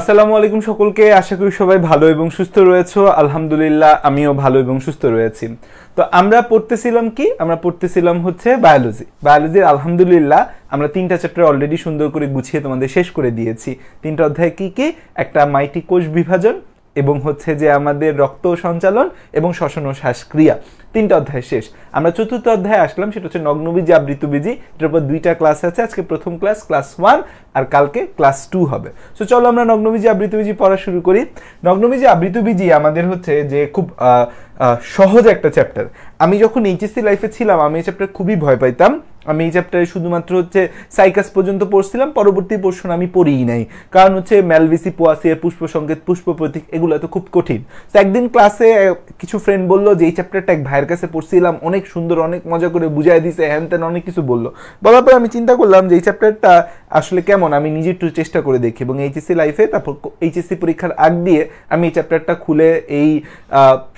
আসসালামু আলাইকুম সকলকে আশা করি সবাই ভালো এবং সুস্থ রয়েছে আলহামদুলিল্লাহ আমিও ভালো এবং সুস্থ রয়েছি তো আমরা পড়তেছিলাম কি আমরা পড়তেছিলাম হচ্ছে বায়োলজি বায়োলজির আলহামদুলিল্লাহ আমরা তিনটা চ্যাপ্টার অলরেডি সুন্দর করে গুছিয়ে তোমাদের শেষ করে দিয়েছি তিনটা অধ্যায় কি কি একটা মাইটি কোষ বিভাজন এবং হচ্ছে যে আমাদের রক্ত সঞ্চালন এবং শ্বসন ও শ্বাসক্রিয়া তিনটা অধ্যায় শেষ আমরা চতুর্থ অধ্যায়ে আসলাম সেটা হচ্ছে নগ্নবীজি আবৃতবীজি এটার উপর দুইটা ক্লাস আছে আজকে প্রথম ক্লাস ক্লাস ওয়ান আর কালকে ক্লাস টু হবে সো চলো আমরা নগ্নবীজি আবৃতবীজি পড়া শুরু করি নগ্নবীজি আবৃতবীজি আমাদের হচ্ছে যে খুব সহজ একটা চ্যাপ্টার আমি যখন এইচএসসি লাইফে ছিলাম আমি এই চ্যাপ্টার খুবই ভয় পাইতাম আমি এই চ্যাপ্টারে শুধুমাত্র হচ্ছে সাইকাস পর্যন্ত পড়ছিলাম পরবর্তী পোর্শন আমি পড়িই নাই কারণ হচ্ছে ম্যালভিসি পোয়াসিয়ার পুষ্প সংকেত পুষ্প প্রতীক এগুলো তো খুব কঠিন তো একদিন ক্লাসে কিছু ফ্রেন্ড বললো যে এই চ্যাপ্টারটা এক ভাইয়ের কাছে পড়ছিলাম অনেক সুন্দর অনেক মজা করে বুঝাই দিছে হ্যান ত্যান অনেক কিছু বললো বলার পর আমি চিন্তা করলাম যে এই চ্যাপ্টারটা আসলে কেমন আমি নিজে একটু চেষ্টা করে দেখি এবং এইচএসসি লাইফে তারপর এইচএসসি পরীক্ষার আগ দিয়ে আমি এই চ্যাপ্টারটা খুলে এই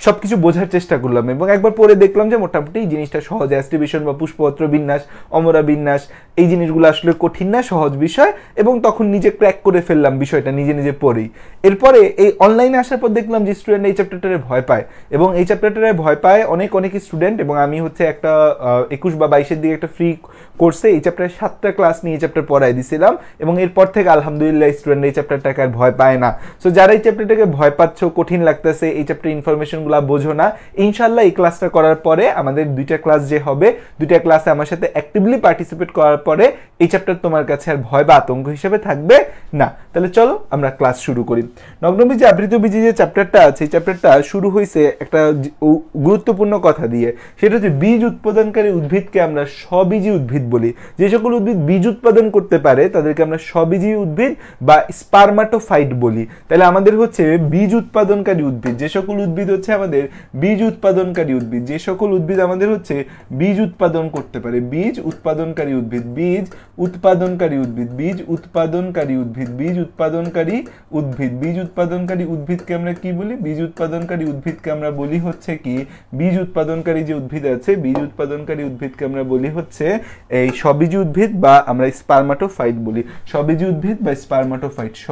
সব কিছু বোঝার চেষ্টা করলাম এবং একবার পড়ে দেখলাম যে মোটামুটি এই জিনিসটা সহজ অ্যাস্ট্রিবিউশন বা পুষ্পপত্র বিন্যাস অমরা বিন্যাস এই জিনিসগুলো আসলে কঠিন না সহজ বিষয় এবং তখন নিজে ক্র্যাক করে ফেললাম বিষয়টা নিজে নিজে পড়েই এরপরে এই অনলাইনে আসার পর দেখলাম যে স্টুডেন্ট এই চ্যাপ্টারটারে ভয় পায় এবং এই চ্যাপ্টারটারে ভয় পায় অনেক অনেক স্টুডেন্ট এবং আমি হচ্ছে একটা একুশ বা বাইশের দিকে একটা ফ্রি কোর্সে এই চ্যাপ্টারে সাতটা ক্লাস নিয়ে এই চ্যাপ্টার পড়াই দিছিলাম এবং এরপর থেকে আলহামদুলিল্লাহ স্টুডেন্ট এই চ্যাপ্টারটাকে আর ভয় পায় না সো যারা এই চ্যাপ্টারটাকে ভয় পাচ্ছ কঠিন লাগতেছে এই চ্যাপ্টার ইনফরমেশনগুলো বোঝো না ইনশাল্লাহ এই ক্লাসটা করার পরে আমাদের দুইটা ক্লাস যে হবে দুইটা ক্লাসে আমার সাথে এক অ্যাক্টিভলি পার্টিসিপেট করার পরে এই চ্যাপ্টার তোমার কাছে আর ভয় বা আতঙ্ক হিসেবে থাকবে না তাহলে চলো আমরা ক্লাস শুরু করি নগ্নবীজ আবৃত বীজে যে চ্যাপ্টারটা আছে এই চ্যাপ্টারটা শুরু হয়েছে একটা গুরুত্বপূর্ণ কথা দিয়ে সেটা হচ্ছে বীজ উৎপাদনকারী উদ্ভিদকে আমরা স্ববীজী উদ্ভিদ বলি যে সকল উদ্ভিদ বীজ উৎপাদন করতে পারে তাদেরকে আমরা স্ববীজী উদ্ভিদ বা স্পার্মাটোফাইট বলি তাহলে আমাদের হচ্ছে বীজ উৎপাদনকারী উদ্ভিদ যে সকল উদ্ভিদ হচ্ছে আমাদের বীজ উৎপাদনকারী উদ্ভিদ যে সকল উদ্ভিদ আমাদের হচ্ছে বীজ উৎপাদন করতে পারে বীজ উৎপাদনকারী উদ্ভিদ বীজ উৎপাদনকারী উদ্ভিদ বীজ উৎপাদনকারী উদ্ভিদ বীজ উৎপাদনকারী উদ্ভিদ বীজ উৎপাদনকারী উদ্ভিদকে আমরা কি বলি বীজ উৎপাদনকারী উদ্ভিদকে আমরা বলি হচ্ছে কি বীজ উৎপাদনকারী যে উদ্ভিদ আছে বীজ উৎপাদনকারী উদ্ভিদকে আমরা বলি হচ্ছে এই সবিজ উদ্ভিদ বা আমরা স্পার্মাটোফাইট বলি সবিজ উদ্ভিদ বা স্পার্মাটোফাইট স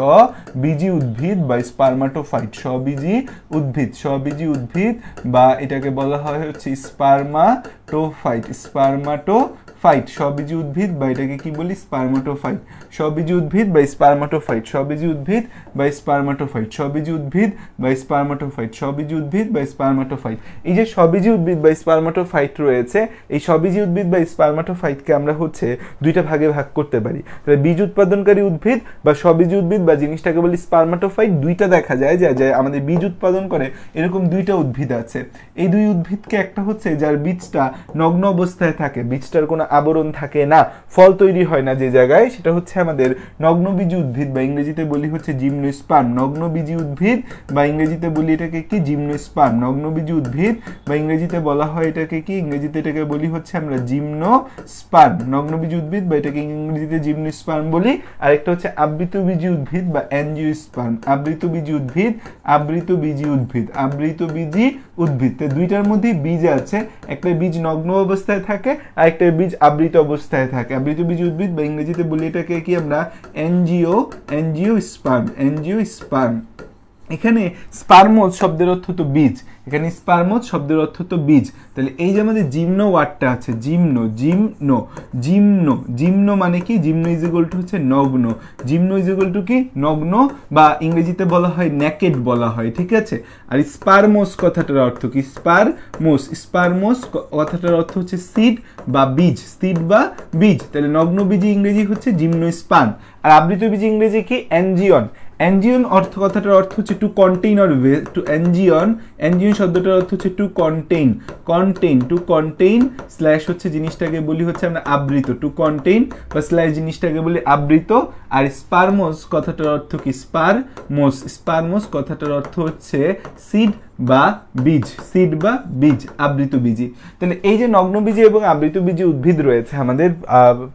উদ্ভিদ বা স্পার্মাটোফাইট সবীজি উদ্ভিদ সবীজি উদ্ভিদ বা এটাকে বলা হয় হচ্ছে স্পার্মাটোফাইট স্পার্মাটো ফাইট সবিজি উদ্ভিদ বা এটাকে কি বলি স্পার্মাটোফাইট সবিজি উদ্ভিদ বা স্পার্মাটোফাইট সবিজি উদ্ভিদ বা স্পার্মাটোফাইট সবিজি উদ্ভিদ বা স্পার্মাটোফাইট সবিজি উদ্ভিদ বা স্পার্মাটোফাইট এই যে সবিজি উদ্ভিদ বা স্পার্মাটোফাইট রয়েছে এই সবিজি উদ্ভিদ বা স্পার্মাটোফাইটকে আমরা হচ্ছে দুইটা ভাগে ভাগ করতে পারি তাহলে বীজ উৎপাদনকারী উদ্ভিদ বা সবিজি উদ্ভিদ বা জিনিসটাকে বলি স্পার্মাটোফাইট দুইটা দেখা যায় যা যায় আমাদের বীজ উৎপাদন করে এরকম দুইটা উদ্ভিদ আছে এই দুই উদ্ভিদকে একটা হচ্ছে যার বীজটা নগ্ন অবস্থায় থাকে বীজটার কোনো আবরণ থাকে না ফল তৈরি হয় না যে জায়গায় সেটা হচ্ছে আমাদের নগ্নবীজি উদ্ভিদ বা ইংরেজিতে বলি হচ্ছে জিমনোস্পাম নগ্নবীজী উদ্ভিদ বা ইংরেজিতে বলি এটাকে কি জিমনোস্পাম নগ্নবীজি উদ্ভিদ বা ইংরেজিতে বলা হয় এটাকে কি ইংরেজিতে এটাকে বলি হচ্ছে আমরা জিমনোস্পাম নগ্নবীজি উদ্ভিদ বা এটাকে ইংরেজিতে জিমনোস্পাম বলি আরেকটা হচ্ছে আবৃতবীজী উদ্ভিদ বা অ্যাঞ্জিওস্পাম আবৃতবীজি উদ্ভিদ আবৃতবীজী উদ্ভিদ আবৃতবীজী উদ্ভিদ তো দুইটার মধ্যে বীজ আছে একটা বীজ নগ্ন অবস্থায় থাকে আর একটা বীজ আবৃত অবস্থায় থাকে আবৃত বীজ উদ্ভিদ বা ইংরেজিতে বলি এটাকে কি আমরা angio angiosperm angiosperm এখানে স্পারমোজ শব্দের অর্থ তো বীজ এখানে স্পারমোজ শব্দের অর্থ তো বীজ তাহলে এই যে আমাদের জিম্ন ওয়ার্ডটা আছে জিম্ন জিম্ন জিম্ন জিম্ন মানে কি জিম্ন ইজিগোল টু হচ্ছে নগ্ন জিম্ন ইজিগোল টু কি নগ্ন বা ইংরেজিতে বলা হয় ন্যাকেট বলা হয় ঠিক আছে আর স্পারমোস কথাটার অর্থ কি স্পারমোস স্পারমোস কথাটার অর্থ হচ্ছে সিড বা বীজ সিড বা বীজ তাহলে নগ্ন বীজ ইংরেজি হচ্ছে জিম্ন স্পান আর আবৃত বীজ ইংরেজি কি অ্যানজিয়ন অ্যাঞ্জিয়ন অর্থ কথাটার অর্থ হচ্ছে টু কন্টেইন অর টু অ্যাঞ্জিয়ন অ্যাঞ্জিয়ন শব্দটার অর্থ হচ্ছে to contain contain to contain slash হচ্ছে জিনিসটাকে বলি হচ্ছে আমরা আবৃত টু কন্টেইন বা স্ল্যাশ জিনিসটাকে বলি আবৃত আর স্পারমোস কথাটার অর্থ কি স্পারমোস স্পারমোস কথাটার অর্থ হচ্ছে সিড বা বীজ সিড বা বীজ আবৃত তাহলে এই যে নগ্নবীজী এবং আবৃতবীজী উদ্ভিদ রয়েছে আমাদের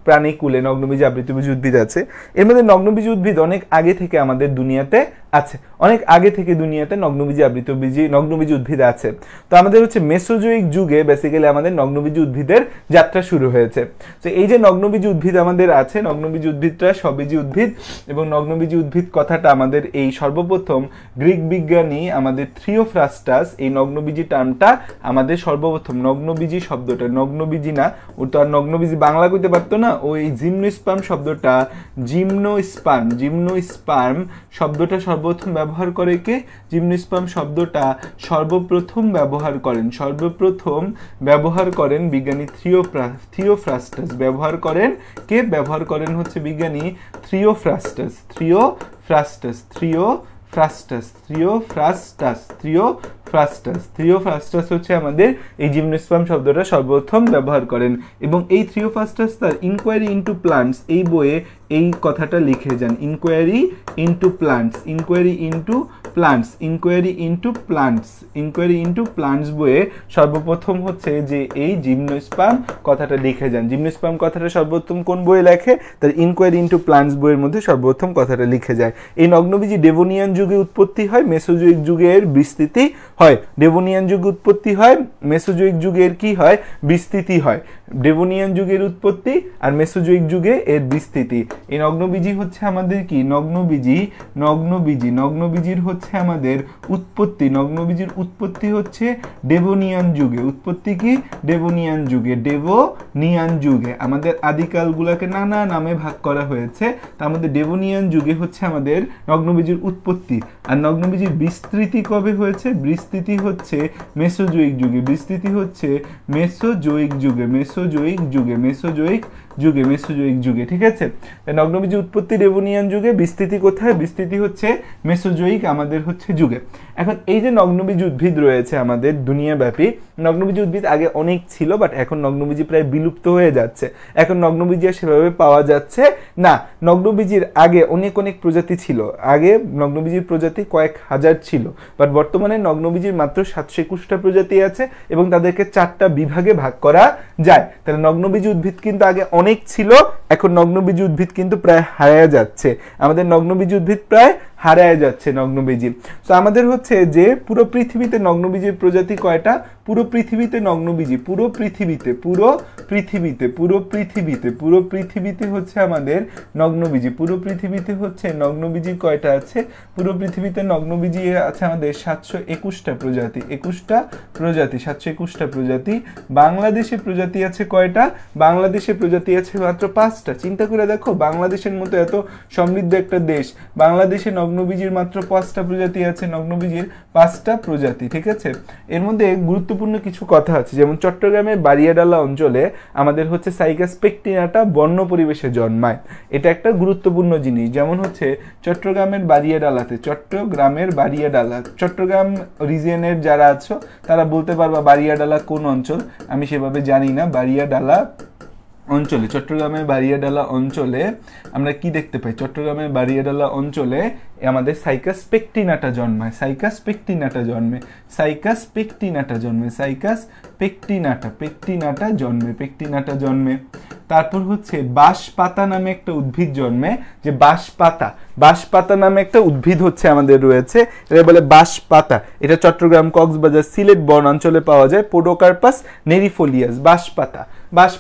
প্রাণী কুলে নগ্নবীজী আবৃতবীজি উদ্ভিদ আছে এর মধ্যে নগ্নবীজি উদ্ভিদ অনেক আগে থেকে আমাদের দুনিয়াতে আছে অনেক আগে থেকে দুনিয়াতে নগ্নবীজি আবৃতবীজী নগ্নবীজি উদ্ভিদ আছে তো আমাদের হচ্ছে মেসোজোয়িক যুগে বেসিক্যালি আমাদের নগ্নবীজি উদ্ভিদের যাত্রা শুরু হয়েছে তো এই যে নগ্নবীজি উদ্ভিদ আমাদের আছে নগ্নবীজি উদ্ভিদটা সবীজি উদ্ভিদ এবং নগ্নবীজি উদ্ভিদ কথাটা আমাদের এই সর্বপ্রথম গ্রিক বিজ্ঞানী আমাদের থ্রিওফ্রাস্টাস এই নগ্নবীজি টার্মটা আমাদের সর্বপ্রথম নগ্নবীজি শব্দটা নগ্নবীজি না ও তো আর নগ্নবীজি বাংলা কইতে পারতো না ও এই জিমনোস্পার্ম শব্দটা জিমনোস্পার্ম জিমনোস্পার্ম শব্দটা সর্বপ্রথম ব্যবহার ব্যবহার করে কে জিমনোস্পাম শব্দটা সর্বপ্রথম ব্যবহার করেন সর্বপ্রথম ব্যবহার করেন বিজ্ঞানী থ্রিওফ্রা থ্রিওফ্রাস্টাস ব্যবহার করেন কে ব্যবহার করেন হচ্ছে বিজ্ঞানী থ্রিওফ্রাস্টাস থ্রিও ফ্রাস্টাস থ্রিও ফ্রাস্টাস থ্রিও ফ্রাস্টাস থ্রিও ফ্রাস্টাস থ্রিও ফ্রাস্টাস হচ্ছে আমাদের এই জিমনোস্পাম শব্দটা সর্বপ্রথম ব্যবহার করেন এবং এই থ্রিও ফ্রাস্টাস তার ইনকোয়ারি ইন্টু প্লান্টস এই বইয়ে এই কথাটা লিখে যান inquiry into plants inquiry into plants inquiry into plants inquiry into plants বইয়ে সর্বপ্রথম হচ্ছে যে এই জিমনোস্পাম কথাটা লিখে যান জিমনোস্পাম কথাটা সর্বোত্তম কোন বইয়ে লেখে তার ইনকোয়ারি ইনটু প্লান্টস বইয়ের মধ্যে সর্বপ্রথম কথাটা লিখে যায় এই নগ্নবীজি ডেভোনিয়ান যুগে উৎপত্তি হয় মেসোজোইক যুগের বিস্তৃতি হয় ডেভোনিয়ান যুগে উৎপত্তি হয় মেসোজোইক যুগের কি হয় বিস্তৃতি হয় ডেভোনিয়ান যুগের উৎপত্তি আর মেসোজোইক যুগে এর বিস্তৃতি এই নগ্নবীজি হচ্ছে আমাদের কি নগ্নবীজি নগ্নবীজি নগ্নবীজির হচ্ছে হচ্ছে আমাদের উৎপত্তি নগ্নবীজির উৎপত্তি হচ্ছে ডেভোনিয়ান যুগে উৎপত্তি কি ডেভোনিয়ান যুগে ডেভোনিয়ান যুগে আমাদের আদিকালগুলোকে নানা নামে ভাগ করা হয়েছে তার মধ্যে ডেভোনিয়ান যুগে হচ্ছে আমাদের নগ্নবীজির উৎপত্তি আর নগ্নবীজির বিস্তৃতি কবে হয়েছে বিস্তৃতি হচ্ছে মেসোজৈক যুগে বিস্তৃতি হচ্ছে মেসোজৈক যুগে মেসোজৈক যুগে মেসোজৈক যুগে মেসোজৈক যুগে ঠিক আছে নগ্নবীজির উৎপত্তি রেভুনিয়ান যুগে বিস্তৃতি কোথায় বিস্তৃতি হচ্ছে মেসোজৈক আমাদের হচ্ছে যুগে এখন এই যে নগ্নবীজ উদ্ভিদ রয়েছে আমাদের দুনিয়াব্যাপী নগ্নবীজ উদ্ভিদ আগে অনেক ছিল বাট এখন নগ্নবীজি প্রায় বিলুপ্ত হয়ে যাচ্ছে এখন নগ্নবীজি সেভাবে পাওয়া যাচ্ছে না নগ্নবীজির আগে অনেক অনেক প্রজাতি ছিল আগে নগ্নবীজির প্রজাতি কয়েক হাজার ছিল বাট বর্তমানে নগ্নবীজির মাত্র সাতশো একুশটা প্রজাতি আছে এবং তাদেরকে চারটা বিভাগে ভাগ করা যায় তাহলে নগ্নবীজ উদ্ভিদ কিন্তু আগে অনেক ছিল এখন নগ্নবীজ উদ্ভিদ কিন্তু প্রায় হারায় যাচ্ছে আমাদের নগ্নবীজ উদ্ভিদ প্রায় হারায় যাচ্ছে নগ্নবীজি তো আমাদের হচ্ছে যে পুরো পৃথিবীতে নগ্নবীজির প্রজাতি কয়টা পুরো পৃথিবীতে নগ্নবীজি পুরো পৃথিবীতে পুরো পৃথিবীতে পুরো পৃথিবীতে পুরো পৃথিবীতে হচ্ছে আমাদের নগ্নবীজি পুরো পৃথিবীতে হচ্ছে নগ্নবীজি কয়টা আছে পুরো পৃথিবীতে নগ্নবীজি আছে আমাদের সাতশো একুশটা প্রজাতি একুশটা প্রজাতি সাতশো একুশটা প্রজাতি বাংলাদেশে প্রজাতি আছে কয়টা বাংলাদেশে প্রজাতি আছে মাত্র পাঁচটা চিন্তা করে দেখো বাংলাদেশের মতো এত সমৃদ্ধ একটা দেশ বাংলাদেশে নগ্নবীজির মাত্র পাঁচটা প্রজাতি আছে নগ্নবীজির পাঁচটা প্রজাতি ঠিক আছে এর মধ্যে গুরুত্বপূর্ণ গুরুত্বপূর্ণ কিছু কথা আছে যেমন চট্টগ্রামের বারিয়াডালা অঞ্চলে আমাদের হচ্ছে সাইকাস পেকটিনাটা বন্য পরিবেশে জন্মায় এটা একটা গুরুত্বপূর্ণ জিনিস যেমন হচ্ছে চট্টগ্রামের বারিয়াডালাতে চট্টগ্রামের বারিয়াডালা চট্টগ্রাম রিজিয়নের যারা আছো তারা বলতে পারবা বারিয়াডালা কোন অঞ্চল আমি সেভাবে জানি না বারিয়াডালা অঞ্চলে চট্টগ্রামের বারিয়াডালা অঞ্চলে আমরা কি দেখতে পাই চট্টগ্রামের বারিয়াডালা অঞ্চলে আমাদের সাইকাস পেকটিনাটা জন্মায় সাইকাস পেকটিনাটা জন্মে সাইকাস পেকটিনাটা জন্মে সাইকাস পেকটিনাটা পেকটিনাটা জন্মে পেকটিনাটা জন্মে তারপর হচ্ছে বাঁশ পাতা নামে একটা উদ্ভিদ জন্মে যে বাঁশ পাতা পাতা নামে একটা উদ্ভিদ হচ্ছে আমাদের রয়েছে এটা বলে বাঁশ পাতা এটা চট্টগ্রাম কক্সবাজার সিলেট বন অঞ্চলে পাওয়া যায় পোডোকার্পাস নেরিফোলিয়াস বাঁশ পাতা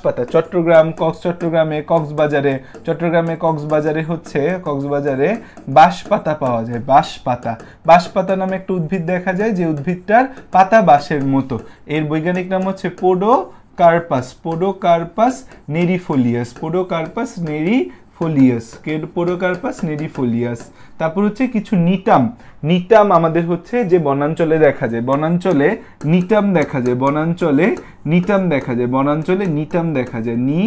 পাতা চট্টগ্রাম কক্স চট্টগ্রামে কক্সবাজারে চট্টগ্রামে কক্সবাজারে হচ্ছে কক্সবাজারে বাঁশ পাতা পাতা পাওয়া যায় বাঁশ পাতা বাঁশ পাতা নামে একটা উদ্ভিদ দেখা যায় যে উদ্ভিদটার পাতা বাঁশের মতো এর বৈজ্ঞানিক নাম হচ্ছে পোডো কার্পাস পোডোকার্পাস নেরিফোলিয়াস পোডোকার্পাস নেরি ফোলিয়াস পোডোকার্পাস নেরিফোলিয়াস তারপর হচ্ছে কিছু নিটাম নিটাম আমাদের হচ্ছে যে বনাঞ্চলে দেখা যায় বনাঞ্চলে নিটাম দেখা যায় বনাঞ্চলে নিটাম দেখা যায় বনাঞ্চলে নিটাম দেখা যায় নি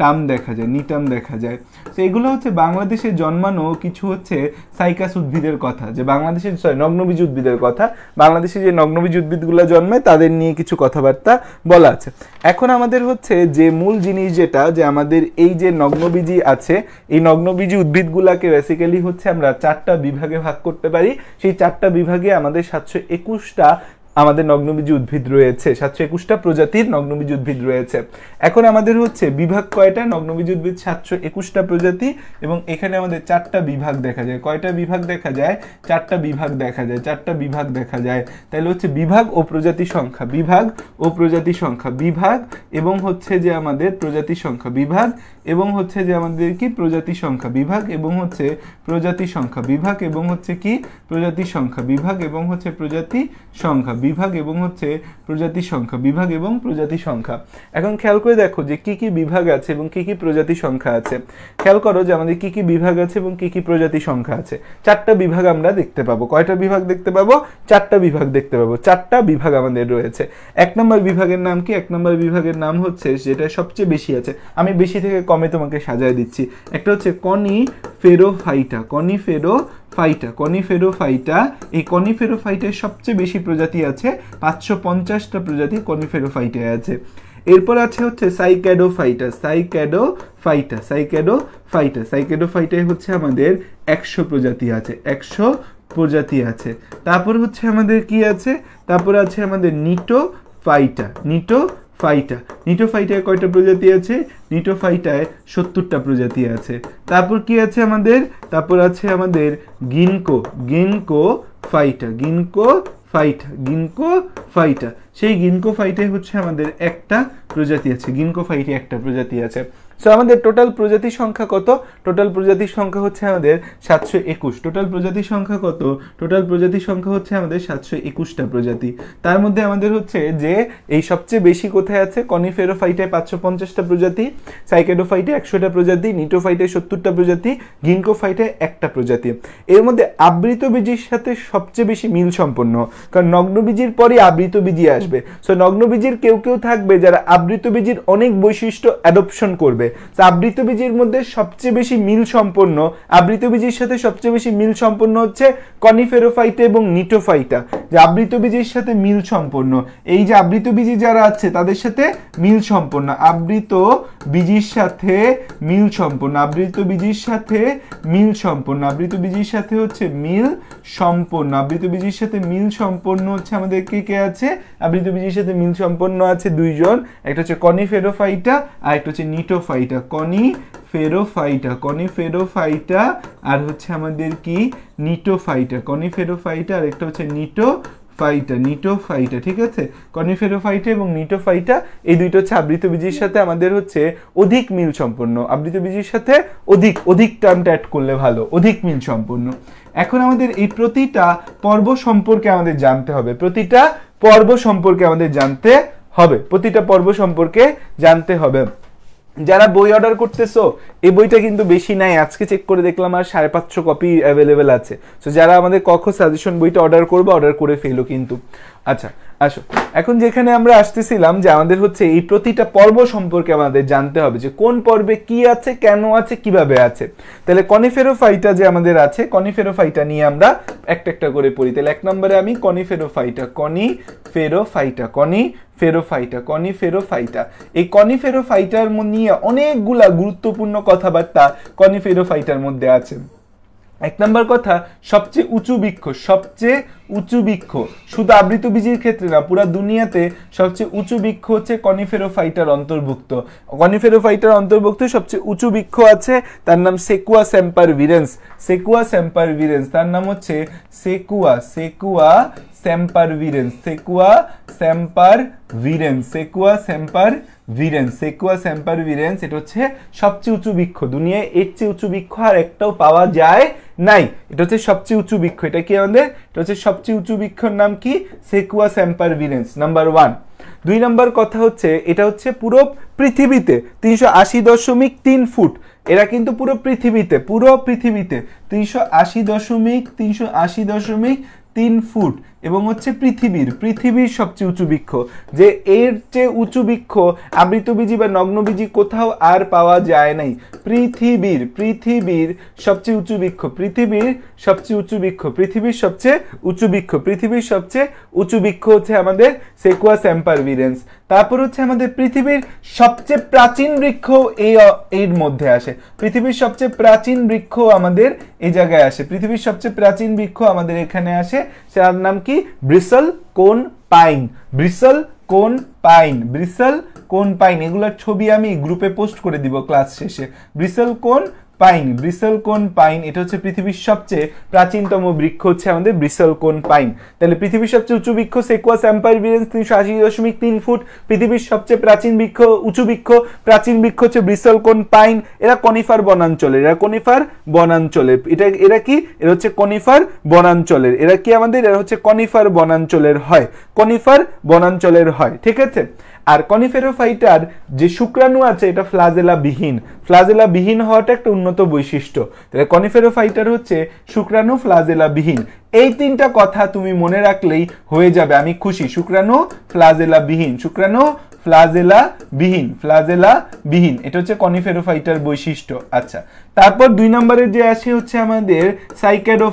টাম দেখা যায় নিটাম দেখা যায় তো এগুলো হচ্ছে বাংলাদেশে জন্মানো কিছু হচ্ছে সাইকাস উদ্ভিদের কথা যে বাংলাদেশের সরি নগ্নবীজ উদ্ভিদের কথা বাংলাদেশে যে নগ্নবীজ উদ্ভিদগুলো জন্মে তাদের নিয়ে কিছু কথাবার্তা বলা আছে এখন আমাদের হচ্ছে যে মূল জিনিস যেটা যে আমাদের এই যে নগ্নবীজি আছে এই নগ্নবীজি উদ্ভিদগুলোকে বেসিক্যালি হচ্ছে আমরা চারটা বিভাগে ভাগ করতে পারি সেই চারটা বিভাগে আমাদের সাতশো একুশটা আমাদের নগ্নবীজ উদ্ভিদ রয়েছে সাতশো একুশটা প্রজাতির নগ্নবীজ উদ্ভিদ রয়েছে এখন আমাদের হচ্ছে বিভাগ কয়টা নগ্নবীজ উদ্ভিদ সাতশো একুশটা প্রজাতি এবং এখানে আমাদের চারটা বিভাগ দেখা যায় কয়টা বিভাগ দেখা যায় চারটা বিভাগ দেখা যায় চারটা বিভাগ দেখা যায় তাহলে হচ্ছে বিভাগ ও প্রজাতি সংখ্যা বিভাগ ও প্রজাতি সংখ্যা বিভাগ এবং হচ্ছে যে আমাদের প্রজাতি সংখ্যা বিভাগ এবং হচ্ছে যে আমাদের কি প্রজাতি সংখ্যা বিভাগ এবং হচ্ছে প্রজাতি সংখ্যা বিভাগ এবং হচ্ছে কি প্রজাতি সংখ্যা বিভাগ এবং হচ্ছে প্রজাতি সংখ্যা বিভাগ এবং হচ্ছে প্রজাতি সংখ্যা বিভাগ এবং প্রজাতি সংখ্যা এখন খেয়াল করে দেখো যে কি কি বিভাগ আছে এবং কি কি প্রজাতি সংখ্যা আছে খেয়াল করো যে আমাদের কি কি বিভাগ আছে এবং কি কি প্রজাতি সংখ্যা আছে চারটা বিভাগ আমরা দেখতে পাবো কয়টা বিভাগ দেখতে পাবো চারটা বিভাগ দেখতে পাবো চারটা বিভাগ আমাদের রয়েছে এক নম্বর বিভাগের নাম কি এক নম্বর বিভাগের নাম হচ্ছে যেটা সবচেয়ে বেশি আছে আমি বেশি থেকে কম ক্রমে তোমাকে সাজায় দিচ্ছি একটা হচ্ছে কনি ফেরো ফাইটা কনি ফেরো ফাইটা কনি ফেরো ফাইটা এই কনি ফেরো ফাইটায় সবচেয়ে বেশি প্রজাতি আছে পাঁচশো পঞ্চাশটা প্রজাতি কনি কনিফেরোফাইটায় আছে এরপর আছে হচ্ছে সাইক্যাডো ফাইটা সাইক্যাডো ফাইটায় হচ্ছে আমাদের একশো প্রজাতি আছে একশো প্রজাতি আছে তারপর হচ্ছে আমাদের কি আছে তারপর আছে আমাদের নিটো ফাইটা নিটো ফাইটা নিটোফাইটায় কয়টা প্রজাতি আছে নিটোফাইটায় সত্তরটা প্রজাতি আছে তারপর কি আছে আমাদের তারপর আছে আমাদের গিনকো গিনকো ফাইটা গিনকো ফাইটা গিনকো ফাইটা সেই গিনকো ফাইটে হচ্ছে আমাদের একটা প্রজাতি আছে গিনকো ফাইটে একটা প্রজাতি আছে সো আমাদের টোটাল প্রজাতির সংখ্যা কত টোটাল প্রজাতির সংখ্যা হচ্ছে আমাদের সাতশো একুশ টোটাল প্রজাতির সংখ্যা কত টোটাল প্রজাতির সংখ্যা হচ্ছে আমাদের সাতশো একুশটা প্রজাতি তার মধ্যে আমাদের হচ্ছে যে এই সবচেয়ে বেশি কোথায় আছে কনিফেরোফাইটে পাঁচশো পঞ্চাশটা প্রজাতি সাইকেডোফাইটে একশোটা প্রজাতি নিটোফাইটে সত্তরটা প্রজাতি গিনকোফাইটে একটা প্রজাতি এর মধ্যে আবৃত বীজির সাথে সবচেয়ে বেশি মিল সম্পন্ন কারণ নগ্নবীজির পরেই আবৃত বীজি আসবে সো নগ্নবীজির কেউ কেউ থাকবে যারা আবৃত বীজির অনেক বৈশিষ্ট্য অ্যাডপশন করবে তো আবৃতবীজীর মধ্যে সবচেয়ে বেশি মিল সম্পন্ন আবৃতবীজির সাথে সবচেয়ে বেশি মিল সম্পন্ন হচ্ছে কনিফেরোফাইটা এবং নিটোফাইটা যে আবৃতবীজীর সাথে মিল সম্পন্ন এই যে আবৃতবীজি যারা আছে তাদের সাথে মিল সম্পন্ন আবৃত বীজির সাথে মিল সম্পন্ন আবৃত বীজির সাথে মিল সম্পন্ন আবৃত বীজির সাথে হচ্ছে মিল সম্পন্ন আবৃত বীজির সাথে মিল সম্পন্ন হচ্ছে আমাদের কে কে আছে আবৃত বীজির সাথে মিল সম্পন্ন আছে দুইজন একটা হচ্ছে কনিফেরোফাইটা আর একটা হচ্ছে নিটোফাইটা ফাইটা কনি ফেরোফাইটা কনি ফেরোফাইটা আর হচ্ছে আমাদের কি নিটোফাইটা কনি ফেরোফাইটা আর একটা হচ্ছে নিটো ফাইটা নিটোফাইটা ঠিক আছে ফাইটা এবং নিটোফাইটা এই দুইটা হচ্ছে আবৃতবীজির সাথে আমাদের হচ্ছে অধিক মিল সম্পন্ন বীজের সাথে অধিক অধিক টার্মটা অ্যাড করলে ভালো অধিক মিল সম্পন্ন এখন আমাদের এই প্রতিটা পর্ব সম্পর্কে আমাদের জানতে হবে প্রতিটা পর্ব সম্পর্কে আমাদের জানতে হবে প্রতিটা পর্ব সম্পর্কে জানতে হবে যারা বই অর্ডার করতেছো এই বইটা কিন্তু বেশি নাই আজকে চেক করে দেখলাম আর সাড়ে পাঁচশো কপি অ্যাভেলেবেল আছে সো যারা আমাদের কখন সাজেশন বইটা অর্ডার করবো অর্ডার করে ফেলো কিন্তু আচ্ছা আসো এখন যেখানে আমরা আসতেছিলাম যে আমাদের হচ্ছে এই প্রতিটা পর্ব সম্পর্কে আমাদের জানতে হবে যে কোন পর্বে কি আছে কেন আছে কিভাবে আছে তাহলে কনিফেরোফাইটা যে আমাদের আছে কনিফেরোফাইটা নিয়ে আমরা একটা একটা করে পড়ি তাহলে এক নম্বরে আমি কনিফেরোফাইটা কনি ফেরোফাইটা কনি ফেরোফাইটা ফেরোফাইটা এই কনি ফেরোফাইটার নিয়ে অনেকগুলা গুরুত্বপূর্ণ কথাবার্তা কনি ফেরোফাইটার মধ্যে আছে এক নম্বর কথা সবচেয়ে উঁচু বৃক্ষ সবচেয়ে উঁচু বৃক্ষ শুধু আবৃত বীজের ক্ষেত্রে না পুরা দুনিয়াতে সবচেয়ে উঁচু বৃক্ষ হচ্ছে কনিফেরোফাইটার অন্তর্ভুক্ত কনিফেরোফাইটার অন্তর্ভুক্ত সবচেয়ে উঁচু বৃক্ষ আছে তার নাম সেকুয়া স্যাম্পার ভিরেন্স সেকুয়া স্যাম্পার ভিরেন্স তার নাম হচ্ছে সেকুয়া সেকুয়া স্যাম্পার ভিরেন্স সেকুয়া স্যাম্পার ভিরেন্স সেকুয়া স্যাম্পার ভিরেন্স সেকুয়া স্যাম্পার ভিরেন্স এটা হচ্ছে সবচেয়ে উঁচু বৃক্ষ দুনিয়ায় এর চেয়ে উঁচু বৃক্ষ আর একটাও পাওয়া যায় নাই এটা হচ্ছে সবচেয়ে উঁচু বৃক্ষ এটা কি আমাদের এটা হচ্ছে সবচেয়ে উঁচু বৃক্ষর নাম কি সেকুয়া স্যাম্পার ভিরেন্স নাম্বার ওয়ান দুই নম্বর কথা হচ্ছে এটা হচ্ছে পুরো পৃথিবীতে তিনশো আশি দশমিক তিন ফুট এরা কিন্তু পুরো পৃথিবীতে পুরো পৃথিবীতে তিনশো আশি দশমিক তিনশো আশি দশমিক তিন ফুট এবং হচ্ছে পৃথিবীর পৃথিবীর সবচেয়ে উঁচু বৃক্ষ যে এর চেয়ে উঁচু বৃক্ষ আবৃতবীজি বা নগ্নবীজি কোথাও আর পাওয়া যায় নাই পৃথিবীর পৃথিবীর সবচেয়ে উঁচু বৃক্ষ পৃথিবীর সবচেয়ে উঁচু বৃক্ষ পৃথিবীর সবচেয়ে উঁচু বৃক্ষ পৃথিবীর সবচেয়ে উঁচু বৃক্ষ হচ্ছে আমাদের সেকুয়া স্যাম্পারভিরেন্স তারপর হচ্ছে আমাদের পৃথিবীর সবচেয়ে প্রাচীন বৃক্ষ এই এর মধ্যে আসে পৃথিবীর সবচেয়ে প্রাচীন বৃক্ষ আমাদের এই জায়গায় আসে পৃথিবীর সবচেয়ে প্রাচীন বৃক্ষ আমাদের এখানে আসে তার নাম কি কি bristlecone pine bristlecone pine bristlecone pine এগুলোর ছবি আমি গ্রুপে পোস্ট করে দিব ক্লাস শেষে ব্রিসল কোন পাইন ব্রিসলকোন পাইন এটা হচ্ছে পৃথিবীর সবচেয়ে প্রাচীনতম বৃক্ষ হচ্ছে আমাদের ব্রিসলকোন পাইন তাহলে পৃথিবীর সবচেয়ে উঁচু বৃক্ষ সেকুয়াস এম্পায়ার বিরেন্স তিনশো আশি দশমিক তিন ফুট পৃথিবীর সবচেয়ে প্রাচীন বৃক্ষ উঁচু বৃক্ষ প্রাচীন বৃক্ষ হচ্ছে ব্রিসলকোন পাইন এরা কনিফার বনাঞ্চলের এরা কনিফার বনাঞ্চলের এটা এরা কি এরা হচ্ছে কনিফার বনাঞ্চলের এরা কি আমাদের এরা হচ্ছে কনিফার বনাঞ্চলের হয় কনিফার বনাঞ্চলের হয় ঠিক আছে আর কনিফেরোফাইটার যে শুক্রাণু আছে এটা ফ্লাজেলা বিহীন ফ্লাজেলা বিহীন হওয়াটা একটা উন্নত বৈশিষ্ট্য তাহলে কনিফেরোফাইটার হচ্ছে শুক্রাণু ফ্লাজেলা বিহীন এই তিনটা কথা তুমি মনে রাখলেই হয়ে যাবে আমি খুশি শুক্রাণু ফ্লাজেলা বিহীন শুক্রাণু ফ্লাজেলা বিহীন ফ্লাজেলা বিহীন এটা হচ্ছে কনিফেরোফাইটার বৈশিষ্ট্য আচ্ছা তারপর দুই নম্বরে যে আসে হচ্ছে আমাদের সাইকেডো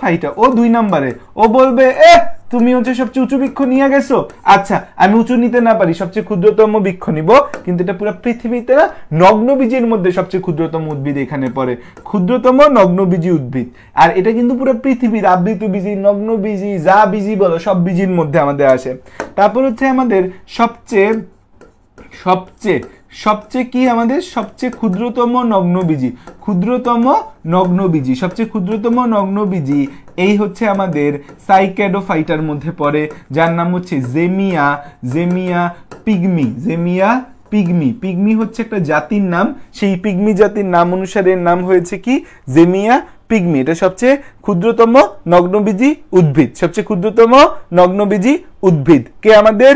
ফাইটা ও দুই নম্বরে ও বলবে এ তুমি হচ্ছে সবচেয়ে উঁচু বৃক্ষ নিয়ে গেছো আচ্ছা আমি উঁচু নিতে না পারি সবচেয়ে ক্ষুদ্রতম বৃক্ষ নিব কিন্তু এটা পুরো পৃথিবীতে না বীজের মধ্যে সবচেয়ে ক্ষুদ্রতম উদ্ভিদ এখানে পড়ে ক্ষুদ্রতম বীজি উদ্ভিদ আর এটা কিন্তু পুরো পৃথিবীর আবৃত বীজি নগ্নবীজি যা বীজি বলো সব বীজির মধ্যে আমাদের আসে তারপর হচ্ছে আমাদের সবচেয়ে সবচেয়ে সবচেয়ে কি আমাদের সবচেয়ে ক্ষুদ্রতম নগ্নবীজি ক্ষুদ্রতম নগ্নবীজি সবচেয়ে ক্ষুদ্রতম নগ্নবীজি এই হচ্ছে আমাদের সাইক্যাডোফাইটার মধ্যে পড়ে যার নাম হচ্ছে Zamia Zamia pygmy Zamia pygmy pygmy হচ্ছে একটা জাতির নাম সেই পিগমি জাতির নাম অনুসারে নাম হয়েছে কি জেমিয়া পিগমি এটা সবচেয়ে ক্ষুদ্রতম নগ্নবীজি উদ্ভিদ সবচেয়ে ক্ষুদ্রতম নগ্নবীজি উদ্ভিদ কে আমাদের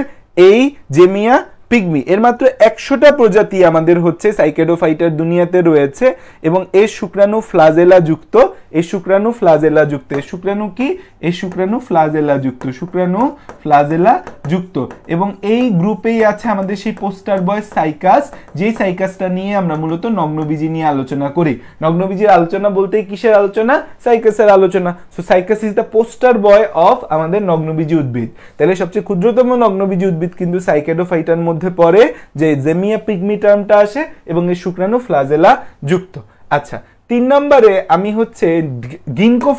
এই জেমিয়া পিগমি এর মাত্র একশোটা প্রজাতি আমাদের হচ্ছে সাইকেডোফাইটার দুনিয়াতে রয়েছে এবং এ শুক্রাণু ফ্লাজেলা যুক্ত এ শুক্রাণু ফ্লাজেলা যুক্ত এ শুক্রাণু কি এ শুক্রাণু ফ্লাজেলা যুক্ত শুক্রাণু ফ্লাজেলা যুক্ত এবং এই গ্রুপেই আছে আমাদের সেই পোস্টার বয় সাইকাস যেই সাইকাসটা নিয়ে আমরা মূলত নগ্নবীজি নিয়ে আলোচনা করি নগ্নবীজির আলোচনা বলতে কিসের আলোচনা সাইকাসের আলোচনা so Cycas is the poster boy of আমাদের নগ্নবীজি উদ্ভিদ তাহলে সবচেয়ে ক্ষুদ্রতম নগ্নবীজি উদ্ভিদ কিন্তু সাইকেডোফাইটার মধ্যে মধ্যে পড়ে যে জেমিয়া পিগমি টার্মটা আসে এবং এই শুক্রাণু ফ্লাজেলা যুক্ত আচ্ছা তিন নম্বরে আমি হচ্ছে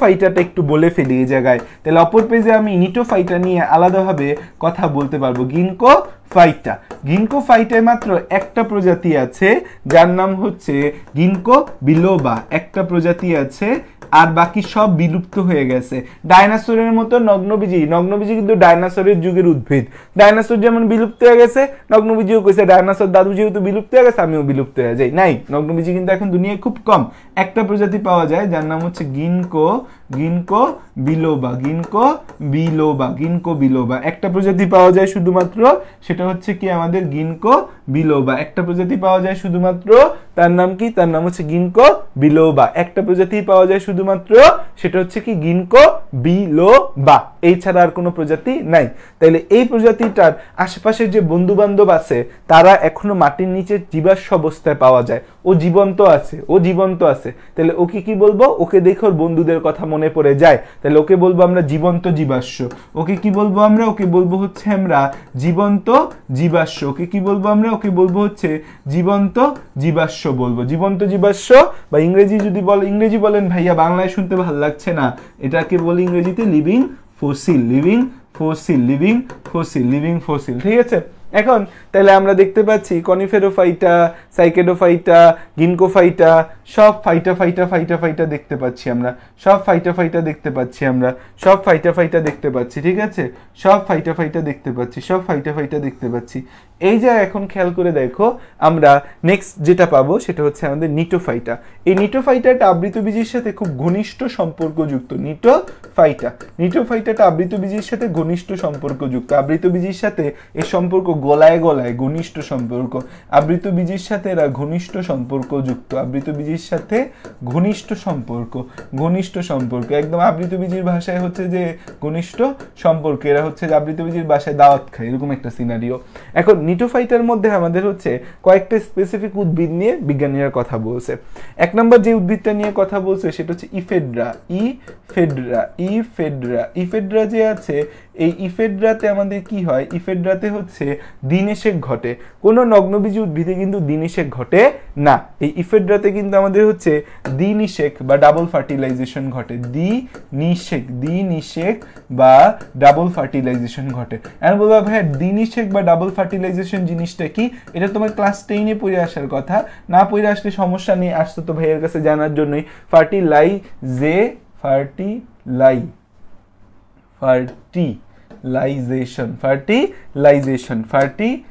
ফাইটাটা একটু বলে ফেলি এই জায়গায় তাহলে অপর পেজে আমি ফাইটা নিয়ে আলাদাভাবে কথা বলতে পারবো গিনকো ফাইটা গিনকো ফাইটায় মাত্র একটা প্রজাতি আছে যার নাম হচ্ছে গিনকো বিলোবা একটা প্রজাতি আছে আর বাকি সব বিলুপ্ত হয়ে গেছে ডাইনাসোরের মতো নগ্নবীজি নগ্নবীজি কিন্তু ডাইনাসোরের যুগের উদ্ভিদ ডাইনাসোর যেমন বিলুপ্ত হয়ে গেছে নগ্নবীজিও কেছে ডাইনাসোর দাদু যেহেতু বিলুপ্ত হয়ে গেছে আমিও বিলুপ্ত হয়ে যাই নাই নগ্নবীজি কিন্তু এখন দুনিয়ায় খুব কম একটা প্রজাতি পাওয়া যায় যার নাম হচ্ছে গিনকো গিনকো বিলোবা গিনকো বিলোবা গিনকো বিলোবা একটা প্রজাতি পাওয়া যায় শুধুমাত্র সেটা হচ্ছে কি আমাদের গিনকো বিলোবা একটা প্রজাতি পাওয়া যায় শুধুমাত্র তার নাম কি তার নাম হচ্ছে গিনকো বিলোবা একটা প্রজাতি পাওয়া যায় শুধুমাত্র সেটা হচ্ছে কি গিনকো বিলোবা এই ছাড়া আর কোনো প্রজাতি নাই তাইলে এই প্রজাতিটার আশেপাশের যে বন্ধু বান্ধব আছে তারা এখনো মাটির নিচে জীবাশ্ম অবস্থায় পাওয়া যায় ও জীবন্ত আছে ও জীবন্ত আছে তাহলে ওকে কি বলবো ওকে দেখে ওর বন্ধুদের কথা মনে পড়ে যায় তাহলে ওকে বলবো আমরা জীবন্ত জীবাশ্ম ওকে কি বলবো আমরা ওকে বলবো হচ্ছে আমরা জীবন্ত জীবাশ্ম ওকে কি বলবো আমরা কি বলবো হচ্ছে জীবন্ত জীবাশ্ম বলবো জীবন্ত জীবাশ্ম বা ইংরেজি যদি বল ইংরেজি বলেন ভাইয়া বাংলায় শুনতে ভালো লাগছে না এটাকে বলি ইংরেজিতে living fossil living fossil living fossil living fossil ঠিক আছে এখন তাহলে আমরা দেখতে পাচ্ছি কনিফেরোফাইটা সাইকেডোফাইটা গিনকোফাইটা সব ফাইটা ফাইটা ফাইটা ফাইটা দেখতে পাচ্ছি আমরা সব ফাইটা ফাইটা দেখতে পাচ্ছি আমরা সব ফাইটা ফাইটা দেখতে পাচ্ছি ঠিক আছে সব ফাইটা ফাইটা দেখতে পাচ্ছি সব ফাইটা ফাইটা দেখতে পাচ্ছি এই যে এখন খেয়াল করে দেখো আমরা নেক্সট যেটা পাবো সেটা হচ্ছে আমাদের নিটোফাইটা এই নিটোফাইটাটা আবৃতবীজের সাথে খুব ঘনিষ্ঠ সম্পর্কযুক্ত নিটোফাইটা নিটোফাইটাটা আবৃতবীজের সাথে ঘনিষ্ঠ সম্পর্কযুক্ত আবৃতবীজের সাথে এর সম্পর্ক গলায় গলায় হয় ঘনিষ্ঠ সম্পর্ক আবৃত বীজের সাথে এরা ঘনিষ্ঠ সম্পর্ক যুক্ত আবৃত বীজের সাথে ঘনিষ্ঠ সম্পর্ক ঘনিষ্ঠ সম্পর্ক একদম আবৃত বীজের ভাষায় হচ্ছে যে ঘনিষ্ঠ সম্পর্ক এরা হচ্ছে যে আবৃত বীজের ভাষায় দাওয়াত খায় এরকম একটা সিনারিও এখন নিটোফাইটার মধ্যে আমাদের হচ্ছে কয়েকটা স্পেসিফিক উদ্ভিদ নিয়ে বিজ্ঞানীরা কথা বলছে এক নম্বর যে উদ্ভিদটা নিয়ে কথা বলছে সেটা হচ্ছে ইফেড্রা ইফেড্রা ইফেড্রা ইফেড্রা যে আছে এই ইফেড্রাতে আমাদের কি হয় ইফেড্রাতে হচ্ছে দিনেশেক ঘটে কোনো নগ্নবীজ উদ্ভিদে কিন্তু দিনেশেক ঘটে না এই ইফেড্রাতে কিন্তু আমাদের হচ্ছে দিনিশেক বা ডাবল ফার্টিলাইজেশন ঘটে নিশেক দি নিশেক বা ডাবল ফার্টিলাইজেশন ঘটে আমি বলবো ভাই দিনিশেক বা ডাবল ফার্টিলাইজেশন জিনিসটা কি এটা তোমার ক্লাস টেনে পড়ে আসার কথা না পড়ে আসলে সমস্যা নেই আসতো তো ভাইয়ের কাছে জানার জন্যই ফার্টিলাই জে ফার্টিলাই ফার্টি fertilization fertilization fertilization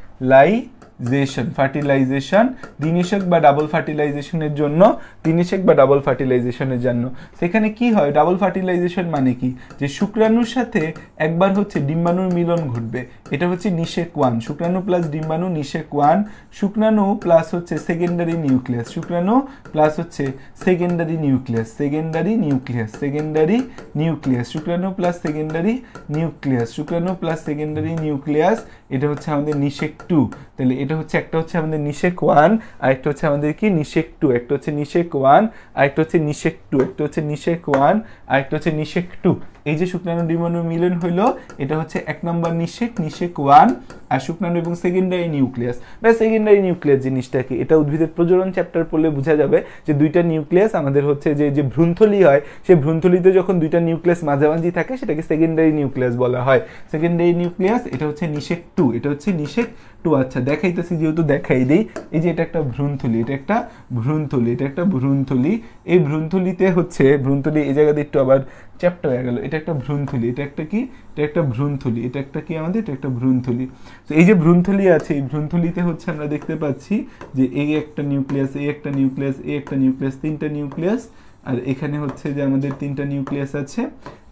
fertilization fertilization দিনেশক বা ডাবল ফার্টিলাইজেশনের জন্য দিনেশক বা ডাবল ফার্টিলাইজেশনের জন্য সেখানে কি হয় ডাবল ফার্টিলাইজেশন মানে কি যে শুক্রাণুর সাথে একবার হচ্ছে ডিম্বাণুর মিলন ঘটবে এটা হচ্ছে নিষেক ওয়ান শুক্রাণু প্লাস ডিম্বাণু নিষেক ওয়ান শুক্রাণু প্লাস হচ্ছে সেকেন্ডারি নিউক্লিয়াস শুক্রাণু প্লাস হচ্ছে secondary nucleus secondary nucleus secondary nucleus শুক্রাণু প্লাস সেকেন্ডারি নিউক্লিয়াস শুক্রাণু প্লাস সেকেন্ডারি নিউক্লিয়াস এটা হচ্ছে আমাদের নিষেক টু তাহলে এটা হচ্ছে একটা হচ্ছে আমাদের নিষেক ওয়ান আর একটা হচ্ছে আমাদের কি নিষেক টু একটা হচ্ছে নিষেক ওয়ান আর একটা হচ্ছে নিষেক টু একটা হচ্ছে নিষেক ওয়ান আর একটা হচ্ছে নিষেক টু এই যে শুক্রাণু ডিমাণু মিলন হইল এটা হচ্ছে এক নম্বর নিষেক নিষেক ওয়ান আর শুক্রাণু এবং সেকেন্ডারি নিউক্লিয়াস বা সেকেন্ডারি নিউক্লিয়াস জিনিসটা কি এটা উদ্ভিদের প্রজনন চ্যাপ্টার পড়লে বোঝা যাবে যে দুইটা নিউক্লিয়াস আমাদের হচ্ছে যে যে ভ্রূণথলি হয় সে ভ্রূণথলিতে যখন দুইটা নিউক্লিয়াস মাঝামাঝি থাকে সেটাকে সেকেন্ডারি নিউক্লিয়াস বলা হয় সেকেন্ডারি নিউক্লিয়াস এটা হচ্ছে নিষেক টু এটা হচ্ছে নিষেক টু আচ্ছা দেখাইতেছি যেহেতু দেখাই দিই এই যে এটা একটা ভ্রুন্থলি এটা একটা ভ্রুন্থলি এটা একটা ভ্রুন্থলি এই ভ্রুন্থলিতে হচ্ছে ভ্রূণথলি এই জায়গাতে একটু আবার চ্যাপ্টা হয়ে গেল এটা একটা ভ্রুণথলি এটা একটা কি এটা একটা ভ্রুণথলি এটা একটা কি আমাদের এটা একটা ভ্রুণথলি তো এই যে ভ্রুণথলি আছে এই ভ্রুণথলিতে হচ্ছে আমরা দেখতে পাচ্ছি যে এই একটা নিউক্লিয়াস এই একটা নিউক্লিয়াস এই একটা নিউক্লিয়াস তিনটা নিউক্লিয়াস আর এখানে হচ্ছে যে আমাদের তিনটা নিউক্লিয়াস আছে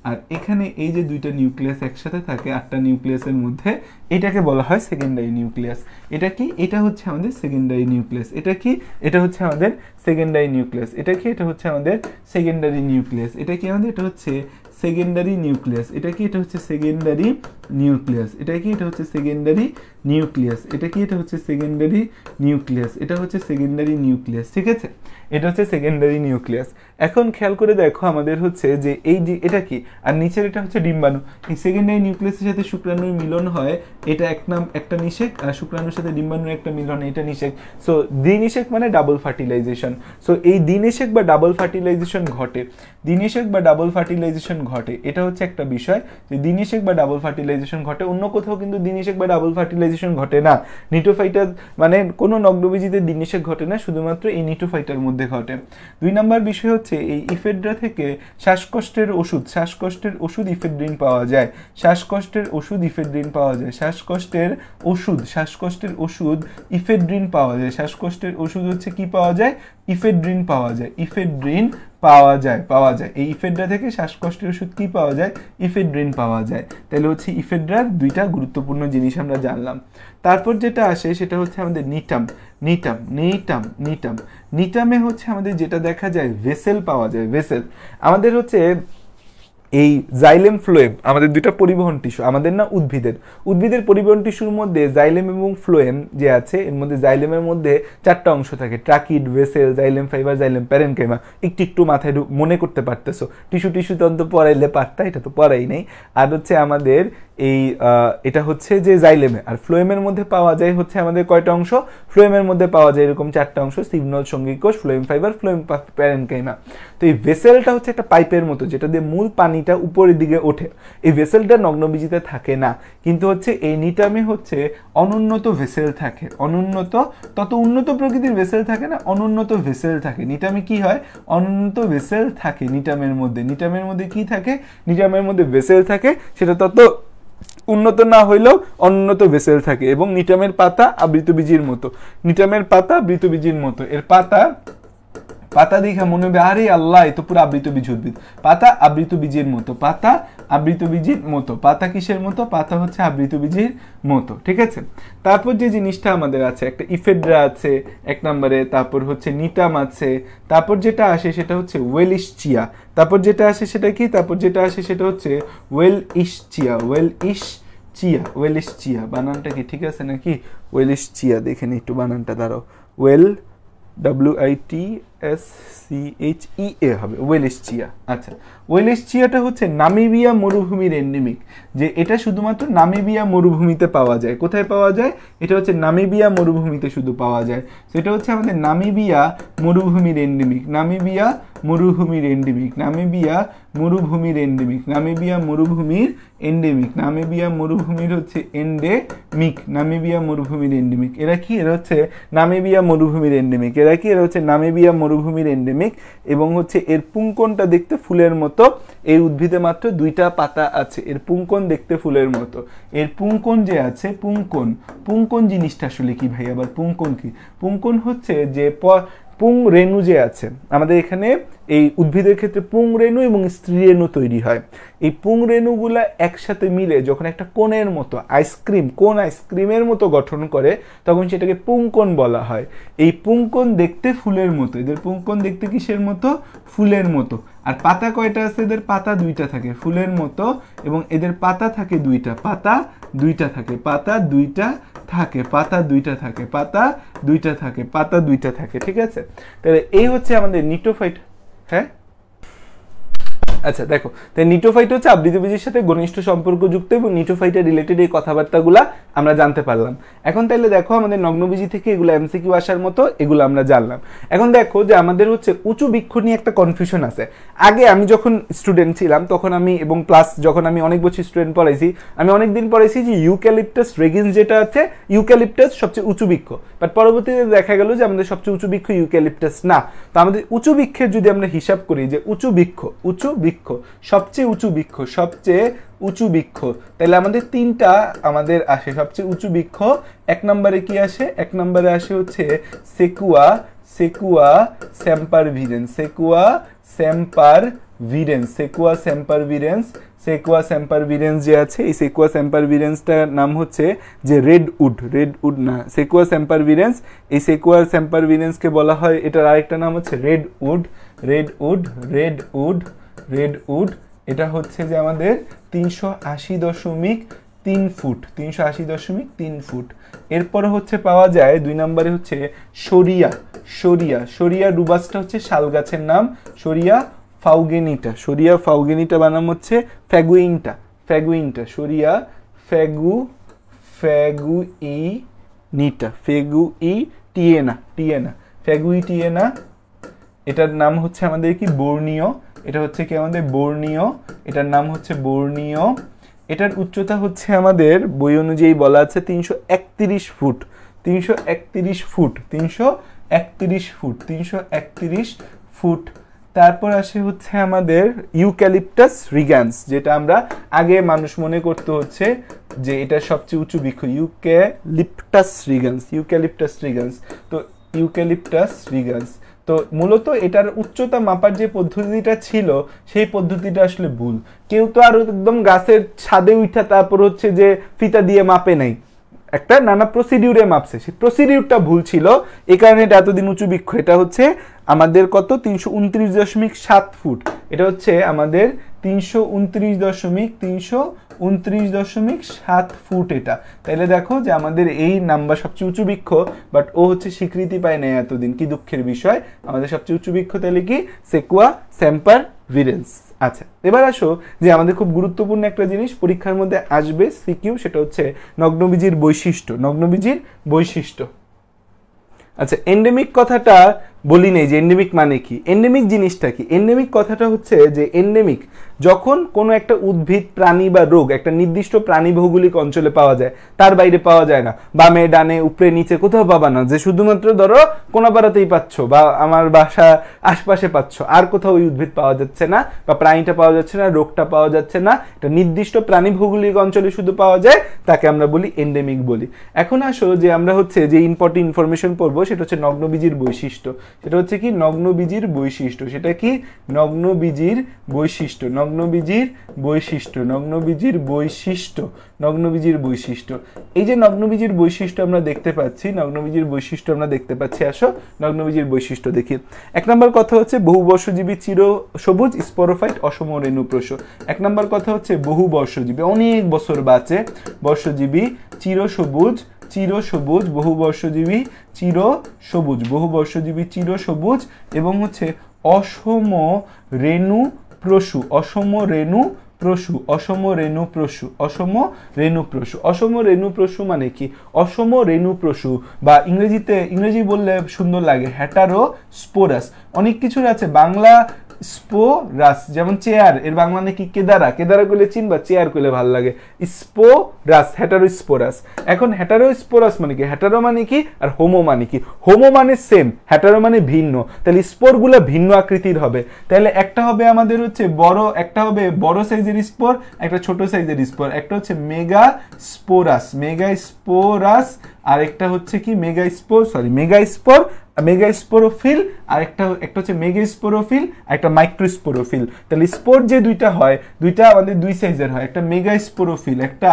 আর এখানে এই যে দুইটা নিউক্লিয়াস একসাথে থাকে আটটা নিউক্লিয়াসের মধ্যে এটাকে বলা হয় সেকেন্ডারি নিউক্লিয়াস এটা কি এটা হচ্ছে আমাদের সেকেন্ডারি নিউক্লিয়াস এটা কি এটা হচ্ছে আমাদের সেকেন্ডারি নিউক্লিয়াস এটা কি এটা হচ্ছে আমাদের সেকেন্ডারি নিউক্লিয়াস এটা কি আমাদের এটা হচ্ছে সেকেন্ডারি নিউক্লিয়াস এটা কি এটা হচ্ছে সেকেন্ডারি নিউক্লিয়াস এটা কি এটা হচ্ছে সেকেন্ডারি নিউক্লিয়াস এটা কি এটা হচ্ছে সেকেন্ডারি নিউক্লিয়াস এটা হচ্ছে সেকেন্ডারি নিউক্লিয়াস ঠিক আছে এটা হচ্ছে সেকেন্ডারি নিউক্লিয়াস এখন খেয়াল করে দেখো আমাদের হচ্ছে যে এই যে এটা কি আর নিচের এটা হচ্ছে ডিম্বাণু এই সেকেন্ডারি নিউক্লিয়াসের সাথে শুক্রাণুর মিলন হয় এটা এক নাম একটা নিষেক আর শুক্রাণুর সাথে ডিম্বাণুর একটা মিলন এটা নিষেক সো দ্বিনিষেক মানে ডাবল ফার্টিলাইজেশন সো এই দ্বিনিষেক বা ডাবল ফার্টিলাইজেশন ঘটে দ্বিনিষেক বা ডাবল ফার্টিলাইজেশন ঘটে এটা হচ্ছে একটা বিষয় যে দ্বিনিষেক বা ডাবল ফার্টিলাইজেশন ঘটে অন্য কোথাও কিন্তু দ্বিনিষেক বা ডাবল ফার্টিলাইজেশন নিউট্রোফাইটেশন ঘটে না নিউট্রোফাইটার মানে কোনো নগ্নবীজিতে দিনেশে ঘটে না শুধুমাত্র এই নিউট্রোফাইটার মধ্যে ঘটে দুই নম্বর বিষয় হচ্ছে এই ইফেড্রা থেকে শ্বাসকষ্টের ওষুধ শ্বাসকষ্টের ওষুধ ইফেড্রিন পাওয়া যায় শ্বাসকষ্টের ওষুধ ইফেড্রিন পাওয়া যায় শ্বাসকষ্টের ওষুধ শ্বাসকষ্টের ওষুধ ইফেড্রিন পাওয়া যায় শ্বাসকষ্টের ওষুধ হচ্ছে কি পাওয়া যায় ইফেড্রিন পাওয়া যায় ইফেড্রিন পাওয়া যায় পাওয়া যায় এই ইফেড্রা থেকে শ্বাসকষ্টের ওষুধ কী পাওয়া যায় ইফেড্রিন পাওয়া যায় তাহলে হচ্ছে ইফেড্রার দুইটা গুরুত্বপূর্ণ জিনিস আমরা জানলাম তারপর যেটা আসে সেটা হচ্ছে আমাদের নিটাম নিটাম নিটাম নিটাম নিটামে হচ্ছে আমাদের যেটা দেখা যায় ভেসেল পাওয়া যায় ভেসেল আমাদের হচ্ছে এই জাইলেম ফ্লোয়েম আমাদের দুইটা পরিবহন টিস্যু আমাদের না উদ্ভিদের উদ্ভিদের পরিবহন টিস্যুর মধ্যে জাইলেম এবং ফ্লোয়েম যে আছে এর মধ্যে জাইলেমের মধ্যে চারটা অংশ থাকে tracheid vessel xylem fibre xylem parenchyma একটু একটু মাথায় মনে করতে পারতেছো টিস্যু টিস্যু তন্ত্র পড়াইলে পারতা এটা তো পড়াই নেই আর হচ্ছে আমাদের এই এটা হচ্ছে যে জাইলেমে আর ফ্লোয়েমের মধ্যে পাওয়া যায় হচ্ছে আমাদের কয়টা অংশ ফ্লোয়েমের মধ্যে পাওয়া যায় এরকম চারটা অংশ সিগনল সঙ্গী কোষ ফ্লোয়েম ফাইবার ফ্লোয়েম প্যারেনকেমা তো এই ভেসেলটা হচ্ছে একটা পাইপের মতো যেটা দিয়ে মূল পানি পানিটা উপরের দিকে ওঠে এই ভেসেলটা নগ্নবীজিতে থাকে না কিন্তু হচ্ছে এই নিটামে হচ্ছে অনুন্নত ভেসেল থাকে অনুন্নত তত উন্নত প্রকৃতির ভেসেল থাকে না অনুন্নত ভেসেল থাকে নিটামে কি হয় অনুন্নত ভেসেল থাকে নিটামের মধ্যে নিটামের মধ্যে কি থাকে নিটামের মধ্যে ভেসেল থাকে সেটা তত উন্নত না হইলেও অনুন্নত ভেসেল থাকে এবং নিটামের পাতা আবৃতবীজির মতো নিটামের পাতা বৃতবীজির মতো এর পাতা পাতা দেখে মনে হবে আরে আল্লাহ এত পুরো আবৃত বীজ উদ্ভিদ পাতা আবৃত বীজের মতো পাতা আবৃত বীজের মতো পাতা কিসের মতো পাতা হচ্ছে আবৃত বীজের মতো ঠিক আছে তারপর যে জিনিসটা আমাদের আছে একটা ইফেড্রা আছে এক নম্বরে তারপর হচ্ছে নিতাম আছে তারপর যেটা আসে সেটা হচ্ছে ওয়েল ইশচিয়া তারপর যেটা আসে সেটা কি তারপর যেটা আসে সেটা হচ্ছে Welwitschia Welwitschia Welwitschia বানানটা কি ঠিক আছে নাকি ওয়েল ইস চিয়া দেখে নি একটু বানানটা দাঁড়াও ওয়েল W I T S C H E A হবে ওয়েলেস্টিয়া আচ্ছা ওয়েলেশিয়াটা হচ্ছে নামিবিয়া মরুভূমির এন্ডেমিক যে এটা শুধুমাত্র নামিবিয়া মরুভূমিতে পাওয়া যায় কোথায় পাওয়া যায় এটা হচ্ছে নামিবিয়া মরুভূমিতে শুধু পাওয়া যায় সেটা হচ্ছে আমাদের নামিবিয়া মরুভূমির এন্ডেমিক নামিবিয়া মরুভূমির এন্ডেমিক নামিবিয়া মরুভূমির এন্ডেমিক নামিবিয়া মরুভূমির এন্ডেমিক নামিবিয়া মরুভূমির হচ্ছে এন্ডেমিক নামিবিয়া মরুভূমির এন্ডেমিক এরা কি এরা হচ্ছে নামিবিয়া মরুভূমির এন্ডেমিক এরা কি এরা হচ্ছে নামিবিয়া মরুভূমির এন্ডেমিক এবং হচ্ছে এর পুঙ্কনটা দেখতে ফুলের মতো মতো এই উদ্ভিদে মাত্র দুইটা পাতা আছে এর পুঙ্কন দেখতে ফুলের মতো এর পুঙ্কন যে আছে পুঙ্কন পুঙ্কন জিনিসটা আসলে কি ভাই আবার পুঙ্কন কি পুঙ্কন হচ্ছে যে প পুং রেণু যে আছে আমাদের এখানে এই উদ্ভিদের ক্ষেত্রে পুং রেণু এবং স্ত্রী রেণু তৈরি হয় এই পুং রেণুগুলা একসাথে মিলে যখন একটা কোণের মতো আইসক্রিম কোন আইসক্রিমের মতো গঠন করে তখন সেটাকে পুঙ্কন বলা হয় এই পুঙ্কন দেখতে ফুলের মতো এদের পুঙ্কন দেখতে কিসের মতো ফুলের মতো আর পাতা কয়টা আছে এদের পাতা দুইটা থাকে ফুলের মতো এবং এদের পাতা থাকে দুইটা পাতা দুইটা থাকে পাতা দুইটা থাকে পাতা দুইটা থাকে পাতা দুইটা থাকে পাতা দুইটা থাকে ঠিক আছে তাহলে এই হচ্ছে আমাদের নিটোফাইট হ্যাঁ আচ্ছা দেখো তাই নিটোফাইট হচ্ছে আবৃতবীজের সাথে ঘনিষ্ঠ সম্পর্কযুক্ত এবং নিটোফাইটের রিলেটেড এই কথাবার্তাগুলো আমরা জানতে পারলাম এখন তাহলে দেখো আমাদের নগ্নবীজি থেকে এগুলো এমসিকিউ আসার মতো এগুলো আমরা জানলাম এখন দেখো যে আমাদের হচ্ছে উঁচু বৃক্ষ নিয়ে একটা কনফিউশন আছে আগে আমি যখন স্টুডেন্ট ছিলাম তখন আমি এবং প্লাস যখন আমি অনেক বছর স্টুডেন্ট পড়াইছি আমি অনেক দিন পড়াইছি যে ইউক্যালিপটাস রেগিন্স যেটা আছে ইউক্যালিপটাস সবচেয়ে উঁচু বৃক্ষ বাট পরবর্তীতে দেখা গেল যে আমাদের সবচেয়ে উঁচু বৃক্ষ ইউক্যালিপটাস না তো আমাদের উঁচু বৃক্ষের যদি আমরা হিসাব করি যে উঁচু বৃক্ষ উঁচু বৃক্ষ বৃক্ষ সবচেয়ে উঁচু বৃক্ষ সবচেয়ে উঁচু বৃক্ষ তাহলে আমাদের তিনটা আমাদের আসে সবচেয়ে উঁচু বৃক্ষ এক নম্বরে কি আসে এক নম্বরে আসে হচ্ছে সেকুয়া সেকুয়া স্যাম্পার ভিরেন্স সেকুয়া স্যাম্পার ভিরেন্স সেকুয়া স্যাম্পার ভিরেন্স সেকুয়া স্যাম্পার ভিরেন্স যে আছে এই সেকুয়া স্যাম্পার ভিরেন্সটার নাম হচ্ছে যে রেড উড রেড উড না সেকুয়া স্যাম্পার ভিরেন্স এই সেকুয়া স্যাম্পার ভিরেন্সকে বলা হয় এটার আরেকটা নাম হচ্ছে redwood redwood redwood redwood এটা হচ্ছে যে আমাদের তিনশো আশি দশমিক তিন ফুট তিনশো আশি দশমিক তিন ফুট এরপরে হচ্ছে পাওয়া যায় দুই নম্বরে হচ্ছে সরিয়া সরিয়া সরিয়া রুবাসটা হচ্ছে শাল গাছের নাম সরিয়া ফাউগেনিটা সরিয়া ফাউগেনিটা বানাম হচ্ছে ফ্যাগুইনটা ফ্যাগুইনটা সরিয়া ফ্যাগু ফ্যাগুই নিটা ফেগুই টিয়েনা টিয়েনা ফ্যাগুই টিয়েনা এটার নাম হচ্ছে আমাদের কি বর্ণীয় এটা হচ্ছে কি আমাদের বর্ণীয় এটার নাম হচ্ছে বর্ণীয় এটার উচ্চতা হচ্ছে আমাদের বই অনুযায়ী বলা আছে তিনশো একত্রিশ ফুট তিনশো একত্রিশ ফুট তিনশো একত্রিশ ফুট তিনশো একত্রিশ ফুট তারপর আসে হচ্ছে আমাদের ইউক্যালিপটাস রিগ্যান্স যেটা আমরা আগে মানুষ মনে করতে হচ্ছে যে এটা সবচেয়ে উঁচু বৃক্ষ লিপটাস রিগ্যান্স ইউক্যালিপটাস রিগ্যান্স তো ইউক্যালিপটাস রিগ্যান্স তো মূলত এটার উচ্চতা মাপার যে পদ্ধতিটা ছিল সেই পদ্ধতিটা আসলে ভুল কেউ তো আর একদম গাছের ছাদে উঠা তারপর হচ্ছে যে ফিতা দিয়ে মাপে নাই একটা নানা প্রসিডিউরে মাপছে সেই প্রসিডিউরটা ভুল ছিল এ কারণে এটা এতদিন উঁচু বৃক্ষ এটা হচ্ছে আমাদের কত তিনশো উনত্রিশ দশমিক সাত ফুট এটা হচ্ছে আমাদের তিনশো উনত্রিশ দশমিক তিনশো উনত্রিশ দশমিক সাত ফুট এটা তাহলে দেখো যে আমাদের এই নাম্বার সবচেয়ে উঁচু বৃক্ষ বাট ও হচ্ছে স্বীকৃতি পায় নেয় এতদিন কি দুঃখের বিষয় আমাদের সবচেয়ে উঁচু বৃক্ষ তাহলে কি সেকুয়া স্যাম্পার ভিরেন্স আচ্ছা এবার আসো যে আমাদের খুব গুরুত্বপূর্ণ একটা জিনিস পরীক্ষার মধ্যে আসবে সিকিউ সেটা হচ্ছে নগ্নবীজির বৈশিষ্ট্য নগ্নবীজির বৈশিষ্ট্য আচ্ছা এন্ডেমিক কথাটা বলি নেই যে এন্ডেমিক মানে কি এন্ডেমিক জিনিসটা কি এন্ডেমিক কথাটা হচ্ছে যে এন্ডেমিক যখন কোনো একটা উদ্ভিদ প্রাণী বা রোগ একটা নির্দিষ্ট প্রাণী ভৌগোলিক অঞ্চলে পাওয়া যায় তার বাইরে পাওয়া যায় না বামে ডানে উপরে নিচে কোথাও পাবা না যে শুধুমাত্র ধরো কোনাপাড়াতেই পাচ্ছ বা আমার বাসা আশপাশে পাচ্ছ আর কোথাও ওই উদ্ভিদ পাওয়া যাচ্ছে না বা প্রাণীটা পাওয়া যাচ্ছে না রোগটা পাওয়া যাচ্ছে না এটা নির্দিষ্ট প্রাণী ভৌগোলিক অঞ্চলে শুধু পাওয়া যায় তাকে আমরা বলি এন্ডেমিক বলি এখন আসো যে আমরা হচ্ছে যে ইম্পর্টেন্ট ইনফরমেশন পড়বো সেটা হচ্ছে নগ্নবীজির বৈশিষ্ট্য সেটা হচ্ছে কি নগ্নবীজির বৈশিষ্ট্য সেটা কি নগ্নবীজির বৈশিষ্ট্য নগ্নবীজির বৈশিষ্ট্য নগ্নবীজির বৈশিষ্ট্য নগ্নবীজির বৈশিষ্ট্য এই যে নগ্নবীজির বৈশিষ্ট্য আমরা দেখতে পাচ্ছি নগ্নবীজির বৈশিষ্ট্য আমরা দেখতে পাচ্ছি আসো নগ্নবীজির বৈশিষ্ট্য দেখি এক নম্বর কথা হচ্ছে বর্ষজীবী চির সবুজ স্পরোফাইট অসম রেণুপ্রস এক নম্বর কথা হচ্ছে বহু বর্ষজীবী অনেক বছর বাঁচে বর্ষজীবী চির সবুজ চির সবুজ বহু বর্ষজীবী চির সবুজ বহু বর্ষজীবী চির সবুজ এবং হচ্ছে অসম রেণু প্রসু অসম রেণু প্রসু অসম রেণু প্রসু অসম রেণু প্রসু অসম রেণু প্রসু মানে কি অসম রেণু প্রসু বা ইংরেজিতে ইংরেজি বললে সুন্দর লাগে হ্যাটারো স্পোরাস অনেক কিছুর আছে বাংলা স্পোরাস যেমন চেয়ার এর বাংলা নাকি কেদারা কেদারা করলে চিন বা চেয়ার করলে ভালো লাগে স্পোরাস হ্যাটারো স্পোরাস এখন হ্যাটারো স্পোরাস মানে কি হ্যাটারো মানে কি আর হোমো মানে কি হোমো মানে সেম হ্যাটারো মানে ভিন্ন তাহলে স্পোরগুলো ভিন্ন আকৃতির হবে তাহলে একটা হবে আমাদের হচ্ছে বড় একটা হবে বড় সাইজের স্পোর একটা ছোট সাইজের স্পোর একটা হচ্ছে মেগা স্পোরাস মেগা স্পোরাস আর একটা হচ্ছে কি megaspore sorry megaspore megasporophyll আর একটা একটা হচ্ছে মেগাস্পোরোফিল আর একটা মাইক্রোস্পোরোফিল তাহলে স্পোর যে দুইটা হয় দুইটা আমাদের দুই সাইজের হয় একটা মেগাস্পোরোফিল একটা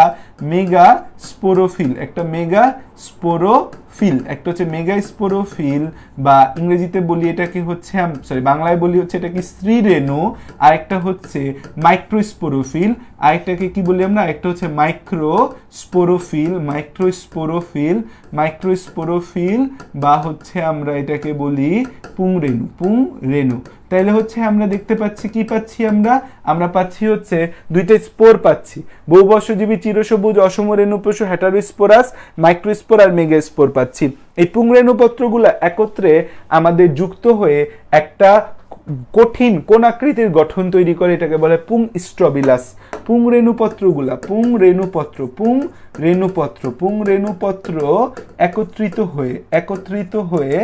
মেগা স্পোরোফিল একটা মেগা স্পোরো ফিল একটা হচ্ছে মেগাস্পোরোফিল বা ইংরেজিতে বলি এটাকে হচ্ছে সরি বাংলায় বলি হচ্ছে এটা কি এটাকে আর আরেকটা হচ্ছে মাইক্রোস্পোরোফিল আরেকটাকে কি বলি আমরা একটা হচ্ছে মাইক্রোস্পোরোফিল মাইক্রোস্পোরোফিল মাইক্রোস্পোরোফিল বা হচ্ছে আমরা এটাকে বলি পুং রেনু পুং রেনু তাহলে হচ্ছে আমরা দেখতে পাচ্ছি কি পাচ্ছি আমরা আমরা পাচ্ছি হচ্ছে দুইটা স্পোর পাচ্ছি বহুবর্ষজীবী চিরসবুজ অসম রেণুপশু হ্যাটারোস্পোরাস মাইক্রোস্পোর আর মেগাস্পোর পাচ্ছি এই পুংরেণুপত্রগুলো একত্রে আমাদের যুক্ত হয়ে একটা কঠিন কোন আকৃতির গঠন তৈরি করে এটাকে বলে পুং স্ট্রবিলাস পুং রেণুপত্রগুলা পুং রেণুপত্র পুং রেণুপত্র পুং রেণুপত্র একত্রিত হয়ে একত্রিত হয়ে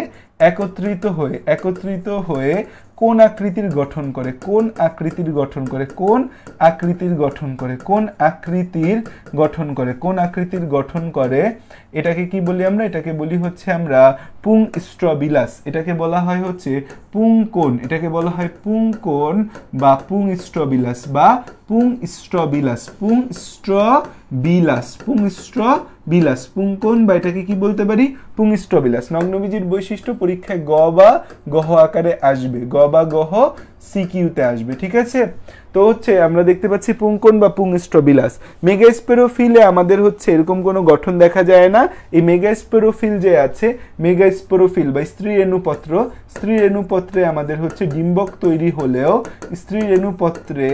একত্রিত হয়ে একত্রিত হয়ে কোন আকৃতির গঠন করে কোন আকৃতির গঠন করে কোন আকৃতির গঠন করে কোন আকৃতির গঠন করে কোন আকৃতির গঠন করে এটাকে কি বলি আমরা এটাকে বলি হচ্ছে আমরা পুং স্ট্রবিলাস এটাকে বলা হয় হচ্ছে পুংকোন এটাকে বলা হয় পুংকোন বা পুং স্ট্রবিলাস বা পুং স্ট্রবিলাস পুং স্ট্রবিলাস পুং স্ট্রবিলাস পুংকোন বা এটাকে কি বলতে পারি পুং স্ট্রবিলাস নগ্নবীজির বৈশিষ্ট্য পরীক্ষায় গ বা গহ আকারে আসবে গ বা গহ সিকিউতে আসবে ঠিক আছে তো হচ্ছে আমরা দেখতে পাচ্ছি পুঙ্কন বা পুং স্ট্রবিলাস মেগাস্পেরোফিলে আমাদের হচ্ছে এরকম কোনো গঠন দেখা যায় না এই মেগাস্পেরোফিল যে আছে মেগাস্পেরোফিল বা স্ত্রী রেণুপত্র স্ত্রী রেণুপত্রে আমাদের হচ্ছে ডিম্বক তৈরি হলেও স্ত্রী রেণুপত্রে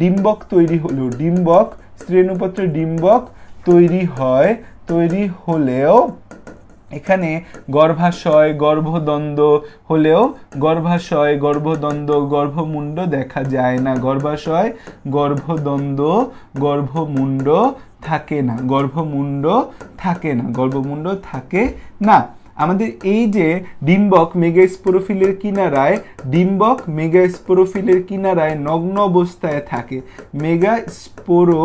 ডিম্বক তৈরি হলেও ডিম্বক স্ত্রী রেণুপত্রে ডিম্বক তৈরি হয় তৈরি হলেও এখানে গর্ভাশয় গর্ভদ্বন্দ্ব হলেও গর্ভাশয় গর্ভদ্বন্দ্ব গর্ভমুণ্ড দেখা যায় না গর্ভাশয় গর্ভদ্বন্দ্ব গর্ভমুণ্ড থাকে না গর্ভমুণ্ড থাকে না গর্ভমুণ্ড থাকে না আমাদের এই যে ডিম্বক মেগাস্পোরোফিলের কিনারায় ডিম্বক মেগাস্পোরোফিলের কিনারায় নগ্ন অবস্থায় থাকে মেগাস্পোরো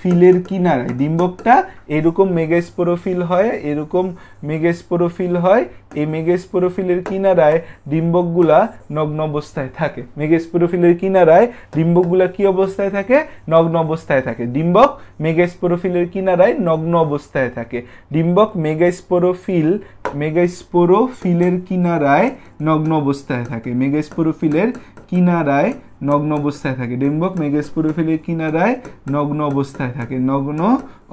ফিলের কিনারায় ডিম্বকটা এরকম মেগাস্পোরোফিল হয় এরকম মেগাস্পোরোফিল হয় এই মেগাস্পোরোফিলের কিনারায় ডিম্বকগুলা নগ্ন অবস্থায় থাকে মেগাস্পোরোফিলের কিনারায় ডিম্বকগুলা কি অবস্থায় থাকে নগ্ন অবস্থায় থাকে ডিম্বক মেগাস্পোরোফিলের কিনারায় নগ্ন অবস্থায় থাকে ডিম্বক মেগাস্পোরোফিল মেগাস্পোরোফিলের কিনারায় নগ্ন অবস্থায় থাকে মেগাস্পোরোফিলের কিনারায় নগ্ন অবস্থায় থাকে ডিম্বক মেগাস্পোরোফিলের কিনারায় নগ্ন অবস্থায় থাকে নগ্ন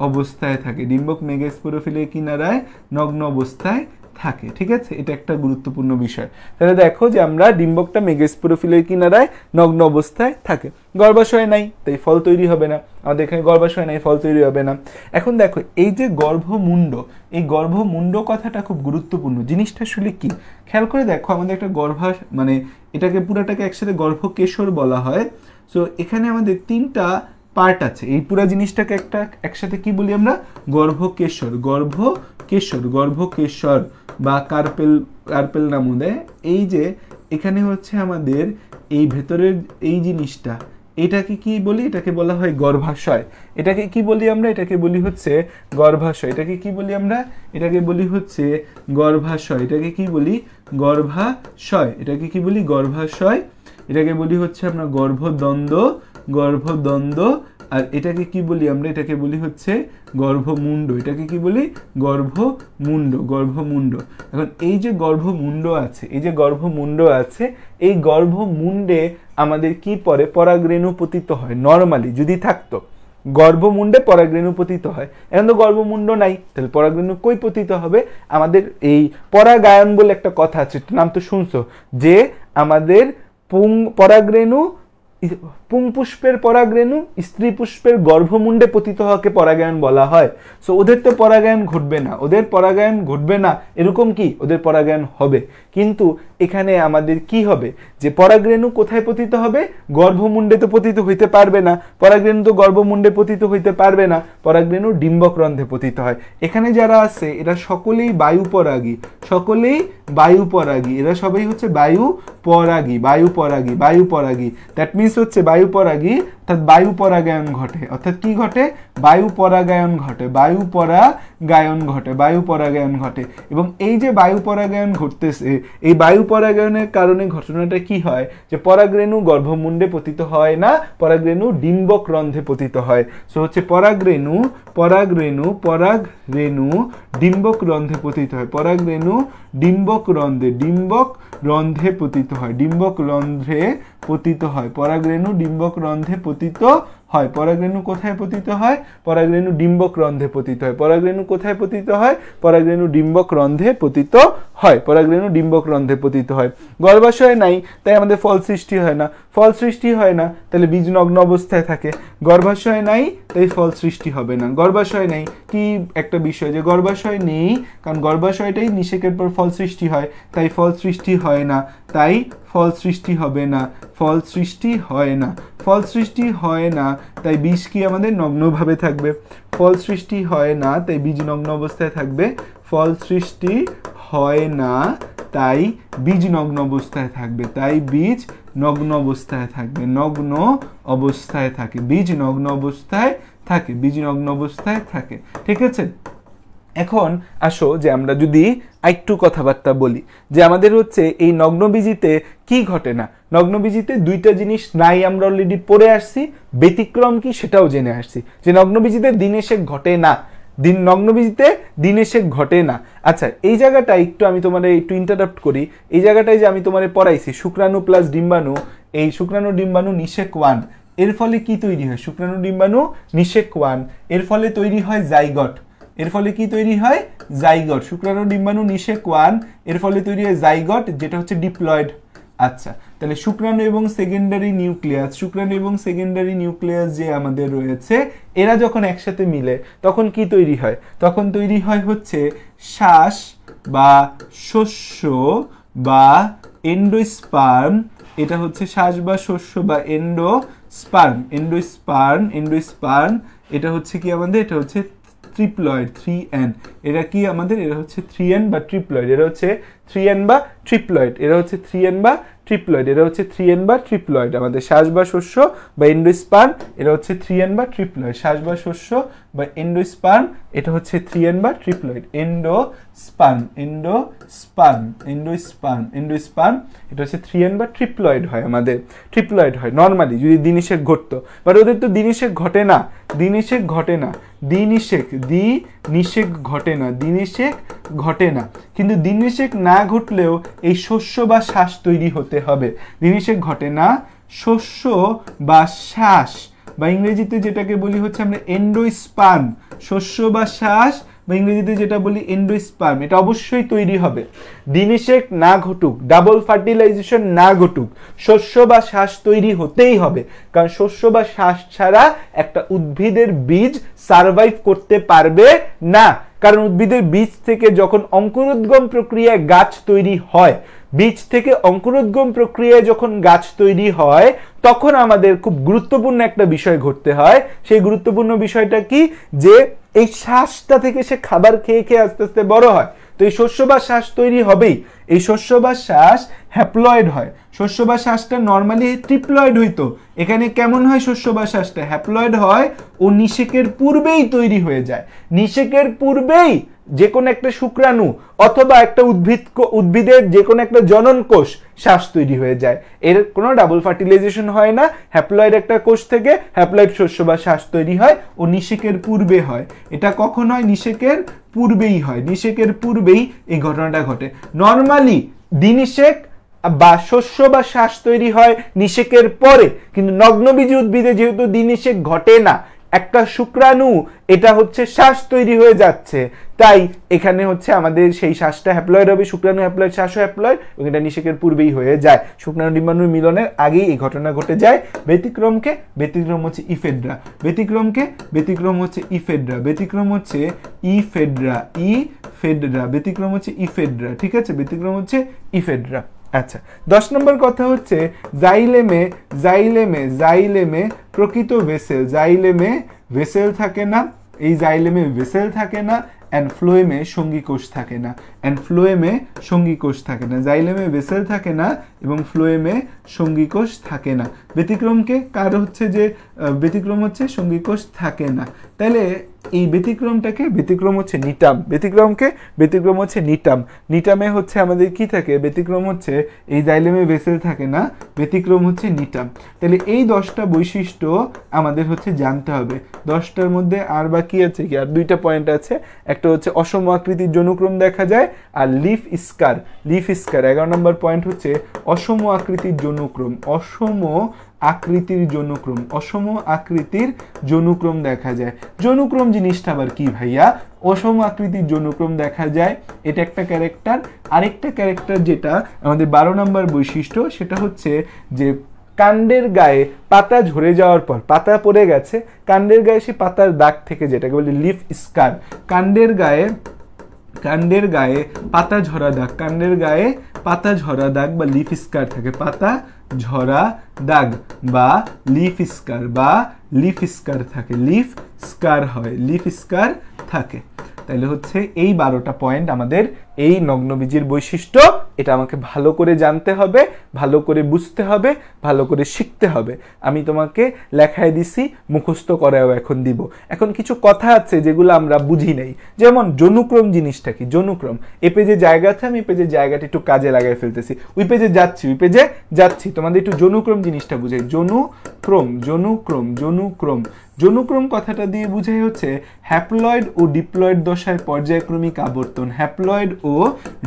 অবস্থায় থাকে ডিম্বক মেগাস্পোরোফিলের কিনারায় নগ্ন অবস্থায় থাকে ঠিক আছে এটা একটা গুরুত্বপূর্ণ বিষয় তাহলে দেখো যে আমরা ডিম্বকটা মেগাস্পোরোফিলের কিনারায় নগ্ন অবস্থায় থাকে গর্ভাশয় নাই তাই ফল তৈরি হবে না আমাদের এখানে গর্ভাশয় নাই ফল তৈরি হবে না এখন দেখো এই যে গর্ভমুণ্ড এই গর্ভমুণ্ড কথাটা খুব গুরুত্বপূর্ণ জিনিসটা আসলে কি খেয়াল করে দেখো আমাদের একটা গর্ভাশ মানে এটাকে পুরাটাকে একসাথে গর্ভকেশর বলা হয় সো এখানে আমাদের তিনটা পার্ট আছে এই পুরো জিনিসটাকে একটা একসাথে কি বলি আমরা গর্ভকেশর গর্ভকেশর গর্ভকেশর বা কার্পেল কার্পেল নামও দেয় এই যে এখানে হচ্ছে আমাদের এই ভেতরের এই জিনিসটা এটাকে কি বলি এটাকে বলা হয় গর্ভাশয় এটাকে কি বলি আমরা এটাকে বলি হচ্ছে গর্ভাশয় এটাকে কি বলি আমরা এটাকে বলি হচ্ছে গর্ভাশয় এটাকে কি বলি গর্ভাশয় এটাকে কি বলি গর্ভাশয় এটাকে বলি হচ্ছে আমরা গর্ভদ্বন্দ্ব গর্ভদ্বন্দ্ব আর এটাকে কি বলি আমরা এটাকে বলি হচ্ছে গর্ভমুণ্ড এটাকে কি বলি গর্ভমুণ্ড গর্ভমুণ্ড এখন এই যে গর্ভমুণ্ড আছে এই যে গর্ভমুণ্ড আছে এই গর্ভমুণ্ডে আমাদের কি পরে পরাগ্রেণু পতিত হয় নর্মালি যদি থাকতো গর্ভমুণ্ডে পরাগ্রেণু পতিত হয় এখন তো গর্ভমুণ্ড নাই তাহলে পরাগ্রেণু কই পতিত হবে আমাদের এই পরাগায়ন বলে একটা কথা আছে নাম তো শুনছো যে আমাদের পুং পরাগ্রেণু পুংপুষ্পের পরাগরেণু স্ত্রী পুষ্পের গর্ভমুণ্ডে পতিত হওয়াকে পরাগায়ন বলা হয় সো ওদের তো পরাগায়ন ঘটবে না ওদের পরাগায়ন ঘটবে না এরকম কি ওদের পরাগায়ন হবে কিন্তু এখানে আমাদের কি হবে যে পরাগরেণু কোথায় পতিত হবে গর্ভমুণ্ডে তো পতিত হইতে পারবে না পরাগরেণু তো গর্ভমুণ্ডে পতিত হইতে পারবে না পরাগরেণু ডিম্বক্রন্ধে পতিত হয় এখানে যারা আছে এরা সকলেই বায়ু পরাগী সকলেই বায়ু পরাগী এরা সবাই হচ্ছে বায়ু পরাগী বায়ু পরাগী বায়ু পরাগী দ্যাট মিনস হচ্ছে বায়ু বায়ু পরাগী অর্থাৎ বায়ু পরাগায়ন ঘটে অর্থাৎ কি ঘটে বায়ু পরাগায়ন ঘটে বায়ু পরাগায়ন ঘটে বায়ু পরাগায়ন ঘটে এবং এই যে বায়ু পরাগায়ন ঘটতেছে এই বায়ু পরাগায়নের কারণে ঘটনাটা কি হয় যে পরাগরেণু গর্ভমুণ্ডে পতিত হয় না পরাগরেণু ডিম্বক রন্ধে পতিত হয় সো হচ্ছে পরাগরেণু পরাগরেণু পরাগরেণু ডিম্বক রন্ধে পতিত হয় পরাগরেণু ডিম্বক রন্ধে ডিম্বক রন্ধ্রে পতিত হয় ডিম্বক রন্ধ্রে পতিত হয় পরাগরেণু ডিম্বক রন্ধ্রে পতিত হয় পরাগরেণু কোথায় পতিত হয় পরাগরেণু ডিম্বক রন্ধে পতিত হয় পরাগরেণু কোথায় পতিত হয় পরাগরেণু ডিম্বক রন্ধে পতিত হয় পরাগরেণু ডিম্বক রন্ধে পতিত হয় গর্ভাশয় নাই তাই আমাদের ফল সৃষ্টি হয় না ফল সৃষ্টি হয় না তাহলে বীজ নগ্ন অবস্থায় থাকে গর্ভাশয় নাই তাই ফল সৃষ্টি হবে না গর্ভাশয় নেই কি একটা বিষয় যে গর্ভাশয় নেই কারণ গর্ভাশয়টাই নিষেকের পর ফল সৃষ্টি হয় তাই ফল সৃষ্টি হয় না তাই ফল সৃষ্টি হবে না ফল সৃষ্টি হয় না ফল সৃষ্টি হয় না তাই বীজ কি আমাদের নগ্নভাবে থাকবে ফল সৃষ্টি হয় না তাই বীজ নগ্ন অবস্থায় থাকবে ফল সৃষ্টি হয় না তাই বীজ নগ্ন অবস্থায় থাকবে তাই বীজ নগ্ন অবস্থায় থাকবে নগ্ন অবস্থায় থাকে বীজ নগ্ন অবস্থায় থাকে বীজ নগ্ন অবস্থায় থাকে ঠিক আছে এখন আসো যে আমরা যদি আরেকটু কথাবার্তা বলি যে আমাদের হচ্ছে এই নগ্নবীজিতে কি ঘটে না নগ্নবীজিতে দুইটা জিনিস নাই আমরা অলরেডি পড়ে আসছি ব্যতিক্রম কি সেটাও জেনে আসছি যে নগ্নবীজিতে দিনে সে ঘটে না দিন নগ্নবীজিতে দিনে সে ঘটে না আচ্ছা এই জায়গাটা একটু আমি তোমার একটু ইন্টারাপ্ট করি এই জায়গাটায় যে আমি তোমার পড়াইছি শুক্রাণু প্লাস ডিম্বাণু এই শুক্রাণু ডিম্বাণু নিষেক ওয়ান এর ফলে কি তৈরি হয় শুক্রাণু ডিম্বাণু নিষেক ওয়ান এর ফলে তৈরি হয় জাইগট এর ফলে কি তৈরি হয় জাইগট শুক্রাণু ডিম্বাণু নিষেক ওয়ান এর ফলে তৈরি হয় জাইগট যেটা হচ্ছে ডিপ্লয়েড আচ্ছা তাহলে শুক্রাণু এবং সেকেন্ডারি নিউক্লিয়াস শুক্রাণু এবং সেকেন্ডারি নিউক্লিয়াস যে আমাদের রয়েছে এরা যখন একসাথে মিলে তখন কি তৈরি হয় তখন তৈরি হয় হচ্ছে শ্বাস বা শস্য বা এন্ডোস্পার্ম এটা হচ্ছে শ্বাস বা শস্য বা এন্ডোস্পার্ম এন্ডোস্পার্ম এন্ডোস্পার্ম এটা হচ্ছে কি আমাদের এটা হচ্ছে ট্রিপ্লয়েড থ্রি এন এরা কি আমাদের এরা হচ্ছে থ্রি এন বা ট্রিপ্লয়েড এরা হচ্ছে থ্রি এন বা ট্রিপ্লয়েড এরা হচ্ছে থ্রি এন বা ট্রিপ্লয়েড এরা হচ্ছে থ্রি এন বা ট্রিপ্লয়েড আমাদের শ্বাস বা শস্য বা ইন্ডোস্পান এরা হচ্ছে থ্রি এন বা ট্রিপ্লয়েড শ্বাস বা শস্য বা এন্ডোস্পার্ম এটা হচ্ছে থ্রি এন বা triploid endosperm endosperm endosperm endosperm এটা হচ্ছে থ্রি এন বা ট্রিপ্লয়েড হয় আমাদের ট্রিপ্লয়েড হয় নর্মালি যদি দিনিশেক ঘটতো বাট ওদের তো দিনিশেক ঘটে না দিনিশেক ঘটে না দিনিশেক দি নিষেক ঘটে না দিনিশেক ঘটে না কিন্তু দিনিশেক না ঘটলেও এই শস্য বা শ্বাস তৈরি হতে হবে দিনিশেক ঘটে না শস্য বা শ্বাস বা ইংরেজিতে যেটাকে বলি হচ্ছে আমরা এন্ডোস্পার্ম শস্য বা শ্বাস বা ইংরেজিতে যেটা বলি এন্ডোস্পার্ম এটা অবশ্যই তৈরি হবে ডিনেশেক না ঘটুক ডাবল ফার্টিলাইজেশন না ঘটুক শস্য বা শ্বাস তৈরি হতেই হবে কারণ শস্য বা শ্বাস ছাড়া একটা উদ্ভিদের বীজ সারভাইভ করতে পারবে না কারণ উদ্ভিদের বীজ থেকে যখন অঙ্কুরোদ্গম প্রক্রিয়ায় গাছ তৈরি হয় বীজ থেকে অঙ্কুরোদ্গম প্রক্রিয়ায় যখন গাছ তৈরি হয় তখন আমাদের খুব গুরুত্বপূর্ণ একটা বিষয় ঘটতে হয় সেই গুরুত্বপূর্ণ বিষয়টা কি যে এই শ্বাসটা থেকে সে খাবার খেয়ে খেয়ে আস্তে আস্তে বড় হয় তো এই শস্য বা শ্বাস তৈরি হবেই এই শস্য বা শ্বাস হ্যাপ্লয়েড হয় শস্য বা শ্বাসটা নর্মালি ট্রিপ্লয়েড হইতো এখানে কেমন হয় শস্য বা শ্বাসটা হ্যাপ্লয়েড হয় ও নিষেকের পূর্বেই তৈরি হয়ে যায় নিষেকের পূর্বেই যে কোনো একটা শুক্রাণু অথবা একটা উদ্ভিদ উদ্ভিদের যে কোনো একটা জনন কোষ শ্বাস তৈরি হয়ে যায় এর কোনো ডাবল ফার্টিলাইজেশন হয় না হ্যাপ্লয়েড একটা কোষ থেকে হ্যাপ্লয়েড শস্য বা শ্বাস তৈরি হয় ও নিষেকের পূর্বে হয় এটা কখন হয় নিষেকের পূর্বেই হয় নিষেকের পূর্বেই এই ঘটনাটা ঘটে নর্মালি দিনিষেক বা শস্য বা শ্বাস তৈরি হয় নিষেকের পরে কিন্তু নগ্নবীজ উদ্ভিদে যেহেতু দিনিষেক ঘটে না একটা শুক্রাণু এটা হচ্ছে শ্বাস তৈরি হয়ে যাচ্ছে তাই এখানে হচ্ছে আমাদের সেই শ্বাসটা হ্যাপ্লয়েড হবে শুক্রাণু হ্যাপ্লয়েড শ্বাসও হ্যাপ্লয়েড এবং এটা নিষেকের পূর্বেই হয়ে যায় শুক্রাণু ডিম্বাণুর মিলনের আগেই এই ঘটনা ঘটে যায় ব্যতিক্রমকে ব্যতিক্রম হচ্ছে ইফেড্রা ব্যতিক্রমকে ব্যতিক্রম হচ্ছে ইফেড্রা ব্যতিক্রম হচ্ছে ইফেড্রা ইফেড্রা ব্যতিক্রম হচ্ছে ইফেড্রা ঠিক আছে ব্যতিক্রম হচ্ছে ইফেড্রা আচ্ছা দশ নম্বর কথা হচ্ছে জাইলেমে জাইলেমে জাইলেমে প্রকৃত ভেসেল জাইলেমে ভেসেল থাকে না এই জাইলেমে ভেসেল থাকে না অ্যান্ড ফ্লোয়েমে সঙ্গী থাকে না অ্যান্ড ফ্লোয়েমে সঙ্গী কোষ থাকে না জাইলেমে ভেসেল থাকে না এবং ফ্লোয়েমে সঙ্গী কোষ থাকে না ব্যতিক্রমকে কার হচ্ছে যে ব্যতিক্রম হচ্ছে সঙ্গী কোষ থাকে না তাহলে এই ব্যতিক্রমটাকে ব্যতিক্রম হচ্ছে নিটাম ব্যতিক্রমকে ব্যতিক্রম হচ্ছে নিটাম নিটামে হচ্ছে আমাদের কি থাকে ব্যতিক্রম হচ্ছে এই জাইলেমে ভেসেল থাকে না ব্যতিক্রম হচ্ছে নিটাম তাহলে এই দশটা বৈশিষ্ট্য আমাদের হচ্ছে জানতে হবে দশটার মধ্যে আর বাকি আছে কি আর দুইটা পয়েন্ট আছে একটা হচ্ছে অসম আকৃতির জনুক্রম দেখা যায় আর লিফ স্কার লিফ স্কার এগারো নম্বর পয়েন্ট হচ্ছে অসম আকৃতির জনুক্রম অসম আকৃতির যৌনক্রম অসম আকৃতির যৌনক্রম দেখা যায় যৌনক্রম জিনিসটা আবার কি ভাইয়া অসম আকৃতির যৌনক্রম দেখা যায় এটা একটা ক্যারেক্টার আরেকটা ক্যারেক্টার যেটা আমাদের বারো নম্বর বৈশিষ্ট্য সেটা হচ্ছে যে কাণ্ডের গায়ে পাতা ঝরে যাওয়ার পর পাতা পড়ে গেছে কাণ্ডের গায়ে সে পাতার দাগ থেকে যেটাকে বলি লিফ স্কার কাণ্ডের গায়ে কাণ্ডের গায়ে পাতা ঝরা দাগ কাণ্ডের গায়ে পাতা ঝরা দাগ বা লিফ স্কার থাকে পাতা ঝরা দাগ বা লিফ স্কার বা লিফ স্কার থাকে লিফ স্কার হয় লিফ স্কার থাকে তাহলে হচ্ছে এই বারোটা পয়েন্ট আমাদের এই নগ্নবীজির বৈশিষ্ট্য এটা আমাকে ভালো করে জানতে হবে ভালো করে বুঝতে হবে ভালো করে শিখতে হবে আমি তোমাকে লেখায় দিছি মুখস্থ করাও এখন দিব এখন কিছু কথা আছে যেগুলো আমরা বুঝি নাই যেমন জনুক্রম জিনিসটা কি জনুক্রম এ পেজে জায়গা আছে আমি পেজে জায়গাটা একটু কাজে লাগায় ফেলতেছি ওই পেজে যাচ্ছি ওই পেজে যাচ্ছি তোমাদের একটু জনুক্রম জিনিসটা বুঝে জনুক্রম জনুক্রম জনুক্রম জনুক্রম কথাটা দিয়ে বুঝাই হচ্ছে হ্যাপ্লয়েড ও ডিপ্লয়েড দশায় পর্যায়ক্রমিক আবর্তন হ্যাপ্লয়েড ও ও